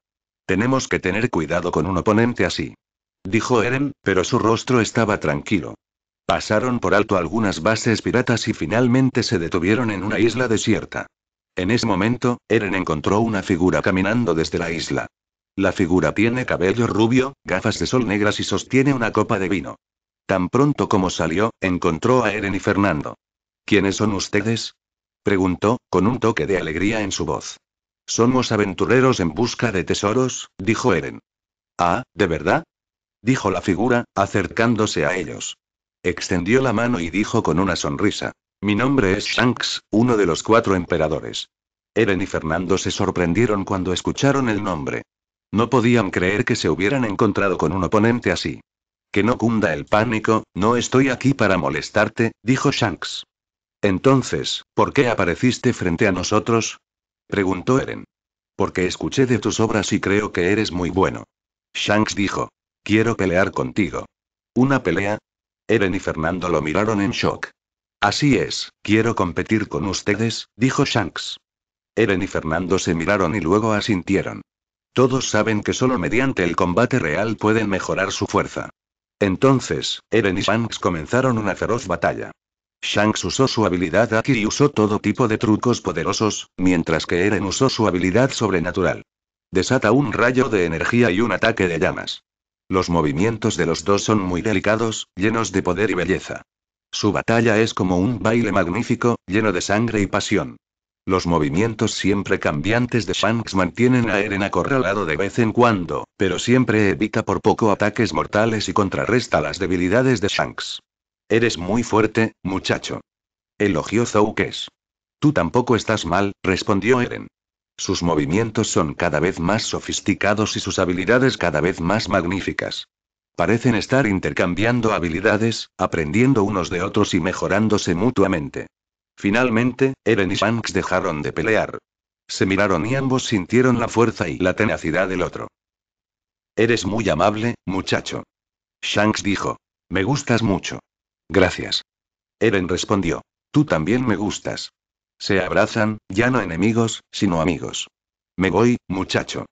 Tenemos que tener cuidado con un oponente así. Dijo Eren, pero su rostro estaba tranquilo. Pasaron por alto algunas bases piratas y finalmente se detuvieron en una isla desierta. En ese momento, Eren encontró una figura caminando desde la isla. La figura tiene cabello rubio, gafas de sol negras y sostiene una copa de vino. Tan pronto como salió, encontró a Eren y Fernando. ¿Quiénes son ustedes? preguntó, con un toque de alegría en su voz. Somos aventureros en busca de tesoros, dijo Eren. Ah, ¿de verdad? dijo la figura, acercándose a ellos. Extendió la mano y dijo con una sonrisa. Mi nombre es Shanks, uno de los cuatro emperadores. Eren y Fernando se sorprendieron cuando escucharon el nombre. No podían creer que se hubieran encontrado con un oponente así. Que no cunda el pánico, no estoy aquí para molestarte, dijo Shanks. Entonces, ¿por qué apareciste frente a nosotros? preguntó Eren. Porque escuché de tus obras y creo que eres muy bueno. Shanks dijo. Quiero pelear contigo. ¿Una pelea? Eren y Fernando lo miraron en shock. Así es, quiero competir con ustedes, dijo Shanks. Eren y Fernando se miraron y luego asintieron. Todos saben que solo mediante el combate real pueden mejorar su fuerza. Entonces, Eren y Shanks comenzaron una feroz batalla. Shanks usó su habilidad Aki y usó todo tipo de trucos poderosos, mientras que Eren usó su habilidad sobrenatural. Desata un rayo de energía y un ataque de llamas. Los movimientos de los dos son muy delicados, llenos de poder y belleza. Su batalla es como un baile magnífico, lleno de sangre y pasión. Los movimientos siempre cambiantes de Shanks mantienen a Eren acorralado de vez en cuando, pero siempre evita por poco ataques mortales y contrarresta las debilidades de Shanks. Eres muy fuerte, muchacho. Elogió Zoukes. Tú tampoco estás mal, respondió Eren. Sus movimientos son cada vez más sofisticados y sus habilidades cada vez más magníficas. Parecen estar intercambiando habilidades, aprendiendo unos de otros y mejorándose mutuamente. Finalmente, Eren y Shanks dejaron de pelear. Se miraron y ambos sintieron la fuerza y la tenacidad del otro. Eres muy amable, muchacho. Shanks dijo. Me gustas mucho. Gracias. Eren respondió. Tú también me gustas. Se abrazan, ya no enemigos, sino amigos. Me voy, muchacho.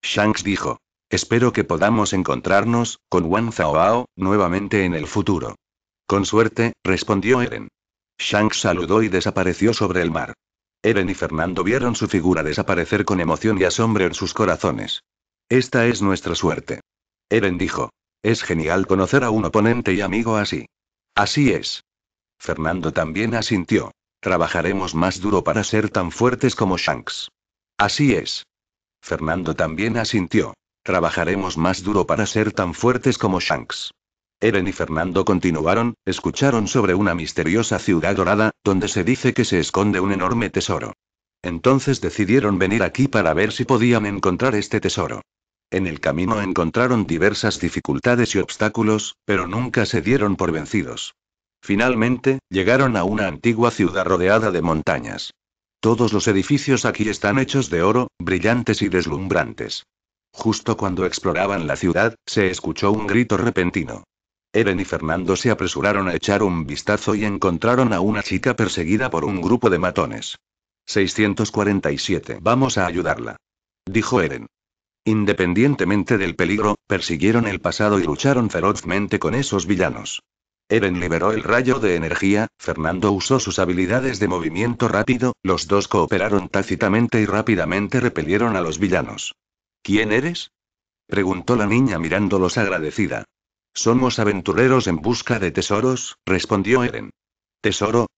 Shanks dijo. Espero que podamos encontrarnos, con Wan Zaoao, nuevamente en el futuro. Con suerte, respondió Eren. Shanks saludó y desapareció sobre el mar. Eren y Fernando vieron su figura desaparecer con emoción y asombro en sus corazones. Esta es nuestra suerte. Eren dijo. Es genial conocer a un oponente y amigo así. Así es. Fernando también asintió. Trabajaremos más duro para ser tan fuertes como Shanks. Así es. Fernando también asintió. Trabajaremos más duro para ser tan fuertes como Shanks. Eren y Fernando continuaron, escucharon sobre una misteriosa ciudad dorada, donde se dice que se esconde un enorme tesoro. Entonces decidieron venir aquí para ver si podían encontrar este tesoro. En el camino encontraron diversas dificultades y obstáculos, pero nunca se dieron por vencidos. Finalmente, llegaron a una antigua ciudad rodeada de montañas. Todos los edificios aquí están hechos de oro, brillantes y deslumbrantes. Justo cuando exploraban la ciudad, se escuchó un grito repentino. Eren y Fernando se apresuraron a echar un vistazo y encontraron a una chica perseguida por un grupo de matones. 647. Vamos a ayudarla. Dijo Eren. Independientemente del peligro, persiguieron el pasado y lucharon ferozmente con esos villanos. Eren liberó el rayo de energía, Fernando usó sus habilidades de movimiento rápido, los dos cooperaron tácitamente y rápidamente repelieron a los villanos. ¿Quién eres? preguntó la niña mirándolos agradecida. Somos aventureros en busca de tesoros, respondió Eren. ¿Tesoro?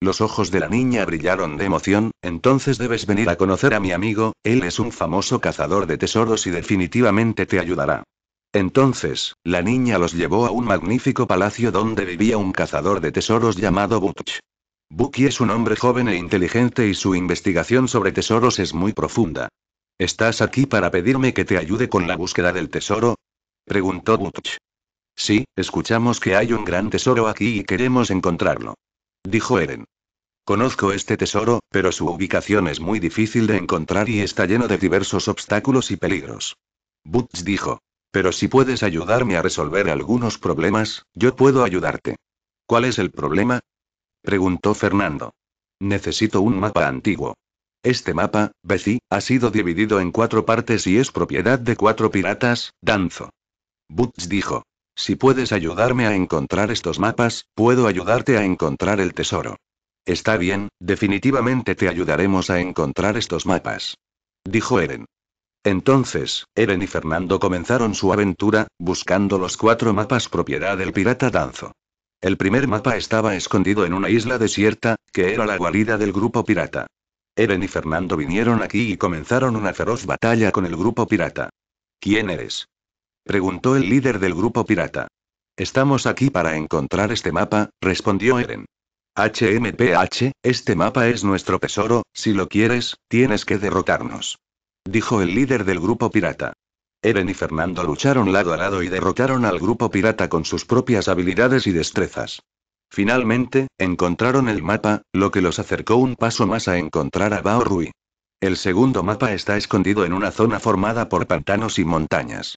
Los ojos de la niña brillaron de emoción, entonces debes venir a conocer a mi amigo, él es un famoso cazador de tesoros y definitivamente te ayudará. Entonces, la niña los llevó a un magnífico palacio donde vivía un cazador de tesoros llamado Butch. Bucky es un hombre joven e inteligente y su investigación sobre tesoros es muy profunda. ¿Estás aquí para pedirme que te ayude con la búsqueda del tesoro? Preguntó Butch. Sí, escuchamos que hay un gran tesoro aquí y queremos encontrarlo. Dijo Eren. Conozco este tesoro, pero su ubicación es muy difícil de encontrar y está lleno de diversos obstáculos y peligros. Butch dijo. Pero si puedes ayudarme a resolver algunos problemas, yo puedo ayudarte. ¿Cuál es el problema? Preguntó Fernando. Necesito un mapa antiguo. Este mapa, Bessie, ha sido dividido en cuatro partes y es propiedad de cuatro piratas, Danzo. Butch dijo. Si puedes ayudarme a encontrar estos mapas, puedo ayudarte a encontrar el tesoro. Está bien, definitivamente te ayudaremos a encontrar estos mapas. Dijo Eren. Entonces, Eren y Fernando comenzaron su aventura, buscando los cuatro mapas propiedad del pirata Danzo. El primer mapa estaba escondido en una isla desierta, que era la guarida del grupo pirata. Eren y Fernando vinieron aquí y comenzaron una feroz batalla con el grupo pirata. ¿Quién eres? Preguntó el líder del grupo pirata. Estamos aquí para encontrar este mapa, respondió Eren. HMPH, este mapa es nuestro tesoro, si lo quieres, tienes que derrotarnos. Dijo el líder del grupo pirata. Eren y Fernando lucharon lado a lado y derrotaron al grupo pirata con sus propias habilidades y destrezas. Finalmente, encontraron el mapa, lo que los acercó un paso más a encontrar a Bao Rui. El segundo mapa está escondido en una zona formada por pantanos y montañas.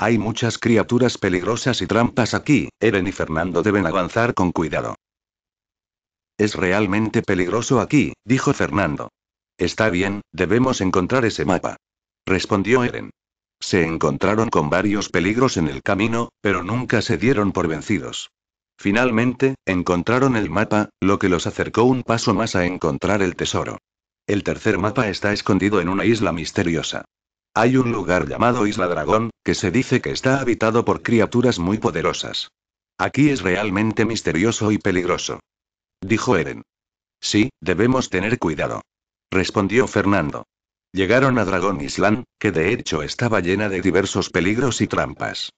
Hay muchas criaturas peligrosas y trampas aquí, Eren y Fernando deben avanzar con cuidado. Es realmente peligroso aquí, dijo Fernando. Está bien, debemos encontrar ese mapa. Respondió Eren. Se encontraron con varios peligros en el camino, pero nunca se dieron por vencidos. Finalmente, encontraron el mapa, lo que los acercó un paso más a encontrar el tesoro. El tercer mapa está escondido en una isla misteriosa. Hay un lugar llamado Isla Dragón, que se dice que está habitado por criaturas muy poderosas. Aquí es realmente misterioso y peligroso. Dijo Eren. Sí, debemos tener cuidado. Respondió Fernando. Llegaron a Dragón Island, que de hecho estaba llena de diversos peligros y trampas.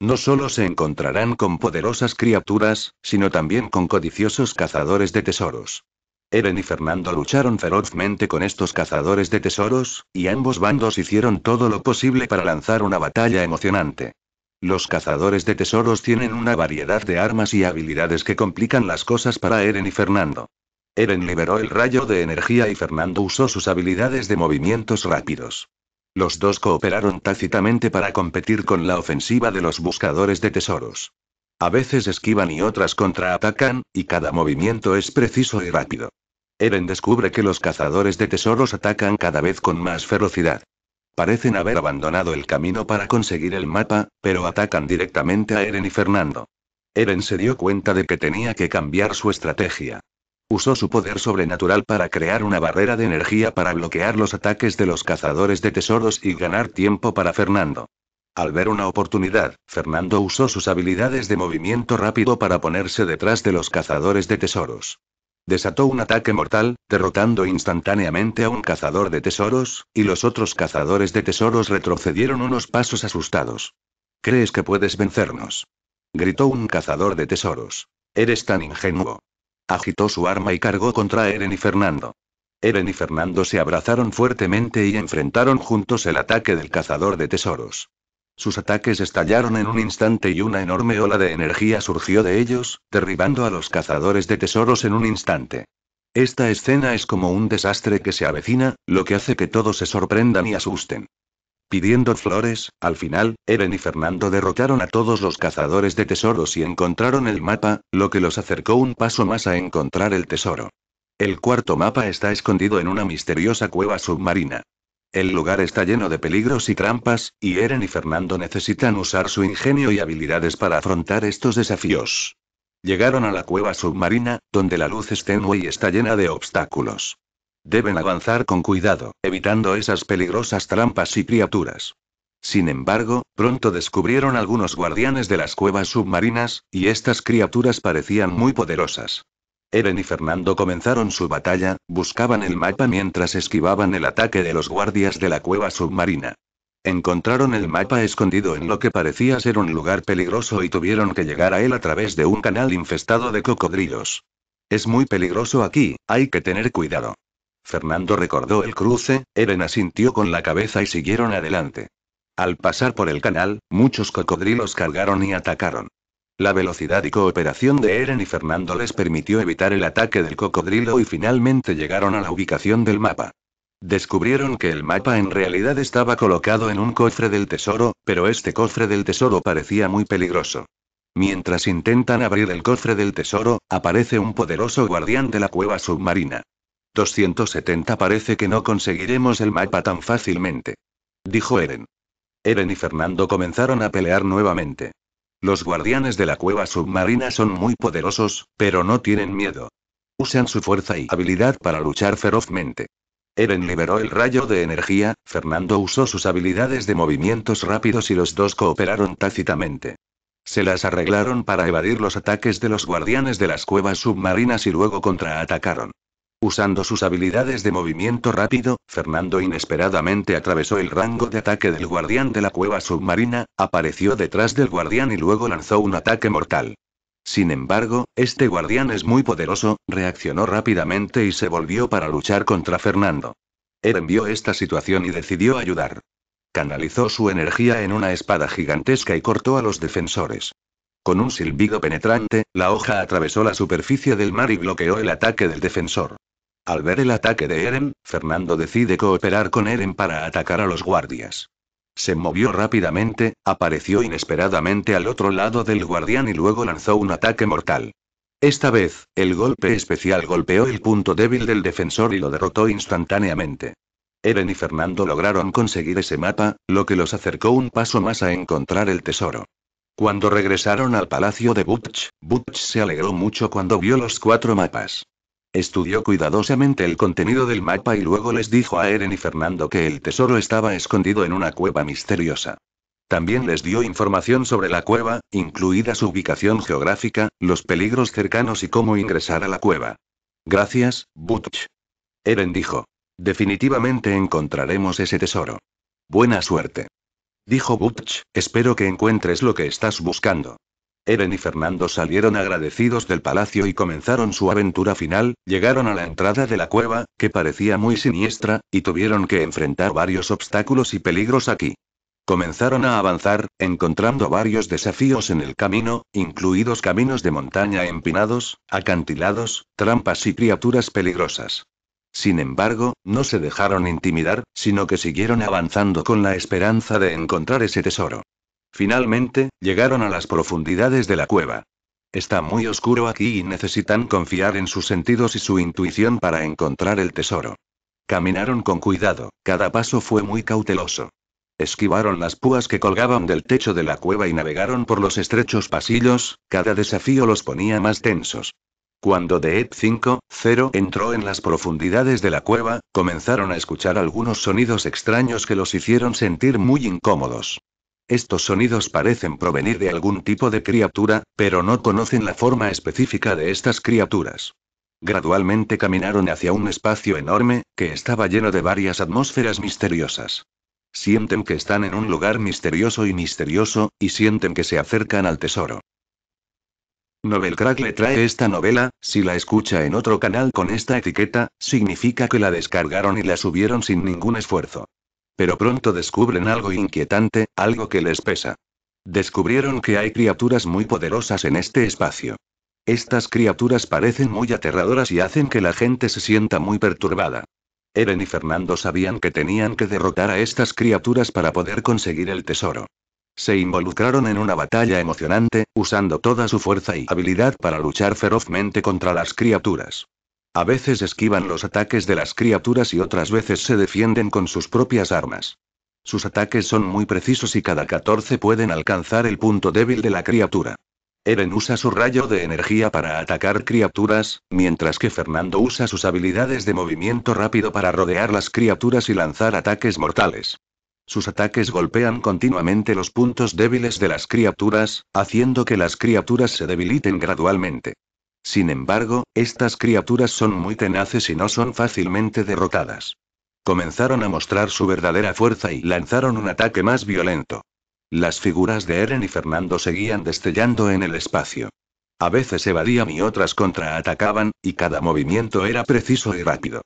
No solo se encontrarán con poderosas criaturas, sino también con codiciosos cazadores de tesoros. Eren y Fernando lucharon ferozmente con estos cazadores de tesoros, y ambos bandos hicieron todo lo posible para lanzar una batalla emocionante. Los cazadores de tesoros tienen una variedad de armas y habilidades que complican las cosas para Eren y Fernando. Eren liberó el rayo de energía y Fernando usó sus habilidades de movimientos rápidos. Los dos cooperaron tácitamente para competir con la ofensiva de los buscadores de tesoros. A veces esquivan y otras contraatacan, y cada movimiento es preciso y rápido. Eren descubre que los cazadores de tesoros atacan cada vez con más ferocidad. Parecen haber abandonado el camino para conseguir el mapa, pero atacan directamente a Eren y Fernando. Eren se dio cuenta de que tenía que cambiar su estrategia. Usó su poder sobrenatural para crear una barrera de energía para bloquear los ataques de los cazadores de tesoros y ganar tiempo para Fernando. Al ver una oportunidad, Fernando usó sus habilidades de movimiento rápido para ponerse detrás de los cazadores de tesoros. Desató un ataque mortal, derrotando instantáneamente a un cazador de tesoros, y los otros cazadores de tesoros retrocedieron unos pasos asustados. ¿Crees que puedes vencernos? gritó un cazador de tesoros. Eres tan ingenuo. Agitó su arma y cargó contra Eren y Fernando. Eren y Fernando se abrazaron fuertemente y enfrentaron juntos el ataque del cazador de tesoros. Sus ataques estallaron en un instante y una enorme ola de energía surgió de ellos, derribando a los cazadores de tesoros en un instante. Esta escena es como un desastre que se avecina, lo que hace que todos se sorprendan y asusten. Pidiendo flores, al final, Eren y Fernando derrotaron a todos los cazadores de tesoros y encontraron el mapa, lo que los acercó un paso más a encontrar el tesoro. El cuarto mapa está escondido en una misteriosa cueva submarina. El lugar está lleno de peligros y trampas, y Eren y Fernando necesitan usar su ingenio y habilidades para afrontar estos desafíos. Llegaron a la cueva submarina, donde la luz es tenue y está llena de obstáculos. Deben avanzar con cuidado, evitando esas peligrosas trampas y criaturas. Sin embargo, pronto descubrieron algunos guardianes de las cuevas submarinas, y estas criaturas parecían muy poderosas. Eren y Fernando comenzaron su batalla, buscaban el mapa mientras esquivaban el ataque de los guardias de la cueva submarina. Encontraron el mapa escondido en lo que parecía ser un lugar peligroso y tuvieron que llegar a él a través de un canal infestado de cocodrilos. Es muy peligroso aquí, hay que tener cuidado. Fernando recordó el cruce, Eren asintió con la cabeza y siguieron adelante. Al pasar por el canal, muchos cocodrilos cargaron y atacaron. La velocidad y cooperación de Eren y Fernando les permitió evitar el ataque del cocodrilo y finalmente llegaron a la ubicación del mapa. Descubrieron que el mapa en realidad estaba colocado en un cofre del tesoro, pero este cofre del tesoro parecía muy peligroso. Mientras intentan abrir el cofre del tesoro, aparece un poderoso guardián de la cueva submarina. 270 parece que no conseguiremos el mapa tan fácilmente. Dijo Eren. Eren y Fernando comenzaron a pelear nuevamente. Los guardianes de la cueva submarina son muy poderosos, pero no tienen miedo. Usan su fuerza y habilidad para luchar ferozmente. Eren liberó el rayo de energía, Fernando usó sus habilidades de movimientos rápidos y los dos cooperaron tácitamente. Se las arreglaron para evadir los ataques de los guardianes de las cuevas submarinas y luego contraatacaron. Usando sus habilidades de movimiento rápido, Fernando inesperadamente atravesó el rango de ataque del guardián de la cueva submarina, apareció detrás del guardián y luego lanzó un ataque mortal. Sin embargo, este guardián es muy poderoso, reaccionó rápidamente y se volvió para luchar contra Fernando. Eren vio esta situación y decidió ayudar. Canalizó su energía en una espada gigantesca y cortó a los defensores. Con un silbido penetrante, la hoja atravesó la superficie del mar y bloqueó el ataque del defensor. Al ver el ataque de Eren, Fernando decide cooperar con Eren para atacar a los guardias. Se movió rápidamente, apareció inesperadamente al otro lado del guardián y luego lanzó un ataque mortal. Esta vez, el golpe especial golpeó el punto débil del defensor y lo derrotó instantáneamente. Eren y Fernando lograron conseguir ese mapa, lo que los acercó un paso más a encontrar el tesoro. Cuando regresaron al palacio de Butch, Butch se alegró mucho cuando vio los cuatro mapas. Estudió cuidadosamente el contenido del mapa y luego les dijo a Eren y Fernando que el tesoro estaba escondido en una cueva misteriosa. También les dio información sobre la cueva, incluida su ubicación geográfica, los peligros cercanos y cómo ingresar a la cueva. Gracias, Butch. Eren dijo. Definitivamente encontraremos ese tesoro. Buena suerte. Dijo Butch, espero que encuentres lo que estás buscando. Eren y Fernando salieron agradecidos del palacio y comenzaron su aventura final, llegaron a la entrada de la cueva, que parecía muy siniestra, y tuvieron que enfrentar varios obstáculos y peligros aquí. Comenzaron a avanzar, encontrando varios desafíos en el camino, incluidos caminos de montaña empinados, acantilados, trampas y criaturas peligrosas. Sin embargo, no se dejaron intimidar, sino que siguieron avanzando con la esperanza de encontrar ese tesoro. Finalmente, llegaron a las profundidades de la cueva. Está muy oscuro aquí y necesitan confiar en sus sentidos y su intuición para encontrar el tesoro. Caminaron con cuidado, cada paso fue muy cauteloso. Esquivaron las púas que colgaban del techo de la cueva y navegaron por los estrechos pasillos, cada desafío los ponía más tensos. Cuando de 5-0 entró en las profundidades de la cueva, comenzaron a escuchar algunos sonidos extraños que los hicieron sentir muy incómodos. Estos sonidos parecen provenir de algún tipo de criatura, pero no conocen la forma específica de estas criaturas. Gradualmente caminaron hacia un espacio enorme, que estaba lleno de varias atmósferas misteriosas. Sienten que están en un lugar misterioso y misterioso, y sienten que se acercan al tesoro. Novelcrack le trae esta novela, si la escucha en otro canal con esta etiqueta, significa que la descargaron y la subieron sin ningún esfuerzo. Pero pronto descubren algo inquietante, algo que les pesa. Descubrieron que hay criaturas muy poderosas en este espacio. Estas criaturas parecen muy aterradoras y hacen que la gente se sienta muy perturbada. Eren y Fernando sabían que tenían que derrotar a estas criaturas para poder conseguir el tesoro. Se involucraron en una batalla emocionante, usando toda su fuerza y habilidad para luchar ferozmente contra las criaturas. A veces esquivan los ataques de las criaturas y otras veces se defienden con sus propias armas. Sus ataques son muy precisos y cada 14 pueden alcanzar el punto débil de la criatura. Eren usa su rayo de energía para atacar criaturas, mientras que Fernando usa sus habilidades de movimiento rápido para rodear las criaturas y lanzar ataques mortales. Sus ataques golpean continuamente los puntos débiles de las criaturas, haciendo que las criaturas se debiliten gradualmente. Sin embargo, estas criaturas son muy tenaces y no son fácilmente derrotadas. Comenzaron a mostrar su verdadera fuerza y lanzaron un ataque más violento. Las figuras de Eren y Fernando seguían destellando en el espacio. A veces evadían y otras contraatacaban, y cada movimiento era preciso y rápido.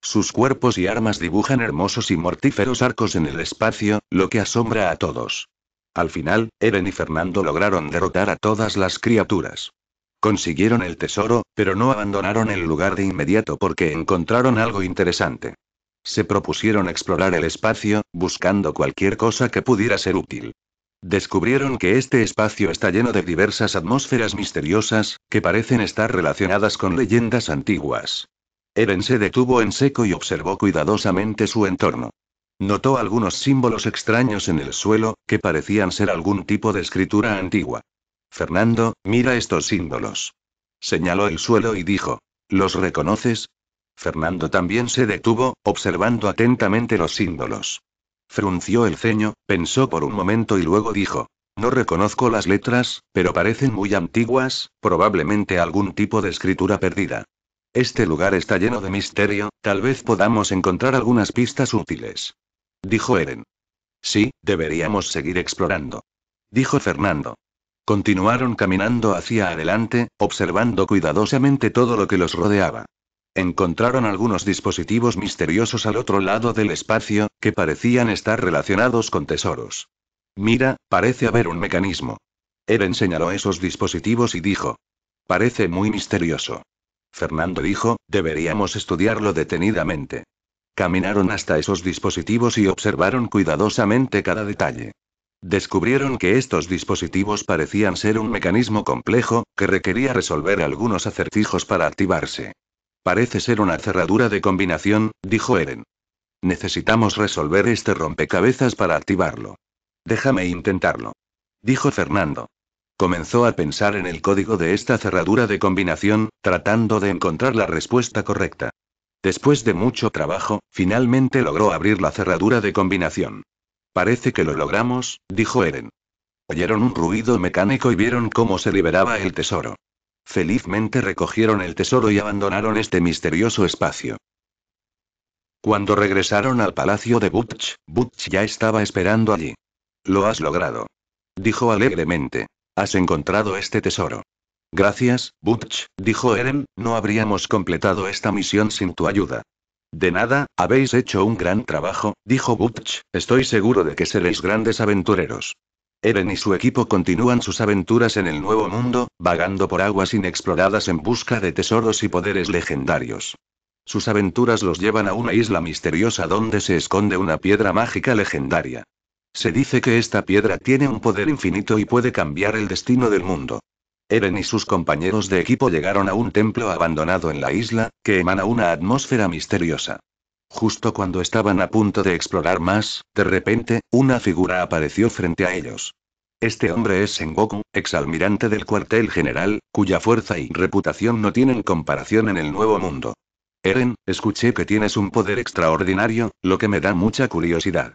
Sus cuerpos y armas dibujan hermosos y mortíferos arcos en el espacio, lo que asombra a todos. Al final, Eren y Fernando lograron derrotar a todas las criaturas. Consiguieron el tesoro, pero no abandonaron el lugar de inmediato porque encontraron algo interesante. Se propusieron explorar el espacio, buscando cualquier cosa que pudiera ser útil. Descubrieron que este espacio está lleno de diversas atmósferas misteriosas, que parecen estar relacionadas con leyendas antiguas. Eren se detuvo en seco y observó cuidadosamente su entorno. Notó algunos símbolos extraños en el suelo, que parecían ser algún tipo de escritura antigua. Fernando, mira estos símbolos. Señaló el suelo y dijo, ¿los reconoces? Fernando también se detuvo, observando atentamente los símbolos. Frunció el ceño, pensó por un momento y luego dijo, no reconozco las letras, pero parecen muy antiguas, probablemente algún tipo de escritura perdida. Este lugar está lleno de misterio, tal vez podamos encontrar algunas pistas útiles. Dijo Eren. Sí, deberíamos seguir explorando. Dijo Fernando. Continuaron caminando hacia adelante, observando cuidadosamente todo lo que los rodeaba. Encontraron algunos dispositivos misteriosos al otro lado del espacio, que parecían estar relacionados con tesoros. Mira, parece haber un mecanismo. Eren señaló esos dispositivos y dijo. Parece muy misterioso. Fernando dijo, deberíamos estudiarlo detenidamente. Caminaron hasta esos dispositivos y observaron cuidadosamente cada detalle. Descubrieron que estos dispositivos parecían ser un mecanismo complejo, que requería resolver algunos acertijos para activarse. Parece ser una cerradura de combinación, dijo Eren. Necesitamos resolver este rompecabezas para activarlo. Déjame intentarlo. Dijo Fernando. Comenzó a pensar en el código de esta cerradura de combinación, tratando de encontrar la respuesta correcta. Después de mucho trabajo, finalmente logró abrir la cerradura de combinación. Parece que lo logramos, dijo Eren. Oyeron un ruido mecánico y vieron cómo se liberaba el tesoro. Felizmente recogieron el tesoro y abandonaron este misterioso espacio. Cuando regresaron al palacio de Butch, Butch ya estaba esperando allí. Lo has logrado. Dijo alegremente. Has encontrado este tesoro. Gracias, Butch, dijo Eren, no habríamos completado esta misión sin tu ayuda. De nada, habéis hecho un gran trabajo, dijo Butch, estoy seguro de que seréis grandes aventureros. Eren y su equipo continúan sus aventuras en el Nuevo Mundo, vagando por aguas inexploradas en busca de tesoros y poderes legendarios. Sus aventuras los llevan a una isla misteriosa donde se esconde una piedra mágica legendaria. Se dice que esta piedra tiene un poder infinito y puede cambiar el destino del mundo. Eren y sus compañeros de equipo llegaron a un templo abandonado en la isla, que emana una atmósfera misteriosa. Justo cuando estaban a punto de explorar más, de repente, una figura apareció frente a ellos. Este hombre es Sengoku, exalmirante del cuartel general, cuya fuerza y reputación no tienen comparación en el Nuevo Mundo. Eren, escuché que tienes un poder extraordinario, lo que me da mucha curiosidad.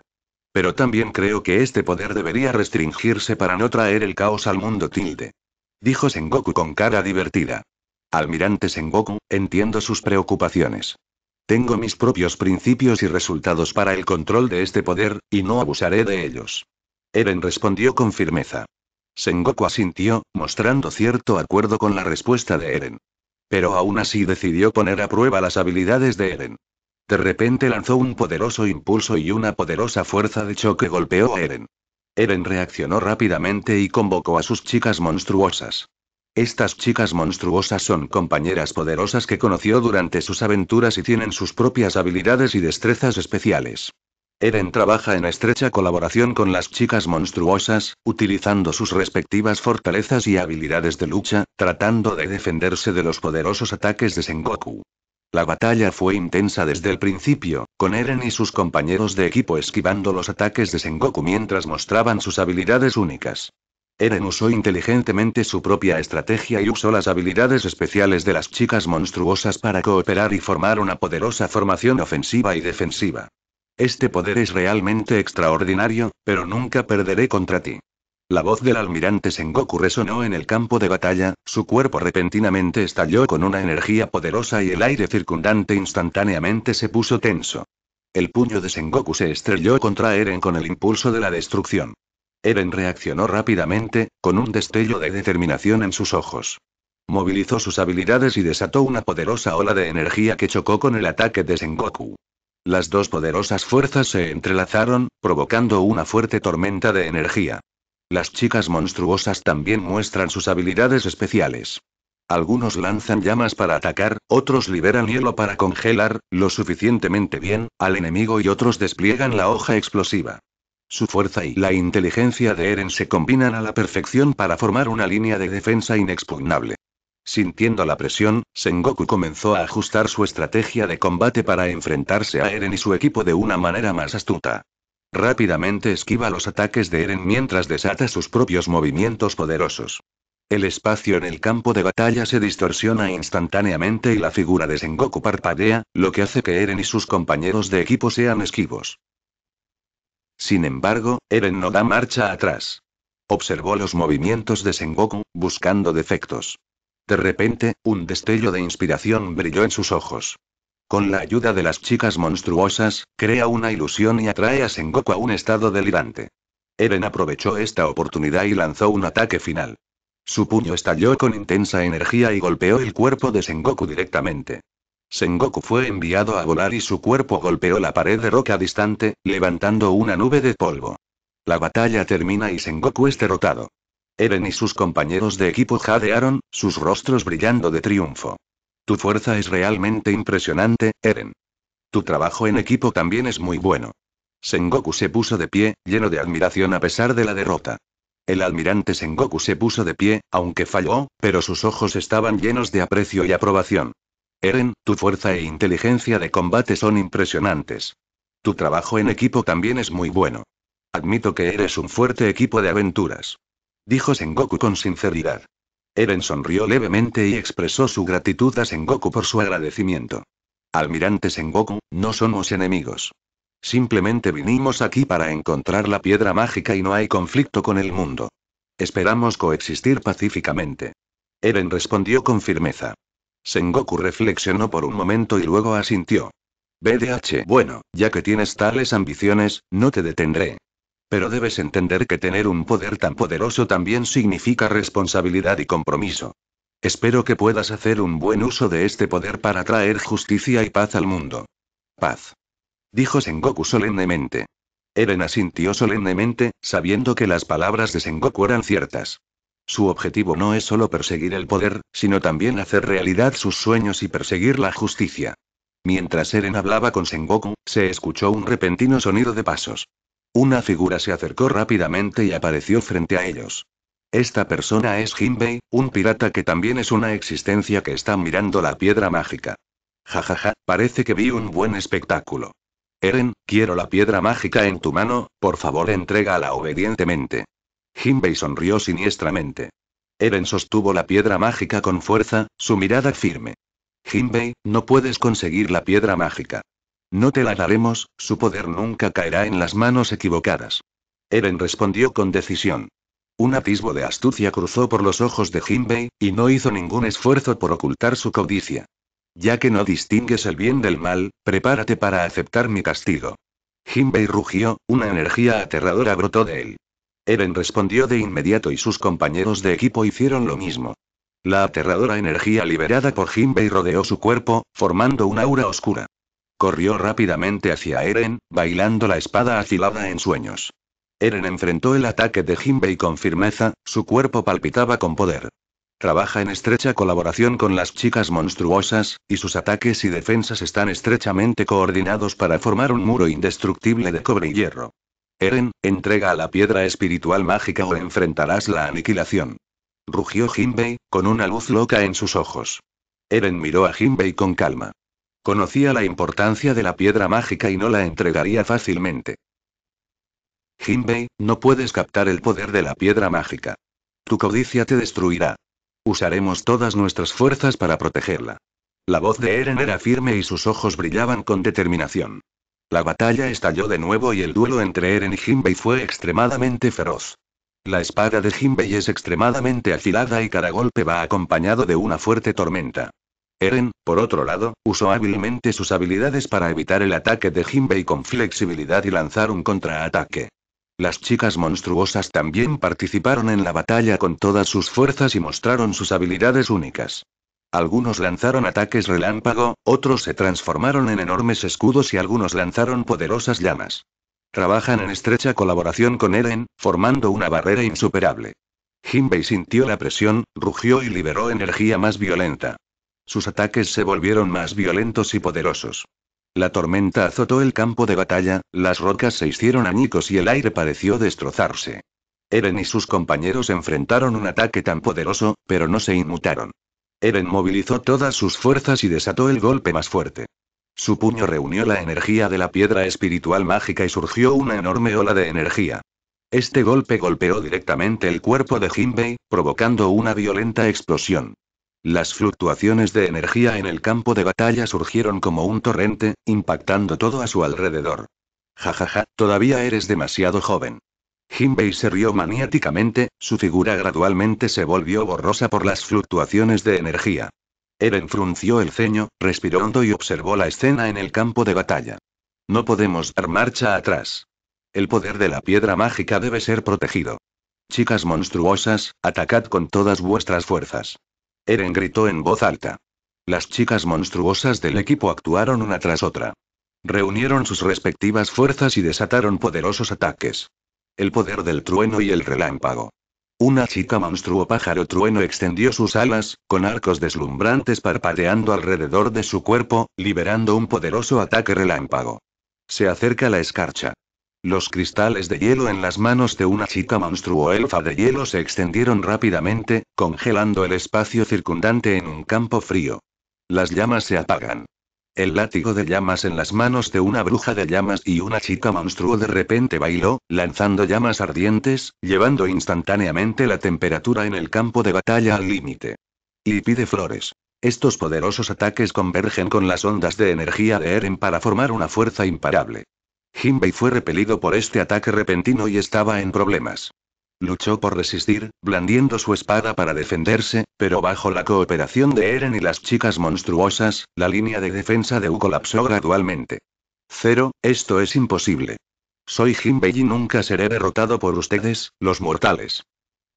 Pero también creo que este poder debería restringirse para no traer el caos al mundo tilde dijo Sengoku con cara divertida. Almirante Sengoku, entiendo sus preocupaciones. Tengo mis propios principios y resultados para el control de este poder, y no abusaré de ellos. Eren respondió con firmeza. Sengoku asintió, mostrando cierto acuerdo con la respuesta de Eren. Pero aún así decidió poner a prueba las habilidades de Eren. De repente lanzó un poderoso impulso y una poderosa fuerza de choque golpeó a Eren. Eren reaccionó rápidamente y convocó a sus chicas monstruosas. Estas chicas monstruosas son compañeras poderosas que conoció durante sus aventuras y tienen sus propias habilidades y destrezas especiales. Eren trabaja en estrecha colaboración con las chicas monstruosas, utilizando sus respectivas fortalezas y habilidades de lucha, tratando de defenderse de los poderosos ataques de Sengoku. La batalla fue intensa desde el principio, con Eren y sus compañeros de equipo esquivando los ataques de Sengoku mientras mostraban sus habilidades únicas. Eren usó inteligentemente su propia estrategia y usó las habilidades especiales de las chicas monstruosas para cooperar y formar una poderosa formación ofensiva y defensiva. Este poder es realmente extraordinario, pero nunca perderé contra ti. La voz del almirante Sengoku resonó en el campo de batalla, su cuerpo repentinamente estalló con una energía poderosa y el aire circundante instantáneamente se puso tenso. El puño de Sengoku se estrelló contra Eren con el impulso de la destrucción. Eren reaccionó rápidamente, con un destello de determinación en sus ojos. Movilizó sus habilidades y desató una poderosa ola de energía que chocó con el ataque de Sengoku. Las dos poderosas fuerzas se entrelazaron, provocando una fuerte tormenta de energía. Las chicas monstruosas también muestran sus habilidades especiales. Algunos lanzan llamas para atacar, otros liberan hielo para congelar, lo suficientemente bien, al enemigo y otros despliegan la hoja explosiva. Su fuerza y la inteligencia de Eren se combinan a la perfección para formar una línea de defensa inexpugnable. Sintiendo la presión, Sengoku comenzó a ajustar su estrategia de combate para enfrentarse a Eren y su equipo de una manera más astuta. Rápidamente esquiva los ataques de Eren mientras desata sus propios movimientos poderosos. El espacio en el campo de batalla se distorsiona instantáneamente y la figura de Sengoku parpadea, lo que hace que Eren y sus compañeros de equipo sean esquivos. Sin embargo, Eren no da marcha atrás. Observó los movimientos de Sengoku, buscando defectos. De repente, un destello de inspiración brilló en sus ojos. Con la ayuda de las chicas monstruosas, crea una ilusión y atrae a Sengoku a un estado delirante. Eren aprovechó esta oportunidad y lanzó un ataque final. Su puño estalló con intensa energía y golpeó el cuerpo de Sengoku directamente. Sengoku fue enviado a volar y su cuerpo golpeó la pared de roca distante, levantando una nube de polvo. La batalla termina y Sengoku es derrotado. Eren y sus compañeros de equipo jadearon, sus rostros brillando de triunfo. Tu fuerza es realmente impresionante, Eren. Tu trabajo en equipo también es muy bueno. Sengoku se puso de pie, lleno de admiración a pesar de la derrota. El almirante Sengoku se puso de pie, aunque falló, pero sus ojos estaban llenos de aprecio y aprobación. Eren, tu fuerza e inteligencia de combate son impresionantes. Tu trabajo en equipo también es muy bueno. Admito que eres un fuerte equipo de aventuras. Dijo Sengoku con sinceridad. Eren sonrió levemente y expresó su gratitud a Sengoku por su agradecimiento. Almirante Sengoku, no somos enemigos. Simplemente vinimos aquí para encontrar la piedra mágica y no hay conflicto con el mundo. Esperamos coexistir pacíficamente. Eren respondió con firmeza. Sengoku reflexionó por un momento y luego asintió. BDH, bueno, ya que tienes tales ambiciones, no te detendré. Pero debes entender que tener un poder tan poderoso también significa responsabilidad y compromiso. Espero que puedas hacer un buen uso de este poder para traer justicia y paz al mundo. Paz. Dijo Sengoku solemnemente. Eren asintió solemnemente, sabiendo que las palabras de Sengoku eran ciertas. Su objetivo no es solo perseguir el poder, sino también hacer realidad sus sueños y perseguir la justicia. Mientras Eren hablaba con Sengoku, se escuchó un repentino sonido de pasos. Una figura se acercó rápidamente y apareció frente a ellos. Esta persona es Jinbei, un pirata que también es una existencia que está mirando la piedra mágica. Jajaja, ja, ja, parece que vi un buen espectáculo. Eren, quiero la piedra mágica en tu mano, por favor entrégala obedientemente. Jinbei sonrió siniestramente. Eren sostuvo la piedra mágica con fuerza, su mirada firme. Jinbei, no puedes conseguir la piedra mágica. No te la daremos, su poder nunca caerá en las manos equivocadas. Eren respondió con decisión. Un atisbo de astucia cruzó por los ojos de Jinbei, y no hizo ningún esfuerzo por ocultar su codicia. Ya que no distingues el bien del mal, prepárate para aceptar mi castigo. Jinbei rugió, una energía aterradora brotó de él. Eren respondió de inmediato y sus compañeros de equipo hicieron lo mismo. La aterradora energía liberada por Jinbei rodeó su cuerpo, formando un aura oscura. Corrió rápidamente hacia Eren, bailando la espada afilada en sueños. Eren enfrentó el ataque de Jinbei con firmeza, su cuerpo palpitaba con poder. Trabaja en estrecha colaboración con las chicas monstruosas, y sus ataques y defensas están estrechamente coordinados para formar un muro indestructible de cobre y hierro. Eren, entrega a la piedra espiritual mágica o enfrentarás la aniquilación. Rugió Jinbei, con una luz loca en sus ojos. Eren miró a Jinbei con calma. Conocía la importancia de la piedra mágica y no la entregaría fácilmente. Jinbei, no puedes captar el poder de la piedra mágica. Tu codicia te destruirá. Usaremos todas nuestras fuerzas para protegerla. La voz de Eren era firme y sus ojos brillaban con determinación. La batalla estalló de nuevo y el duelo entre Eren y Jinbei fue extremadamente feroz. La espada de Jinbei es extremadamente afilada y cada golpe va acompañado de una fuerte tormenta. Eren, por otro lado, usó hábilmente sus habilidades para evitar el ataque de Jinbei con flexibilidad y lanzar un contraataque. Las chicas monstruosas también participaron en la batalla con todas sus fuerzas y mostraron sus habilidades únicas. Algunos lanzaron ataques relámpago, otros se transformaron en enormes escudos y algunos lanzaron poderosas llamas. Trabajan en estrecha colaboración con Eren, formando una barrera insuperable. Jinbei sintió la presión, rugió y liberó energía más violenta. Sus ataques se volvieron más violentos y poderosos. La tormenta azotó el campo de batalla, las rocas se hicieron añicos y el aire pareció destrozarse. Eren y sus compañeros enfrentaron un ataque tan poderoso, pero no se inmutaron. Eren movilizó todas sus fuerzas y desató el golpe más fuerte. Su puño reunió la energía de la piedra espiritual mágica y surgió una enorme ola de energía. Este golpe golpeó directamente el cuerpo de Jinbei, provocando una violenta explosión. Las fluctuaciones de energía en el campo de batalla surgieron como un torrente, impactando todo a su alrededor. Jajaja, todavía eres demasiado joven. Jinbei se rió maniáticamente, su figura gradualmente se volvió borrosa por las fluctuaciones de energía. Eren frunció el ceño, respiró hondo y observó la escena en el campo de batalla. No podemos dar marcha atrás. El poder de la piedra mágica debe ser protegido. Chicas monstruosas, atacad con todas vuestras fuerzas. Eren gritó en voz alta. Las chicas monstruosas del equipo actuaron una tras otra. Reunieron sus respectivas fuerzas y desataron poderosos ataques. El poder del trueno y el relámpago. Una chica monstruo pájaro trueno extendió sus alas, con arcos deslumbrantes parpadeando alrededor de su cuerpo, liberando un poderoso ataque relámpago. Se acerca la escarcha. Los cristales de hielo en las manos de una chica monstruo elfa de hielo se extendieron rápidamente, congelando el espacio circundante en un campo frío. Las llamas se apagan. El látigo de llamas en las manos de una bruja de llamas y una chica monstruo de repente bailó, lanzando llamas ardientes, llevando instantáneamente la temperatura en el campo de batalla al límite. Y pide flores. Estos poderosos ataques convergen con las ondas de energía de Eren para formar una fuerza imparable. Jinbei fue repelido por este ataque repentino y estaba en problemas. Luchó por resistir, blandiendo su espada para defenderse, pero bajo la cooperación de Eren y las chicas monstruosas, la línea de defensa de U colapsó gradualmente. Cero, esto es imposible. Soy Jinbei y nunca seré derrotado por ustedes, los mortales.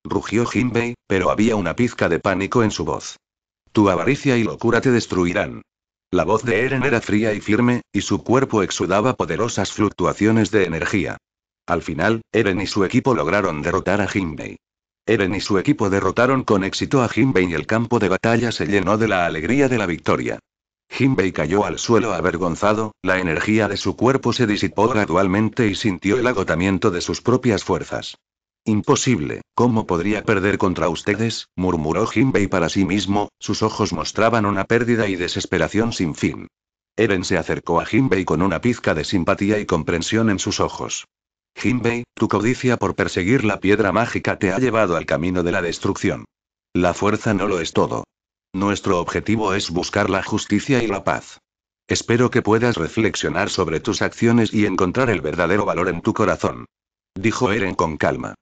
Rugió Jinbei, pero había una pizca de pánico en su voz. Tu avaricia y locura te destruirán. La voz de Eren era fría y firme, y su cuerpo exudaba poderosas fluctuaciones de energía. Al final, Eren y su equipo lograron derrotar a Jinbei. Eren y su equipo derrotaron con éxito a Jinbei y el campo de batalla se llenó de la alegría de la victoria. Hinbei cayó al suelo avergonzado, la energía de su cuerpo se disipó gradualmente y sintió el agotamiento de sus propias fuerzas. Imposible, ¿cómo podría perder contra ustedes? murmuró Jinbei para sí mismo, sus ojos mostraban una pérdida y desesperación sin fin. Eren se acercó a Jinbei con una pizca de simpatía y comprensión en sus ojos. Jinbei, tu codicia por perseguir la piedra mágica te ha llevado al camino de la destrucción. La fuerza no lo es todo. Nuestro objetivo es buscar la justicia y la paz. Espero que puedas reflexionar sobre tus acciones y encontrar el verdadero valor en tu corazón. Dijo Eren con calma.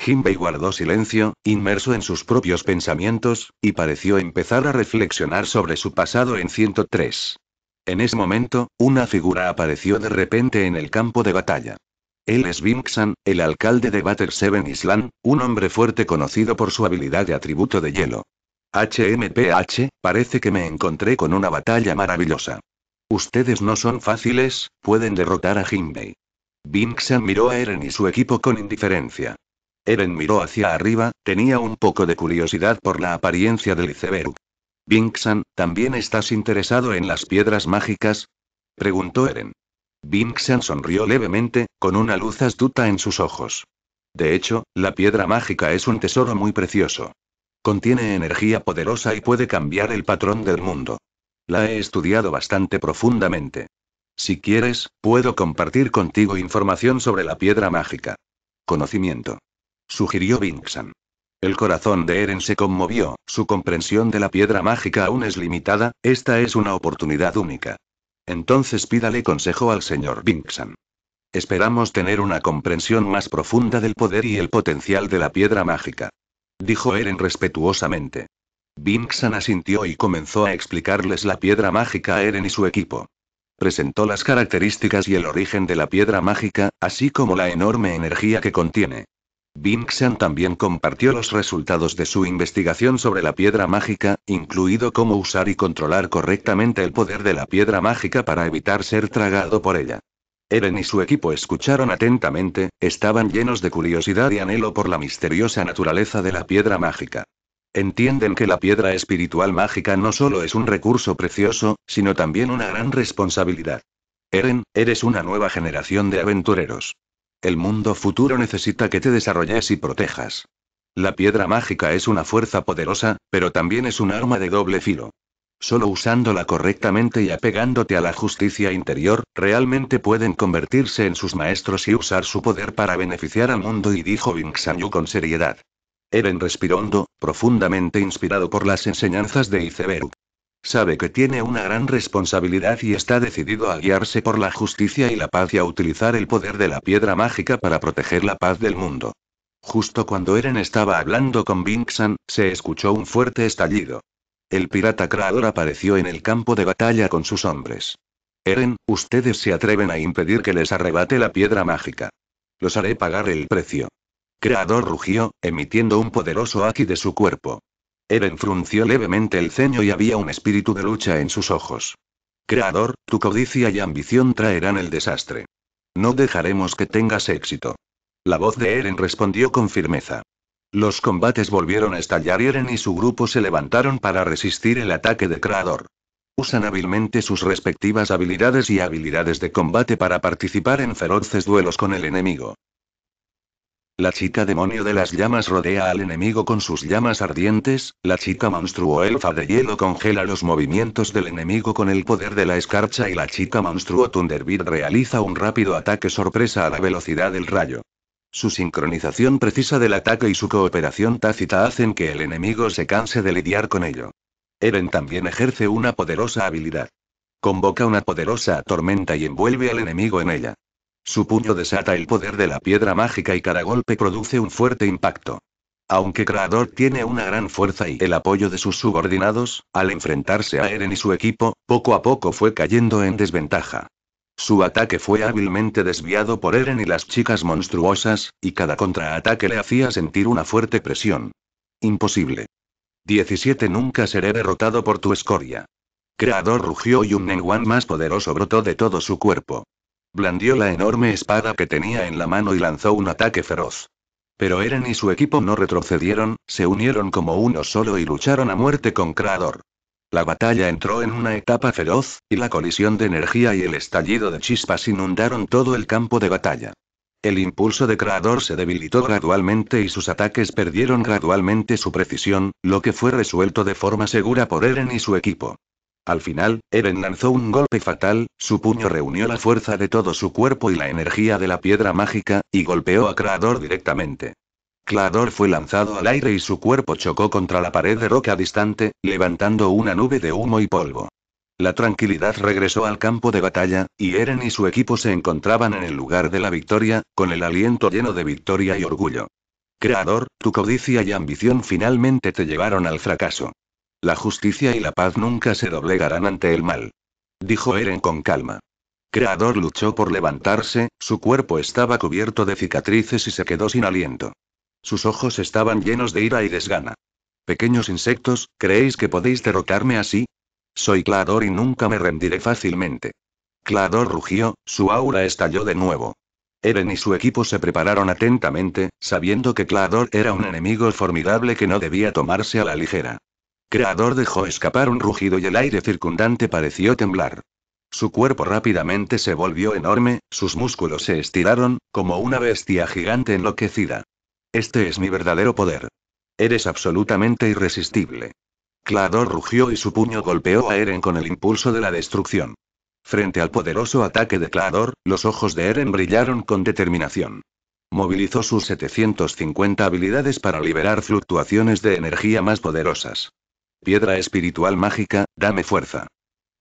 Jinbei guardó silencio, inmerso en sus propios pensamientos, y pareció empezar a reflexionar sobre su pasado en 103. En ese momento, una figura apareció de repente en el campo de batalla. Él es Vimksan, el alcalde de Butter Seven Island, un hombre fuerte conocido por su habilidad de atributo de hielo. HMPH, parece que me encontré con una batalla maravillosa. Ustedes no son fáciles, pueden derrotar a Jinbei. Vimksan miró a Eren y su equipo con indiferencia. Eren miró hacia arriba, tenía un poco de curiosidad por la apariencia del iceberg. Binxan, ¿también estás interesado en las piedras mágicas? preguntó Eren. Binxan sonrió levemente, con una luz astuta en sus ojos. De hecho, la piedra mágica es un tesoro muy precioso. Contiene energía poderosa y puede cambiar el patrón del mundo. La he estudiado bastante profundamente. Si quieres, puedo compartir contigo información sobre la piedra mágica. Conocimiento sugirió Vinxan. El corazón de Eren se conmovió, su comprensión de la piedra mágica aún es limitada, esta es una oportunidad única. Entonces pídale consejo al señor Vinxan. Esperamos tener una comprensión más profunda del poder y el potencial de la piedra mágica. Dijo Eren respetuosamente. Vinxan asintió y comenzó a explicarles la piedra mágica a Eren y su equipo. Presentó las características y el origen de la piedra mágica, así como la enorme energía que contiene. Binxan también compartió los resultados de su investigación sobre la piedra mágica, incluido cómo usar y controlar correctamente el poder de la piedra mágica para evitar ser tragado por ella. Eren y su equipo escucharon atentamente, estaban llenos de curiosidad y anhelo por la misteriosa naturaleza de la piedra mágica. Entienden que la piedra espiritual mágica no solo es un recurso precioso, sino también una gran responsabilidad. Eren, eres una nueva generación de aventureros. El mundo futuro necesita que te desarrolles y protejas. La piedra mágica es una fuerza poderosa, pero también es un arma de doble filo. Solo usándola correctamente y apegándote a la justicia interior, realmente pueden convertirse en sus maestros y usar su poder para beneficiar al mundo, y dijo Bing con seriedad. Eren respiró hondo, profundamente inspirado por las enseñanzas de Iceberg. Sabe que tiene una gran responsabilidad y está decidido a guiarse por la justicia y la paz y a utilizar el poder de la piedra mágica para proteger la paz del mundo. Justo cuando Eren estaba hablando con Vinxan, se escuchó un fuerte estallido. El pirata creador apareció en el campo de batalla con sus hombres. Eren, ustedes se atreven a impedir que les arrebate la piedra mágica. Los haré pagar el precio. Creador rugió, emitiendo un poderoso aquí de su cuerpo. Eren frunció levemente el ceño y había un espíritu de lucha en sus ojos. Creador, tu codicia y ambición traerán el desastre. No dejaremos que tengas éxito. La voz de Eren respondió con firmeza. Los combates volvieron a estallar y Eren y su grupo se levantaron para resistir el ataque de Creador. Usan hábilmente sus respectivas habilidades y habilidades de combate para participar en feroces duelos con el enemigo. La chica demonio de las llamas rodea al enemigo con sus llamas ardientes, la chica monstruo elfa de hielo congela los movimientos del enemigo con el poder de la escarcha y la chica monstruo Thunderbird realiza un rápido ataque sorpresa a la velocidad del rayo. Su sincronización precisa del ataque y su cooperación tácita hacen que el enemigo se canse de lidiar con ello. Eren también ejerce una poderosa habilidad. Convoca una poderosa tormenta y envuelve al enemigo en ella. Su puño desata el poder de la piedra mágica y cada golpe produce un fuerte impacto. Aunque Creador tiene una gran fuerza y el apoyo de sus subordinados, al enfrentarse a Eren y su equipo, poco a poco fue cayendo en desventaja. Su ataque fue hábilmente desviado por Eren y las chicas monstruosas, y cada contraataque le hacía sentir una fuerte presión. Imposible. 17 Nunca seré derrotado por tu escoria. Creador rugió y un Nenguan más poderoso brotó de todo su cuerpo. Blandió la enorme espada que tenía en la mano y lanzó un ataque feroz. Pero Eren y su equipo no retrocedieron, se unieron como uno solo y lucharon a muerte con Creador. La batalla entró en una etapa feroz, y la colisión de energía y el estallido de chispas inundaron todo el campo de batalla. El impulso de Creador se debilitó gradualmente y sus ataques perdieron gradualmente su precisión, lo que fue resuelto de forma segura por Eren y su equipo. Al final, Eren lanzó un golpe fatal, su puño reunió la fuerza de todo su cuerpo y la energía de la piedra mágica, y golpeó a Creador directamente. Creador fue lanzado al aire y su cuerpo chocó contra la pared de roca distante, levantando una nube de humo y polvo. La tranquilidad regresó al campo de batalla, y Eren y su equipo se encontraban en el lugar de la victoria, con el aliento lleno de victoria y orgullo. Creador, tu codicia y ambición finalmente te llevaron al fracaso. La justicia y la paz nunca se doblegarán ante el mal. Dijo Eren con calma. Creador luchó por levantarse, su cuerpo estaba cubierto de cicatrices y se quedó sin aliento. Sus ojos estaban llenos de ira y desgana. Pequeños insectos, ¿creéis que podéis derrotarme así? Soy Clador y nunca me rendiré fácilmente. Clador rugió, su aura estalló de nuevo. Eren y su equipo se prepararon atentamente, sabiendo que Clador era un enemigo formidable que no debía tomarse a la ligera. Creador dejó escapar un rugido y el aire circundante pareció temblar. Su cuerpo rápidamente se volvió enorme, sus músculos se estiraron, como una bestia gigante enloquecida. Este es mi verdadero poder. Eres absolutamente irresistible. Clador rugió y su puño golpeó a Eren con el impulso de la destrucción. Frente al poderoso ataque de Clador, los ojos de Eren brillaron con determinación. Movilizó sus 750 habilidades para liberar fluctuaciones de energía más poderosas. Piedra espiritual mágica, dame fuerza.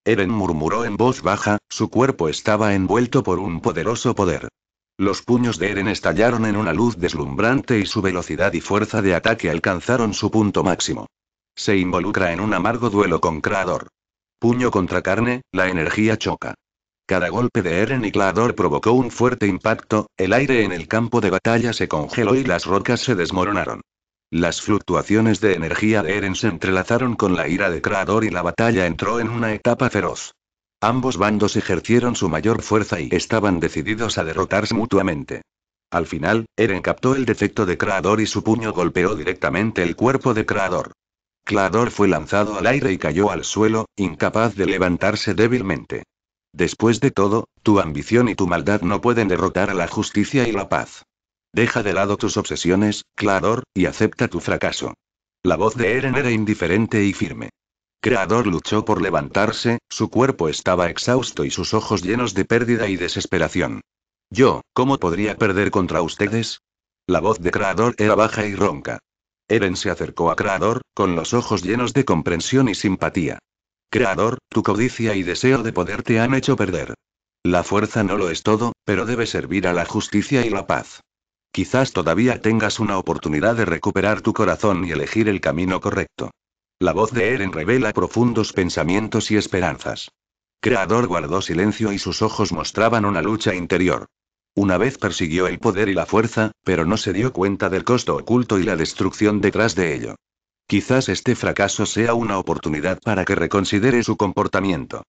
Eren murmuró en voz baja, su cuerpo estaba envuelto por un poderoso poder. Los puños de Eren estallaron en una luz deslumbrante y su velocidad y fuerza de ataque alcanzaron su punto máximo. Se involucra en un amargo duelo con Creador. Puño contra carne, la energía choca. Cada golpe de Eren y Creador provocó un fuerte impacto, el aire en el campo de batalla se congeló y las rocas se desmoronaron. Las fluctuaciones de energía de Eren se entrelazaron con la ira de Creador y la batalla entró en una etapa feroz. Ambos bandos ejercieron su mayor fuerza y estaban decididos a derrotarse mutuamente. Al final, Eren captó el defecto de Creador y su puño golpeó directamente el cuerpo de Creador. Krador fue lanzado al aire y cayó al suelo, incapaz de levantarse débilmente. Después de todo, tu ambición y tu maldad no pueden derrotar a la justicia y la paz. Deja de lado tus obsesiones, Creador, y acepta tu fracaso. La voz de Eren era indiferente y firme. Creador luchó por levantarse, su cuerpo estaba exhausto y sus ojos llenos de pérdida y desesperación. Yo, ¿cómo podría perder contra ustedes? La voz de Creador era baja y ronca. Eren se acercó a Creador, con los ojos llenos de comprensión y simpatía. Creador, tu codicia y deseo de poder te han hecho perder. La fuerza no lo es todo, pero debe servir a la justicia y la paz. Quizás todavía tengas una oportunidad de recuperar tu corazón y elegir el camino correcto. La voz de Eren revela profundos pensamientos y esperanzas. Creador guardó silencio y sus ojos mostraban una lucha interior. Una vez persiguió el poder y la fuerza, pero no se dio cuenta del costo oculto y la destrucción detrás de ello. Quizás este fracaso sea una oportunidad para que reconsidere su comportamiento.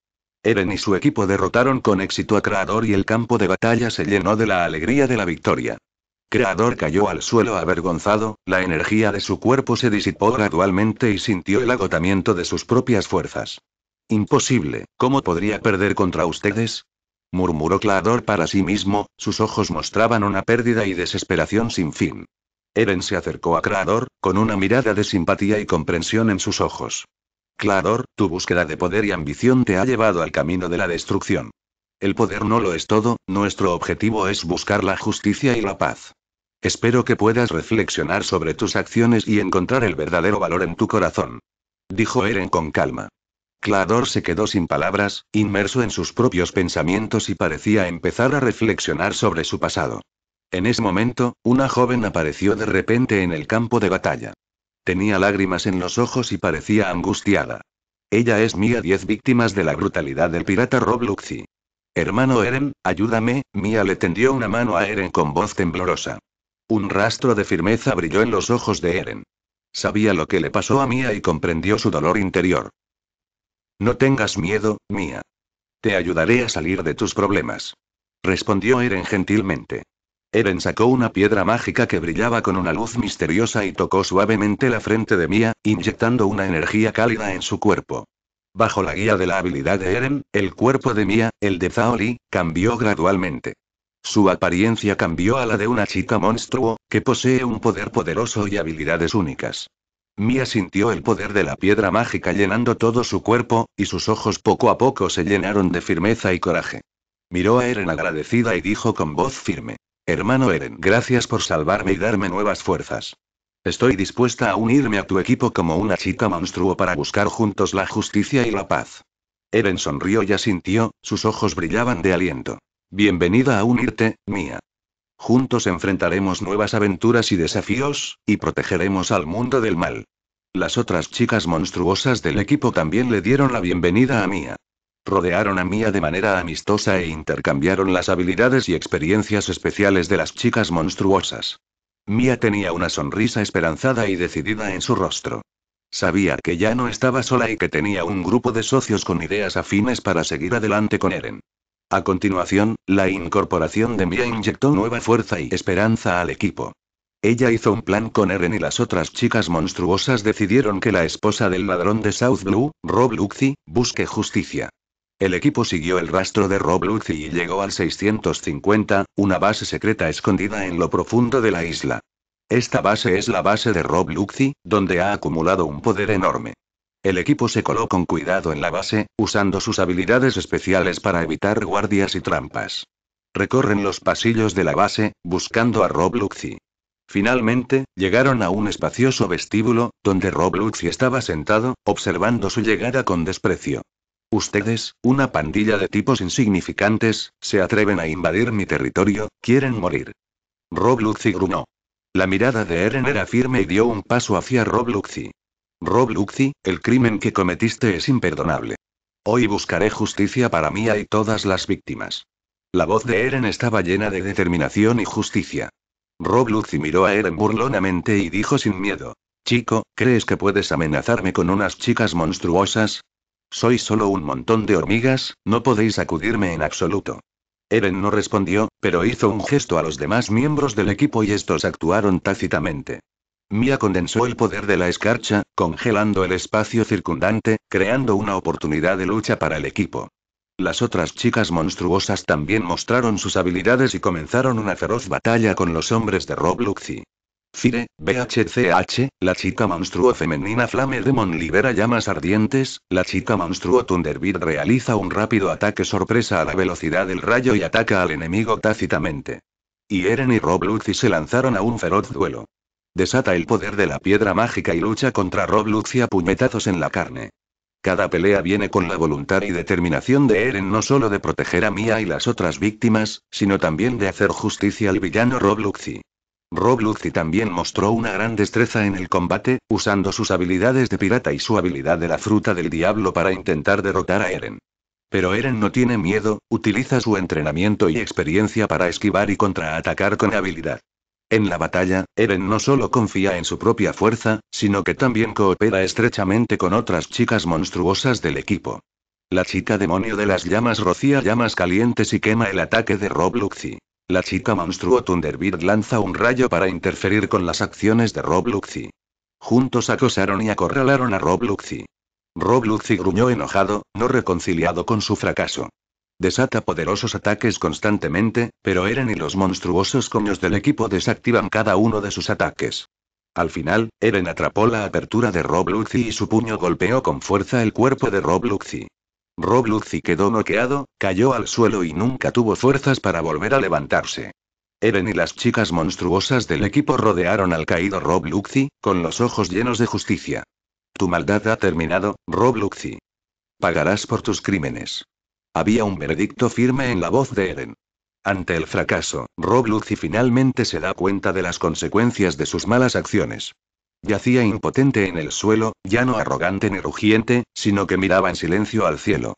Eren y su equipo derrotaron con éxito a Creador y el campo de batalla se llenó de la alegría de la victoria. Creador cayó al suelo avergonzado, la energía de su cuerpo se disipó gradualmente y sintió el agotamiento de sus propias fuerzas. Imposible, ¿cómo podría perder contra ustedes? murmuró Clador para sí mismo, sus ojos mostraban una pérdida y desesperación sin fin. Eren se acercó a Creador, con una mirada de simpatía y comprensión en sus ojos. Creador, tu búsqueda de poder y ambición te ha llevado al camino de la destrucción. El poder no lo es todo, nuestro objetivo es buscar la justicia y la paz. Espero que puedas reflexionar sobre tus acciones y encontrar el verdadero valor en tu corazón. Dijo Eren con calma. Clador se quedó sin palabras, inmerso en sus propios pensamientos y parecía empezar a reflexionar sobre su pasado. En ese momento, una joven apareció de repente en el campo de batalla. Tenía lágrimas en los ojos y parecía angustiada. Ella es Mía 10 víctimas de la brutalidad del pirata Robluxi. Hermano Eren, ayúdame, Mía le tendió una mano a Eren con voz temblorosa. Un rastro de firmeza brilló en los ojos de Eren. Sabía lo que le pasó a Mía y comprendió su dolor interior. No tengas miedo, Mía. Te ayudaré a salir de tus problemas. Respondió Eren gentilmente. Eren sacó una piedra mágica que brillaba con una luz misteriosa y tocó suavemente la frente de Mía, inyectando una energía cálida en su cuerpo. Bajo la guía de la habilidad de Eren, el cuerpo de Mía, el de Zaoli, cambió gradualmente. Su apariencia cambió a la de una chica monstruo, que posee un poder poderoso y habilidades únicas. Mia sintió el poder de la piedra mágica llenando todo su cuerpo, y sus ojos poco a poco se llenaron de firmeza y coraje. Miró a Eren agradecida y dijo con voz firme. Hermano Eren, gracias por salvarme y darme nuevas fuerzas. Estoy dispuesta a unirme a tu equipo como una chica monstruo para buscar juntos la justicia y la paz. Eren sonrió y asintió, sus ojos brillaban de aliento. Bienvenida a unirte, mía. Juntos enfrentaremos nuevas aventuras y desafíos, y protegeremos al mundo del mal. Las otras chicas monstruosas del equipo también le dieron la bienvenida a Mía. Rodearon a Mía de manera amistosa e intercambiaron las habilidades y experiencias especiales de las chicas monstruosas. Mía tenía una sonrisa esperanzada y decidida en su rostro. Sabía que ya no estaba sola y que tenía un grupo de socios con ideas afines para seguir adelante con Eren. A continuación, la incorporación de Mia inyectó nueva fuerza y esperanza al equipo. Ella hizo un plan con Eren y las otras chicas monstruosas decidieron que la esposa del ladrón de South Blue, Rob Luxie, busque justicia. El equipo siguió el rastro de Rob Luxy y llegó al 650, una base secreta escondida en lo profundo de la isla. Esta base es la base de Rob Luxie, donde ha acumulado un poder enorme. El equipo se coló con cuidado en la base, usando sus habilidades especiales para evitar guardias y trampas. Recorren los pasillos de la base, buscando a Rob Finalmente, llegaron a un espacioso vestíbulo, donde Rob estaba sentado, observando su llegada con desprecio. Ustedes, una pandilla de tipos insignificantes, se atreven a invadir mi territorio, quieren morir. Rob grunó. La mirada de Eren era firme y dio un paso hacia Rob Rob el crimen que cometiste es imperdonable. Hoy buscaré justicia para mí y todas las víctimas. La voz de Eren estaba llena de determinación y justicia. Rob miró a Eren burlonamente y dijo sin miedo. Chico, ¿crees que puedes amenazarme con unas chicas monstruosas? Soy solo un montón de hormigas, no podéis acudirme en absoluto. Eren no respondió, pero hizo un gesto a los demás miembros del equipo y estos actuaron tácitamente. Mia condensó el poder de la escarcha, congelando el espacio circundante, creando una oportunidad de lucha para el equipo. Las otras chicas monstruosas también mostraron sus habilidades y comenzaron una feroz batalla con los hombres de Rob Fire, BHCH, la chica monstruo femenina Flame Demon libera llamas ardientes, la chica monstruo Thunderbird realiza un rápido ataque sorpresa a la velocidad del rayo y ataca al enemigo tácitamente. Y Eren y Rob se lanzaron a un feroz duelo. Desata el poder de la piedra mágica y lucha contra Rob a puñetazos en la carne. Cada pelea viene con la voluntad y determinación de Eren no solo de proteger a Mia y las otras víctimas, sino también de hacer justicia al villano Rob Luxi. Rob también mostró una gran destreza en el combate, usando sus habilidades de pirata y su habilidad de la fruta del diablo para intentar derrotar a Eren. Pero Eren no tiene miedo, utiliza su entrenamiento y experiencia para esquivar y contraatacar con habilidad. En la batalla, Eren no solo confía en su propia fuerza, sino que también coopera estrechamente con otras chicas monstruosas del equipo. La chica demonio de las llamas rocía llamas calientes y quema el ataque de Rob La chica monstruo Thunderbird lanza un rayo para interferir con las acciones de Rob Juntos acosaron y acorralaron a Rob Robluxy Rob gruñó enojado, no reconciliado con su fracaso. Desata poderosos ataques constantemente, pero Eren y los monstruosos coños del equipo desactivan cada uno de sus ataques. Al final, Eren atrapó la apertura de Rob y su puño golpeó con fuerza el cuerpo de Rob Robluxi Rob quedó noqueado, cayó al suelo y nunca tuvo fuerzas para volver a levantarse. Eren y las chicas monstruosas del equipo rodearon al caído Rob con los ojos llenos de justicia. Tu maldad ha terminado, Rob Pagarás por tus crímenes. Había un veredicto firme en la voz de Eren. Ante el fracaso, Rob finalmente se da cuenta de las consecuencias de sus malas acciones. Yacía impotente en el suelo, ya no arrogante ni rugiente, sino que miraba en silencio al cielo.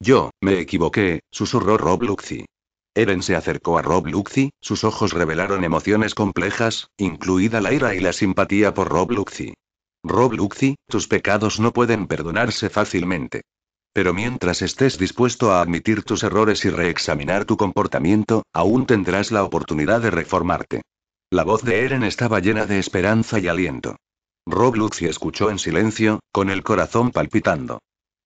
Yo, me equivoqué, susurró Rob Luxy. Eren se acercó a Rob sus ojos revelaron emociones complejas, incluida la ira y la simpatía por Rob «Robluxi, Rob tus pecados no pueden perdonarse fácilmente. Pero mientras estés dispuesto a admitir tus errores y reexaminar tu comportamiento, aún tendrás la oportunidad de reformarte. La voz de Eren estaba llena de esperanza y aliento. Rob Lucy escuchó en silencio, con el corazón palpitando.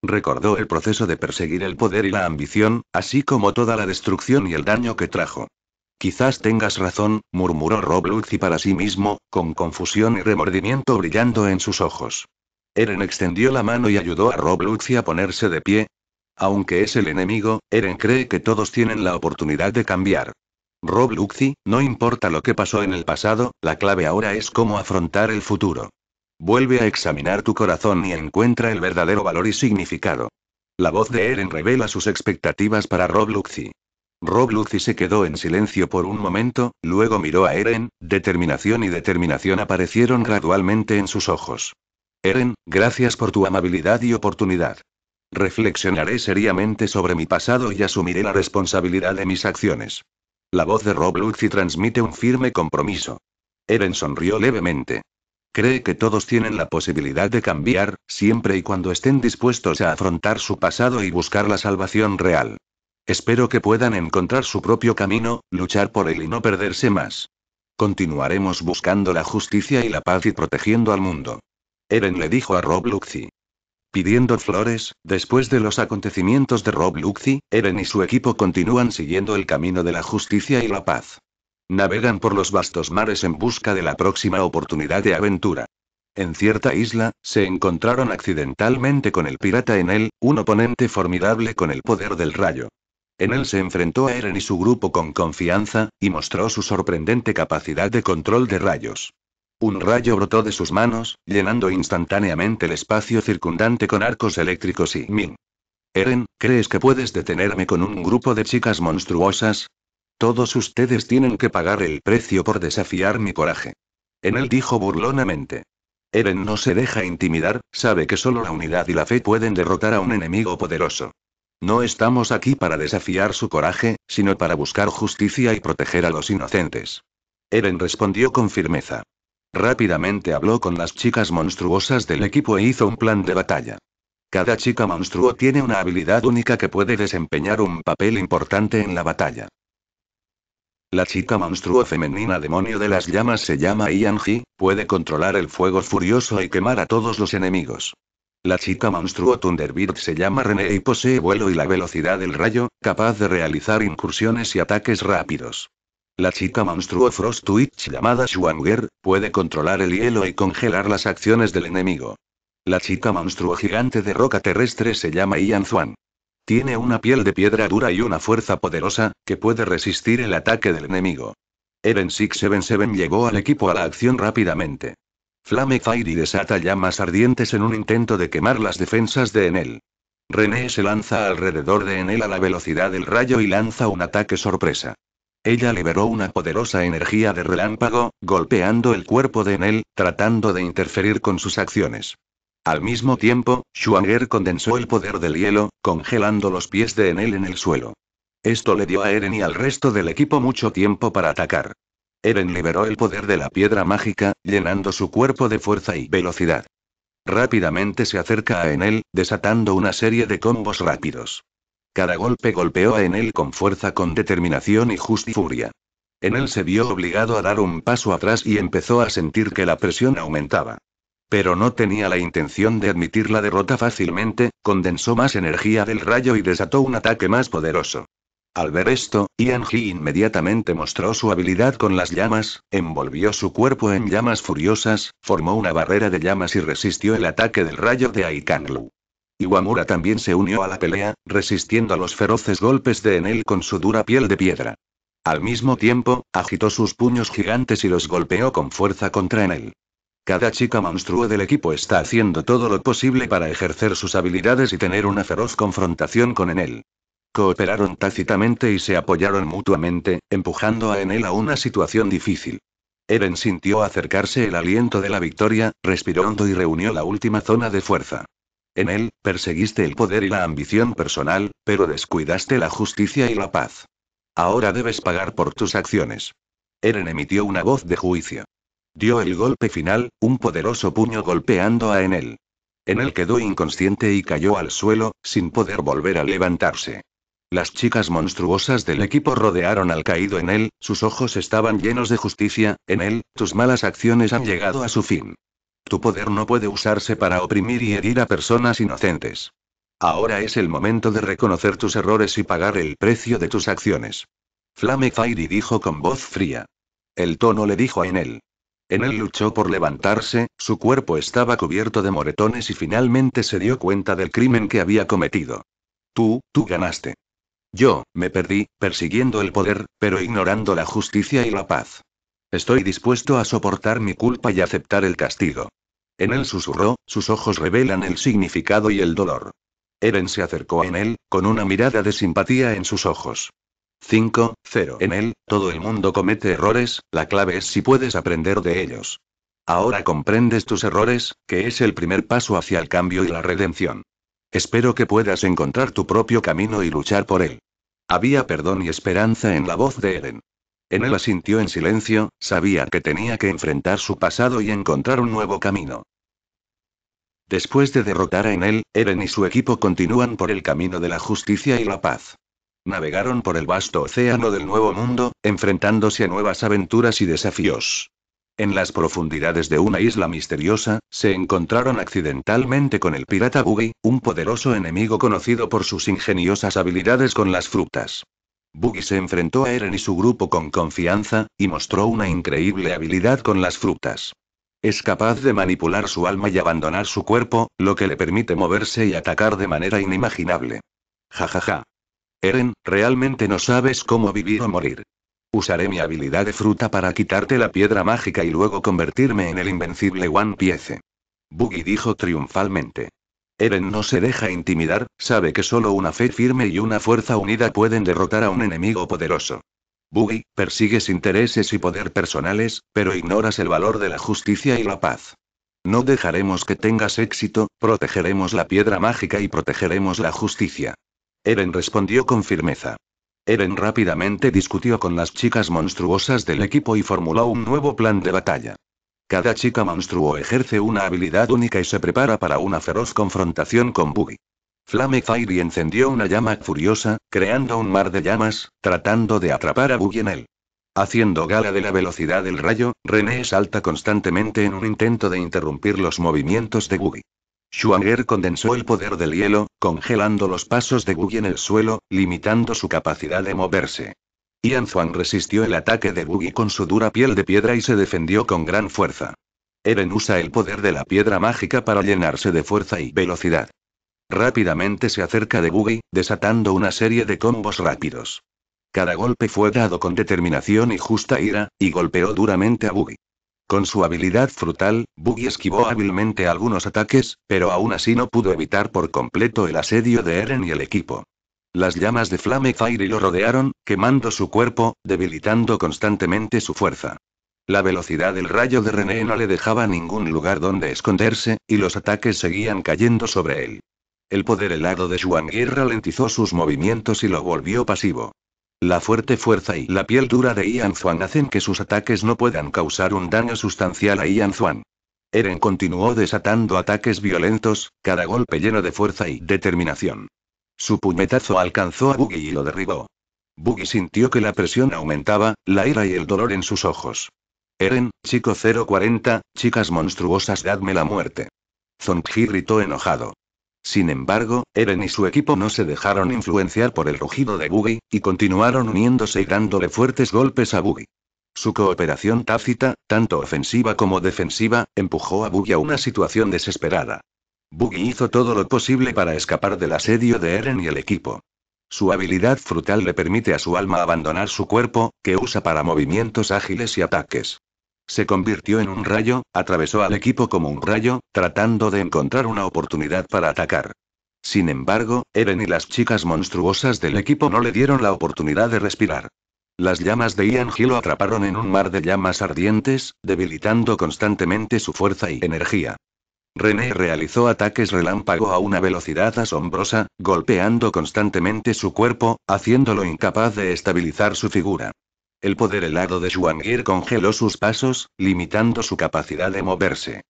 Recordó el proceso de perseguir el poder y la ambición, así como toda la destrucción y el daño que trajo. Quizás tengas razón, murmuró Rob para sí mismo, con confusión y remordimiento brillando en sus ojos. Eren extendió la mano y ayudó a Rob a ponerse de pie. Aunque es el enemigo, Eren cree que todos tienen la oportunidad de cambiar. Rob no importa lo que pasó en el pasado, la clave ahora es cómo afrontar el futuro. Vuelve a examinar tu corazón y encuentra el verdadero valor y significado. La voz de Eren revela sus expectativas para Rob Robluxi Rob se quedó en silencio por un momento, luego miró a Eren, determinación y determinación aparecieron gradualmente en sus ojos. Eren, gracias por tu amabilidad y oportunidad. Reflexionaré seriamente sobre mi pasado y asumiré la responsabilidad de mis acciones. La voz de Rob Lucy transmite un firme compromiso. Eren sonrió levemente. Cree que todos tienen la posibilidad de cambiar, siempre y cuando estén dispuestos a afrontar su pasado y buscar la salvación real. Espero que puedan encontrar su propio camino, luchar por él y no perderse más. Continuaremos buscando la justicia y la paz y protegiendo al mundo. Eren le dijo a Rob Luxi. Pidiendo flores, después de los acontecimientos de Rob Luxi, Eren y su equipo continúan siguiendo el camino de la justicia y la paz. Navegan por los vastos mares en busca de la próxima oportunidad de aventura. En cierta isla, se encontraron accidentalmente con el pirata Enel, un oponente formidable con el poder del rayo. Enel se enfrentó a Eren y su grupo con confianza, y mostró su sorprendente capacidad de control de rayos. Un rayo brotó de sus manos, llenando instantáneamente el espacio circundante con arcos eléctricos y min. Eren, ¿crees que puedes detenerme con un grupo de chicas monstruosas? Todos ustedes tienen que pagar el precio por desafiar mi coraje. En él dijo burlonamente. Eren no se deja intimidar, sabe que solo la unidad y la fe pueden derrotar a un enemigo poderoso. No estamos aquí para desafiar su coraje, sino para buscar justicia y proteger a los inocentes. Eren respondió con firmeza. Rápidamente habló con las chicas monstruosas del equipo e hizo un plan de batalla. Cada chica monstruo tiene una habilidad única que puede desempeñar un papel importante en la batalla. La chica monstruo femenina demonio de las llamas se llama Ianji, puede controlar el fuego furioso y quemar a todos los enemigos. La chica monstruo Thunderbird se llama Renee y posee vuelo y la velocidad del rayo, capaz de realizar incursiones y ataques rápidos. La chica monstruo Frost Witch llamada Schwanger, puede controlar el hielo y congelar las acciones del enemigo. La chica monstruo gigante de roca terrestre se llama Ian Zwan. Tiene una piel de piedra dura y una fuerza poderosa, que puede resistir el ataque del enemigo. Eren 677 llegó al equipo a la acción rápidamente. Flame Fire y desata llamas ardientes en un intento de quemar las defensas de Enel. René se lanza alrededor de Enel a la velocidad del rayo y lanza un ataque sorpresa. Ella liberó una poderosa energía de relámpago, golpeando el cuerpo de Enel, tratando de interferir con sus acciones. Al mismo tiempo, Schwanger condensó el poder del hielo, congelando los pies de Enel en el suelo. Esto le dio a Eren y al resto del equipo mucho tiempo para atacar. Eren liberó el poder de la piedra mágica, llenando su cuerpo de fuerza y velocidad. Rápidamente se acerca a Enel, desatando una serie de combos rápidos. Cada golpe golpeó a Enel con fuerza, con determinación y justa furia. Enel se vio obligado a dar un paso atrás y empezó a sentir que la presión aumentaba. Pero no tenía la intención de admitir la derrota fácilmente, condensó más energía del rayo y desató un ataque más poderoso. Al ver esto, Ian He inmediatamente mostró su habilidad con las llamas, envolvió su cuerpo en llamas furiosas, formó una barrera de llamas y resistió el ataque del rayo de Aikanglu. Iwamura también se unió a la pelea, resistiendo a los feroces golpes de Enel con su dura piel de piedra. Al mismo tiempo, agitó sus puños gigantes y los golpeó con fuerza contra Enel. Cada chica monstruo del equipo está haciendo todo lo posible para ejercer sus habilidades y tener una feroz confrontación con Enel. Cooperaron tácitamente y se apoyaron mutuamente, empujando a Enel a una situación difícil. Eren sintió acercarse el aliento de la victoria, respiró hondo y reunió la última zona de fuerza. En él, perseguiste el poder y la ambición personal, pero descuidaste la justicia y la paz. Ahora debes pagar por tus acciones. Eren emitió una voz de juicio. Dio el golpe final, un poderoso puño golpeando a Enel. Enel quedó inconsciente y cayó al suelo, sin poder volver a levantarse. Las chicas monstruosas del equipo rodearon al caído Enel, sus ojos estaban llenos de justicia, Enel, tus malas acciones han llegado a su fin. Tu poder no puede usarse para oprimir y herir a personas inocentes. Ahora es el momento de reconocer tus errores y pagar el precio de tus acciones. Flame dijo con voz fría. El tono le dijo a Enel. Enel luchó por levantarse, su cuerpo estaba cubierto de moretones y finalmente se dio cuenta del crimen que había cometido. Tú, tú ganaste. Yo, me perdí, persiguiendo el poder, pero ignorando la justicia y la paz. Estoy dispuesto a soportar mi culpa y aceptar el castigo. En él susurró, sus ojos revelan el significado y el dolor. Eren se acercó a él, con una mirada de simpatía en sus ojos. 5. En él, todo el mundo comete errores, la clave es si puedes aprender de ellos. Ahora comprendes tus errores, que es el primer paso hacia el cambio y la redención. Espero que puedas encontrar tu propio camino y luchar por él. Había perdón y esperanza en la voz de Eren. En él asintió en silencio, sabía que tenía que enfrentar su pasado y encontrar un nuevo camino. Después de derrotar a Enel, Eren y su equipo continúan por el camino de la justicia y la paz. Navegaron por el vasto océano del Nuevo Mundo, enfrentándose a nuevas aventuras y desafíos. En las profundidades de una isla misteriosa, se encontraron accidentalmente con el pirata Buggy, un poderoso enemigo conocido por sus ingeniosas habilidades con las frutas. Buggy se enfrentó a Eren y su grupo con confianza, y mostró una increíble habilidad con las frutas. Es capaz de manipular su alma y abandonar su cuerpo, lo que le permite moverse y atacar de manera inimaginable. Jajaja. Ja, ja. Eren, realmente no sabes cómo vivir o morir. Usaré mi habilidad de fruta para quitarte la piedra mágica y luego convertirme en el invencible One Piece. Buggy dijo triunfalmente. Eren no se deja intimidar, sabe que solo una fe firme y una fuerza unida pueden derrotar a un enemigo poderoso. Buggy, persigues intereses y poder personales, pero ignoras el valor de la justicia y la paz. No dejaremos que tengas éxito, protegeremos la piedra mágica y protegeremos la justicia. Eren respondió con firmeza. Eren rápidamente discutió con las chicas monstruosas del equipo y formuló un nuevo plan de batalla. Cada chica monstruo ejerce una habilidad única y se prepara para una feroz confrontación con Boogie. Flame y encendió una llama furiosa, creando un mar de llamas, tratando de atrapar a Boogie en él. Haciendo gala de la velocidad del rayo, René salta constantemente en un intento de interrumpir los movimientos de Boogie. Schwanger condensó el poder del hielo, congelando los pasos de Boogie en el suelo, limitando su capacidad de moverse. Ian resistió el ataque de Buggy con su dura piel de piedra y se defendió con gran fuerza. Eren usa el poder de la piedra mágica para llenarse de fuerza y velocidad. Rápidamente se acerca de Buggy, desatando una serie de combos rápidos. Cada golpe fue dado con determinación y justa ira, y golpeó duramente a Buggy. Con su habilidad frutal, Buggy esquivó hábilmente algunos ataques, pero aún así no pudo evitar por completo el asedio de Eren y el equipo. Las llamas de Flame lo rodearon, quemando su cuerpo, debilitando constantemente su fuerza. La velocidad del rayo de René no le dejaba ningún lugar donde esconderse, y los ataques seguían cayendo sobre él. El poder helado de Xuanguir ralentizó sus movimientos y lo volvió pasivo. La fuerte fuerza y la piel dura de Ian Zhuang hacen que sus ataques no puedan causar un daño sustancial a Ian Zuan. Eren continuó desatando ataques violentos, cada golpe lleno de fuerza y determinación. Su puñetazo alcanzó a Boogie y lo derribó. Boogie sintió que la presión aumentaba, la ira y el dolor en sus ojos. Eren, chico 040, chicas monstruosas, dadme la muerte. Zongji gritó enojado. Sin embargo, Eren y su equipo no se dejaron influenciar por el rugido de Boogie, y continuaron uniéndose y dándole fuertes golpes a Boogie. Su cooperación tácita, tanto ofensiva como defensiva, empujó a Boogie a una situación desesperada. Buggy hizo todo lo posible para escapar del asedio de Eren y el equipo. Su habilidad frutal le permite a su alma abandonar su cuerpo, que usa para movimientos ágiles y ataques. Se convirtió en un rayo, atravesó al equipo como un rayo, tratando de encontrar una oportunidad para atacar. Sin embargo, Eren y las chicas monstruosas del equipo no le dieron la oportunidad de respirar. Las llamas de Ian lo atraparon en un mar de llamas ardientes, debilitando constantemente su fuerza y energía. René realizó ataques relámpago a una velocidad asombrosa, golpeando constantemente su cuerpo, haciéndolo incapaz de estabilizar su figura. El poder helado de Xuangir congeló sus pasos, limitando su capacidad de moverse.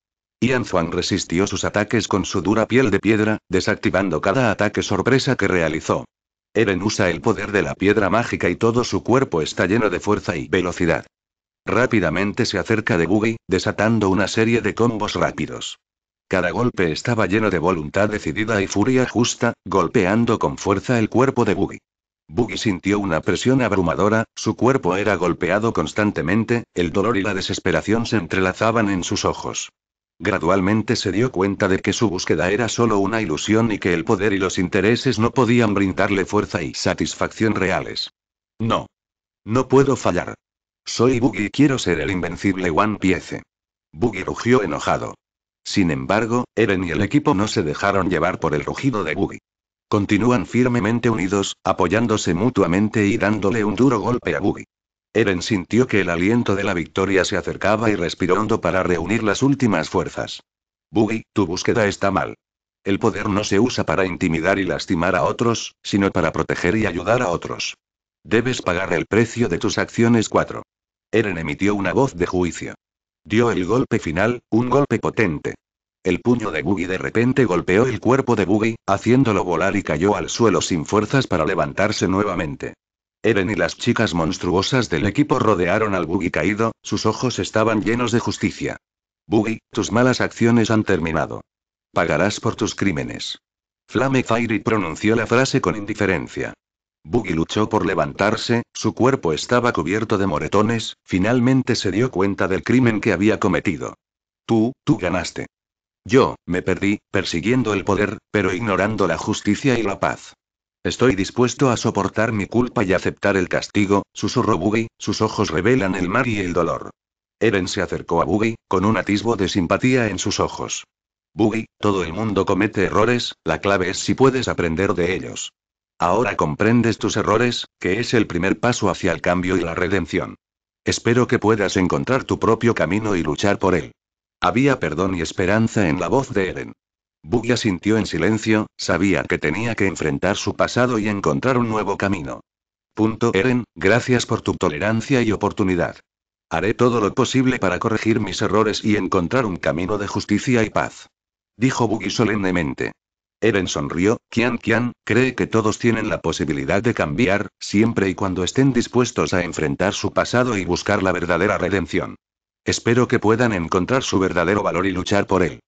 Yan Zhuang resistió sus ataques con su dura piel de piedra, desactivando cada ataque sorpresa que realizó. Eren usa el poder de la piedra mágica y todo su cuerpo está lleno de fuerza y velocidad. Rápidamente se acerca de Buggy, desatando una serie de combos rápidos. Cada golpe estaba lleno de voluntad decidida y furia justa, golpeando con fuerza el cuerpo de Boogie. Boogie sintió una presión abrumadora, su cuerpo era golpeado constantemente, el dolor y la desesperación se entrelazaban en sus ojos. Gradualmente se dio cuenta de que su búsqueda era solo una ilusión y que el poder y los intereses no podían brindarle fuerza y satisfacción reales. No. No puedo fallar. Soy Boogie y quiero ser el invencible One Piece. Buggy rugió enojado. Sin embargo, Eren y el equipo no se dejaron llevar por el rugido de Buggy. Continúan firmemente unidos, apoyándose mutuamente y dándole un duro golpe a Buggy. Eren sintió que el aliento de la victoria se acercaba y respiró hondo para reunir las últimas fuerzas. Buggy, tu búsqueda está mal. El poder no se usa para intimidar y lastimar a otros, sino para proteger y ayudar a otros. Debes pagar el precio de tus acciones 4. Eren emitió una voz de juicio. Dio el golpe final, un golpe potente. El puño de Boogie de repente golpeó el cuerpo de Boogie, haciéndolo volar y cayó al suelo sin fuerzas para levantarse nuevamente. Eren y las chicas monstruosas del equipo rodearon al Boogie caído, sus ojos estaban llenos de justicia. Boogie, tus malas acciones han terminado. Pagarás por tus crímenes. Flame pronunció la frase con indiferencia. Buggy luchó por levantarse, su cuerpo estaba cubierto de moretones, finalmente se dio cuenta del crimen que había cometido. Tú, tú ganaste. Yo, me perdí, persiguiendo el poder, pero ignorando la justicia y la paz. Estoy dispuesto a soportar mi culpa y aceptar el castigo, susurró Buggy, sus ojos revelan el mar y el dolor. Eren se acercó a Buggy, con un atisbo de simpatía en sus ojos. Buggy, todo el mundo comete errores, la clave es si puedes aprender de ellos. Ahora comprendes tus errores, que es el primer paso hacia el cambio y la redención. Espero que puedas encontrar tu propio camino y luchar por él. Había perdón y esperanza en la voz de Eren. Buggy sintió en silencio, sabía que tenía que enfrentar su pasado y encontrar un nuevo camino. Punto Eren, gracias por tu tolerancia y oportunidad. Haré todo lo posible para corregir mis errores y encontrar un camino de justicia y paz. Dijo Buggy solemnemente. Eren sonrió, Kian Kian, cree que todos tienen la posibilidad de cambiar, siempre y cuando estén dispuestos a enfrentar su pasado y buscar la verdadera redención. Espero que puedan encontrar su verdadero valor y luchar por él.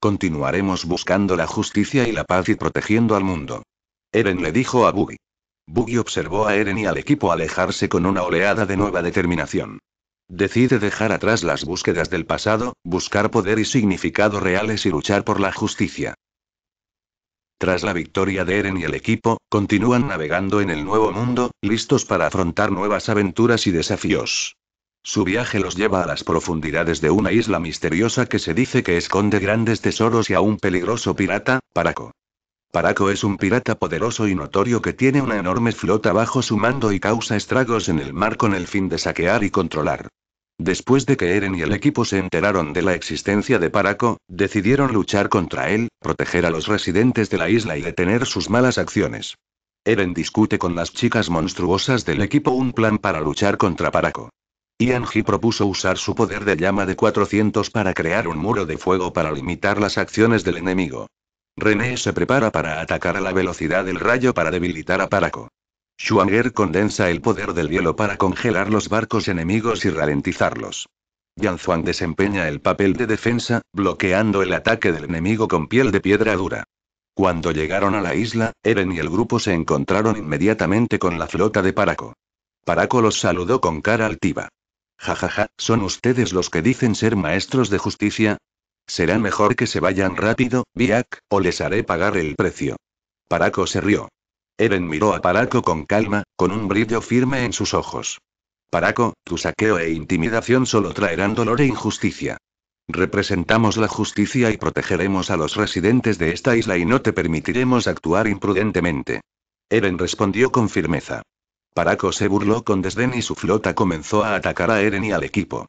Continuaremos buscando la justicia y la paz y protegiendo al mundo. Eren le dijo a Boogie. Buggy observó a Eren y al equipo alejarse con una oleada de nueva determinación. Decide dejar atrás las búsquedas del pasado, buscar poder y significado reales y luchar por la justicia. Tras la victoria de Eren y el equipo, continúan navegando en el nuevo mundo, listos para afrontar nuevas aventuras y desafíos. Su viaje los lleva a las profundidades de una isla misteriosa que se dice que esconde grandes tesoros y a un peligroso pirata, Paraco. Paraco es un pirata poderoso y notorio que tiene una enorme flota bajo su mando y causa estragos en el mar con el fin de saquear y controlar. Después de que Eren y el equipo se enteraron de la existencia de Parako, decidieron luchar contra él, proteger a los residentes de la isla y detener sus malas acciones. Eren discute con las chicas monstruosas del equipo un plan para luchar contra Paraco. Ianji propuso usar su poder de llama de 400 para crear un muro de fuego para limitar las acciones del enemigo. René se prepara para atacar a la velocidad del rayo para debilitar a Paraco. Schwanger condensa el poder del hielo para congelar los barcos enemigos y ralentizarlos. Zhuang desempeña el papel de defensa, bloqueando el ataque del enemigo con piel de piedra dura. Cuando llegaron a la isla, Eren y el grupo se encontraron inmediatamente con la flota de Paraco. Paraco los saludó con cara altiva. Jajaja, ja, ja, ¿son ustedes los que dicen ser maestros de justicia? Será mejor que se vayan rápido, Biak, o les haré pagar el precio. Paraco se rió. Eren miró a Paraco con calma, con un brillo firme en sus ojos. Paraco, tu saqueo e intimidación solo traerán dolor e injusticia. Representamos la justicia y protegeremos a los residentes de esta isla y no te permitiremos actuar imprudentemente. Eren respondió con firmeza. Paraco se burló con desdén y su flota comenzó a atacar a Eren y al equipo.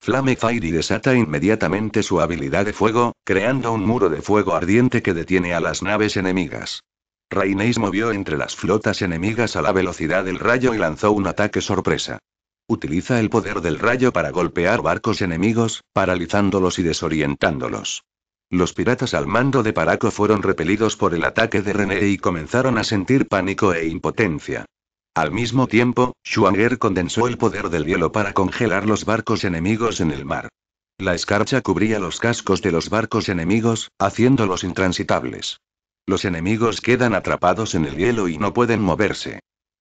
Flame y desata inmediatamente su habilidad de fuego, creando un muro de fuego ardiente que detiene a las naves enemigas. Raineis movió entre las flotas enemigas a la velocidad del rayo y lanzó un ataque sorpresa. Utiliza el poder del rayo para golpear barcos enemigos, paralizándolos y desorientándolos. Los piratas al mando de Paraco fueron repelidos por el ataque de René y comenzaron a sentir pánico e impotencia. Al mismo tiempo, Schwanger condensó el poder del hielo para congelar los barcos enemigos en el mar. La escarcha cubría los cascos de los barcos enemigos, haciéndolos intransitables. Los enemigos quedan atrapados en el hielo y no pueden moverse.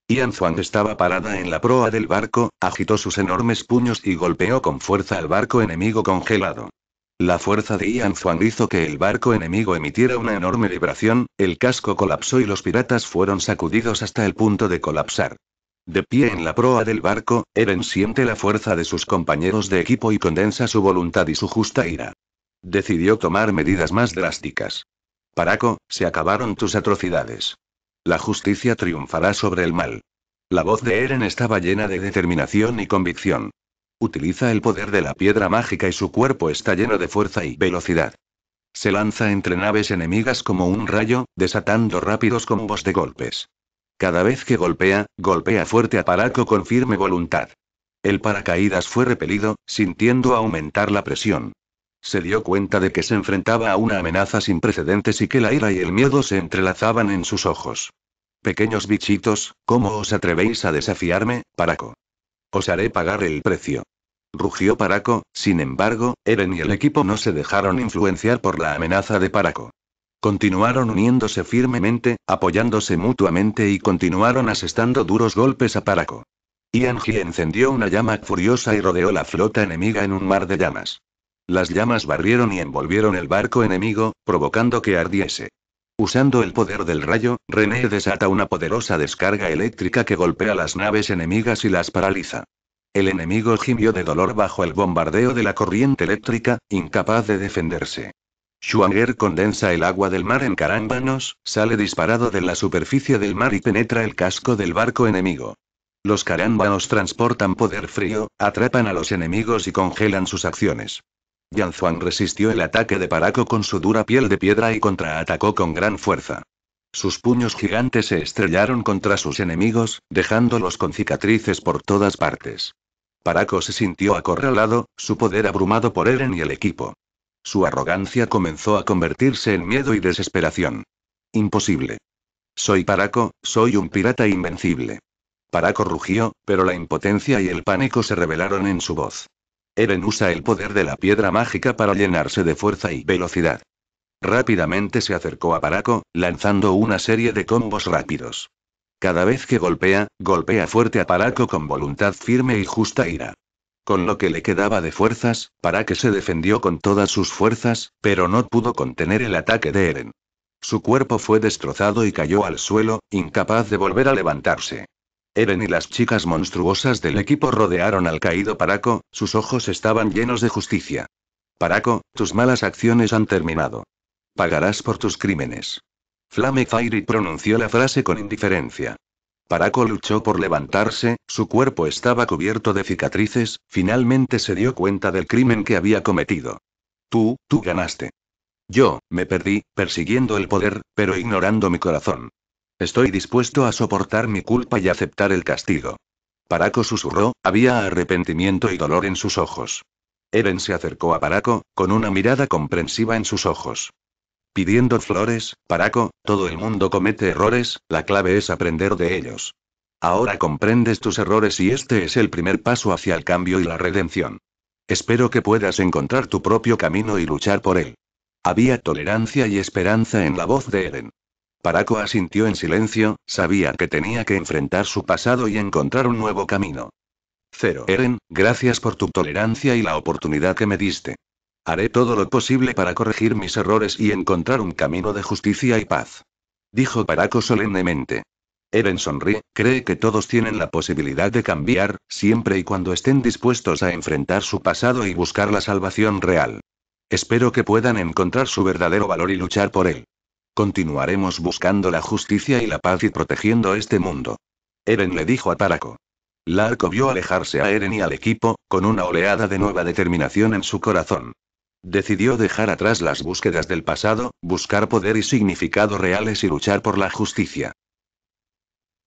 Ian Zhuang estaba parada en la proa del barco, agitó sus enormes puños y golpeó con fuerza al barco enemigo congelado. La fuerza de Ian Zhuang hizo que el barco enemigo emitiera una enorme vibración, el casco colapsó y los piratas fueron sacudidos hasta el punto de colapsar. De pie en la proa del barco, Eren siente la fuerza de sus compañeros de equipo y condensa su voluntad y su justa ira. Decidió tomar medidas más drásticas. Paraco, se acabaron tus atrocidades. La justicia triunfará sobre el mal. La voz de Eren estaba llena de determinación y convicción. Utiliza el poder de la piedra mágica y su cuerpo está lleno de fuerza y velocidad. Se lanza entre naves enemigas como un rayo, desatando rápidos combos de golpes. Cada vez que golpea, golpea fuerte a Paraco con firme voluntad. El paracaídas fue repelido, sintiendo aumentar la presión. Se dio cuenta de que se enfrentaba a una amenaza sin precedentes y que la ira y el miedo se entrelazaban en sus ojos. Pequeños bichitos, ¿cómo os atrevéis a desafiarme, Paraco? Os haré pagar el precio. Rugió Paraco, sin embargo, Eren y el equipo no se dejaron influenciar por la amenaza de Paraco. Continuaron uniéndose firmemente, apoyándose mutuamente y continuaron asestando duros golpes a Paraco. Ianji encendió una llama furiosa y rodeó la flota enemiga en un mar de llamas. Las llamas barrieron y envolvieron el barco enemigo, provocando que ardiese. Usando el poder del rayo, René desata una poderosa descarga eléctrica que golpea las naves enemigas y las paraliza. El enemigo gimió de dolor bajo el bombardeo de la corriente eléctrica, incapaz de defenderse. Schwanger condensa el agua del mar en carámbanos, sale disparado de la superficie del mar y penetra el casco del barco enemigo. Los carámbanos transportan poder frío, atrapan a los enemigos y congelan sus acciones. Yanzuan resistió el ataque de Paraco con su dura piel de piedra y contraatacó con gran fuerza. Sus puños gigantes se estrellaron contra sus enemigos, dejándolos con cicatrices por todas partes. Paraco se sintió acorralado, su poder abrumado por Eren y el equipo. Su arrogancia comenzó a convertirse en miedo y desesperación. Imposible. Soy Paraco, soy un pirata invencible. Paraco rugió, pero la impotencia y el pánico se revelaron en su voz. Eren usa el poder de la piedra mágica para llenarse de fuerza y velocidad. Rápidamente se acercó a Paraco, lanzando una serie de combos rápidos. Cada vez que golpea, golpea fuerte a Paraco con voluntad firme y justa ira. Con lo que le quedaba de fuerzas, que se defendió con todas sus fuerzas, pero no pudo contener el ataque de Eren. Su cuerpo fue destrozado y cayó al suelo, incapaz de volver a levantarse. Eren y las chicas monstruosas del equipo rodearon al caído Paraco, sus ojos estaban llenos de justicia. Paraco, tus malas acciones han terminado. Pagarás por tus crímenes. Flame pronunció la frase con indiferencia. Paraco luchó por levantarse, su cuerpo estaba cubierto de cicatrices, finalmente se dio cuenta del crimen que había cometido. Tú, tú ganaste. Yo, me perdí, persiguiendo el poder, pero ignorando mi corazón. Estoy dispuesto a soportar mi culpa y aceptar el castigo. Paraco susurró, había arrepentimiento y dolor en sus ojos. Eren se acercó a Paraco, con una mirada comprensiva en sus ojos. Pidiendo flores, Paraco, todo el mundo comete errores, la clave es aprender de ellos. Ahora comprendes tus errores y este es el primer paso hacia el cambio y la redención. Espero que puedas encontrar tu propio camino y luchar por él. Había tolerancia y esperanza en la voz de Eren. Paraco asintió en silencio, sabía que tenía que enfrentar su pasado y encontrar un nuevo camino. Cero. Eren, gracias por tu tolerancia y la oportunidad que me diste. Haré todo lo posible para corregir mis errores y encontrar un camino de justicia y paz. Dijo Paraco solemnemente. Eren sonríe, cree que todos tienen la posibilidad de cambiar, siempre y cuando estén dispuestos a enfrentar su pasado y buscar la salvación real. Espero que puedan encontrar su verdadero valor y luchar por él. Continuaremos buscando la justicia y la paz y protegiendo este mundo. Eren le dijo a Taraco. Larco vio alejarse a Eren y al equipo, con una oleada de nueva determinación en su corazón. Decidió dejar atrás las búsquedas del pasado, buscar poder y significado reales y luchar por la justicia.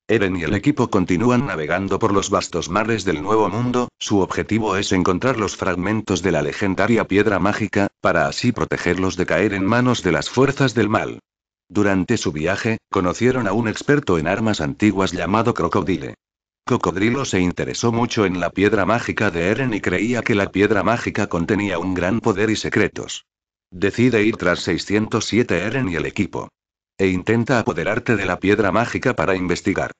Eren y el equipo continúan navegando por los vastos mares del Nuevo Mundo, su objetivo es encontrar los fragmentos de la legendaria piedra mágica, para así protegerlos de caer en manos de las fuerzas del mal. Durante su viaje, conocieron a un experto en armas antiguas llamado Crocodile. Cocodrilo se interesó mucho en la piedra mágica de Eren y creía que la piedra mágica contenía un gran poder y secretos. Decide ir tras 607 Eren y el equipo. E intenta apoderarte de la piedra mágica para investigar.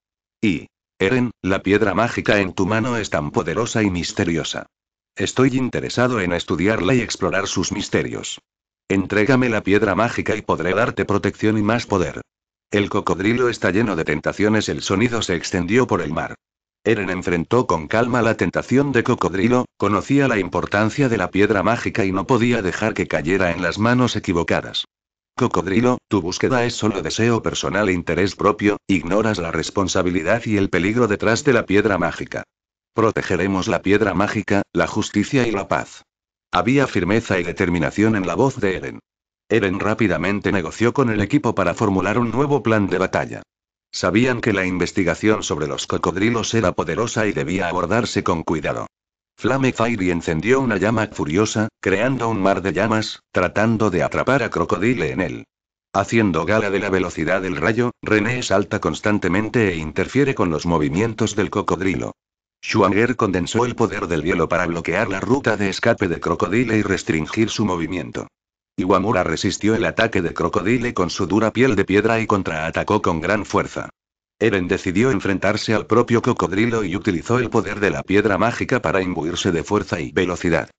Y, Eren, la piedra mágica en tu mano es tan poderosa y misteriosa. Estoy interesado en estudiarla y explorar sus misterios. Entrégame la piedra mágica y podré darte protección y más poder. El cocodrilo está lleno de tentaciones. El sonido se extendió por el mar. Eren enfrentó con calma la tentación de cocodrilo, conocía la importancia de la piedra mágica y no podía dejar que cayera en las manos equivocadas. Cocodrilo, tu búsqueda es solo deseo personal e interés propio, ignoras la responsabilidad y el peligro detrás de la piedra mágica. Protegeremos la piedra mágica, la justicia y la paz. Había firmeza y determinación en la voz de Eren. Eren rápidamente negoció con el equipo para formular un nuevo plan de batalla. Sabían que la investigación sobre los cocodrilos era poderosa y debía abordarse con cuidado. Flame Fire encendió una llama furiosa, creando un mar de llamas, tratando de atrapar a Crocodile en él. Haciendo gala de la velocidad del rayo, René salta constantemente e interfiere con los movimientos del cocodrilo. Schwanger condensó el poder del hielo para bloquear la ruta de escape de Crocodile y restringir su movimiento. Iwamura resistió el ataque de Crocodile con su dura piel de piedra y contraatacó con gran fuerza. Eren decidió enfrentarse al propio cocodrilo y utilizó el poder de la piedra mágica para imbuirse de fuerza y velocidad.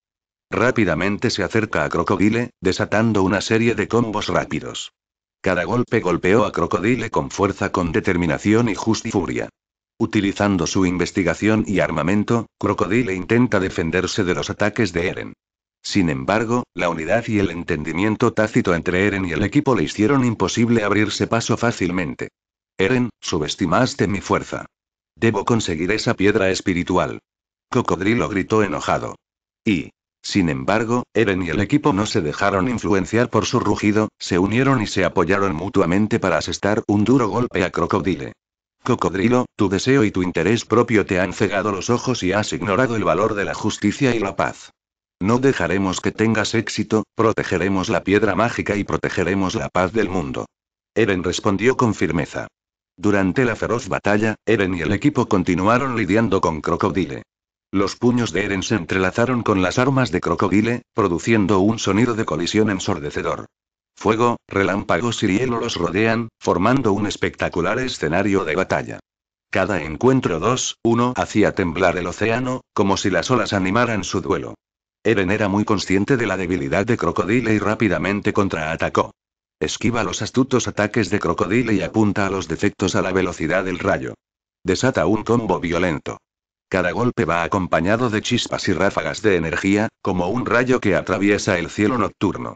Rápidamente se acerca a Crocodile, desatando una serie de combos rápidos. Cada golpe golpeó a Crocodile con fuerza, con determinación y justifuria. furia. Utilizando su investigación y armamento, Crocodile intenta defenderse de los ataques de Eren. Sin embargo, la unidad y el entendimiento tácito entre Eren y el equipo le hicieron imposible abrirse paso fácilmente. Eren, subestimaste mi fuerza. Debo conseguir esa piedra espiritual. Cocodrilo gritó enojado. Y, sin embargo, Eren y el equipo no se dejaron influenciar por su rugido, se unieron y se apoyaron mutuamente para asestar un duro golpe a Crocodile. Cocodrilo, tu deseo y tu interés propio te han cegado los ojos y has ignorado el valor de la justicia y la paz. No dejaremos que tengas éxito, protegeremos la piedra mágica y protegeremos la paz del mundo. Eren respondió con firmeza. Durante la feroz batalla, Eren y el equipo continuaron lidiando con Crocodile. Los puños de Eren se entrelazaron con las armas de Crocodile, produciendo un sonido de colisión ensordecedor. Fuego, relámpagos y hielo los rodean, formando un espectacular escenario de batalla. Cada encuentro dos, uno hacía temblar el océano, como si las olas animaran su duelo. Eren era muy consciente de la debilidad de Crocodile y rápidamente contraatacó. Esquiva los astutos ataques de Crocodile y apunta a los defectos a la velocidad del rayo. Desata un combo violento. Cada golpe va acompañado de chispas y ráfagas de energía, como un rayo que atraviesa el cielo nocturno.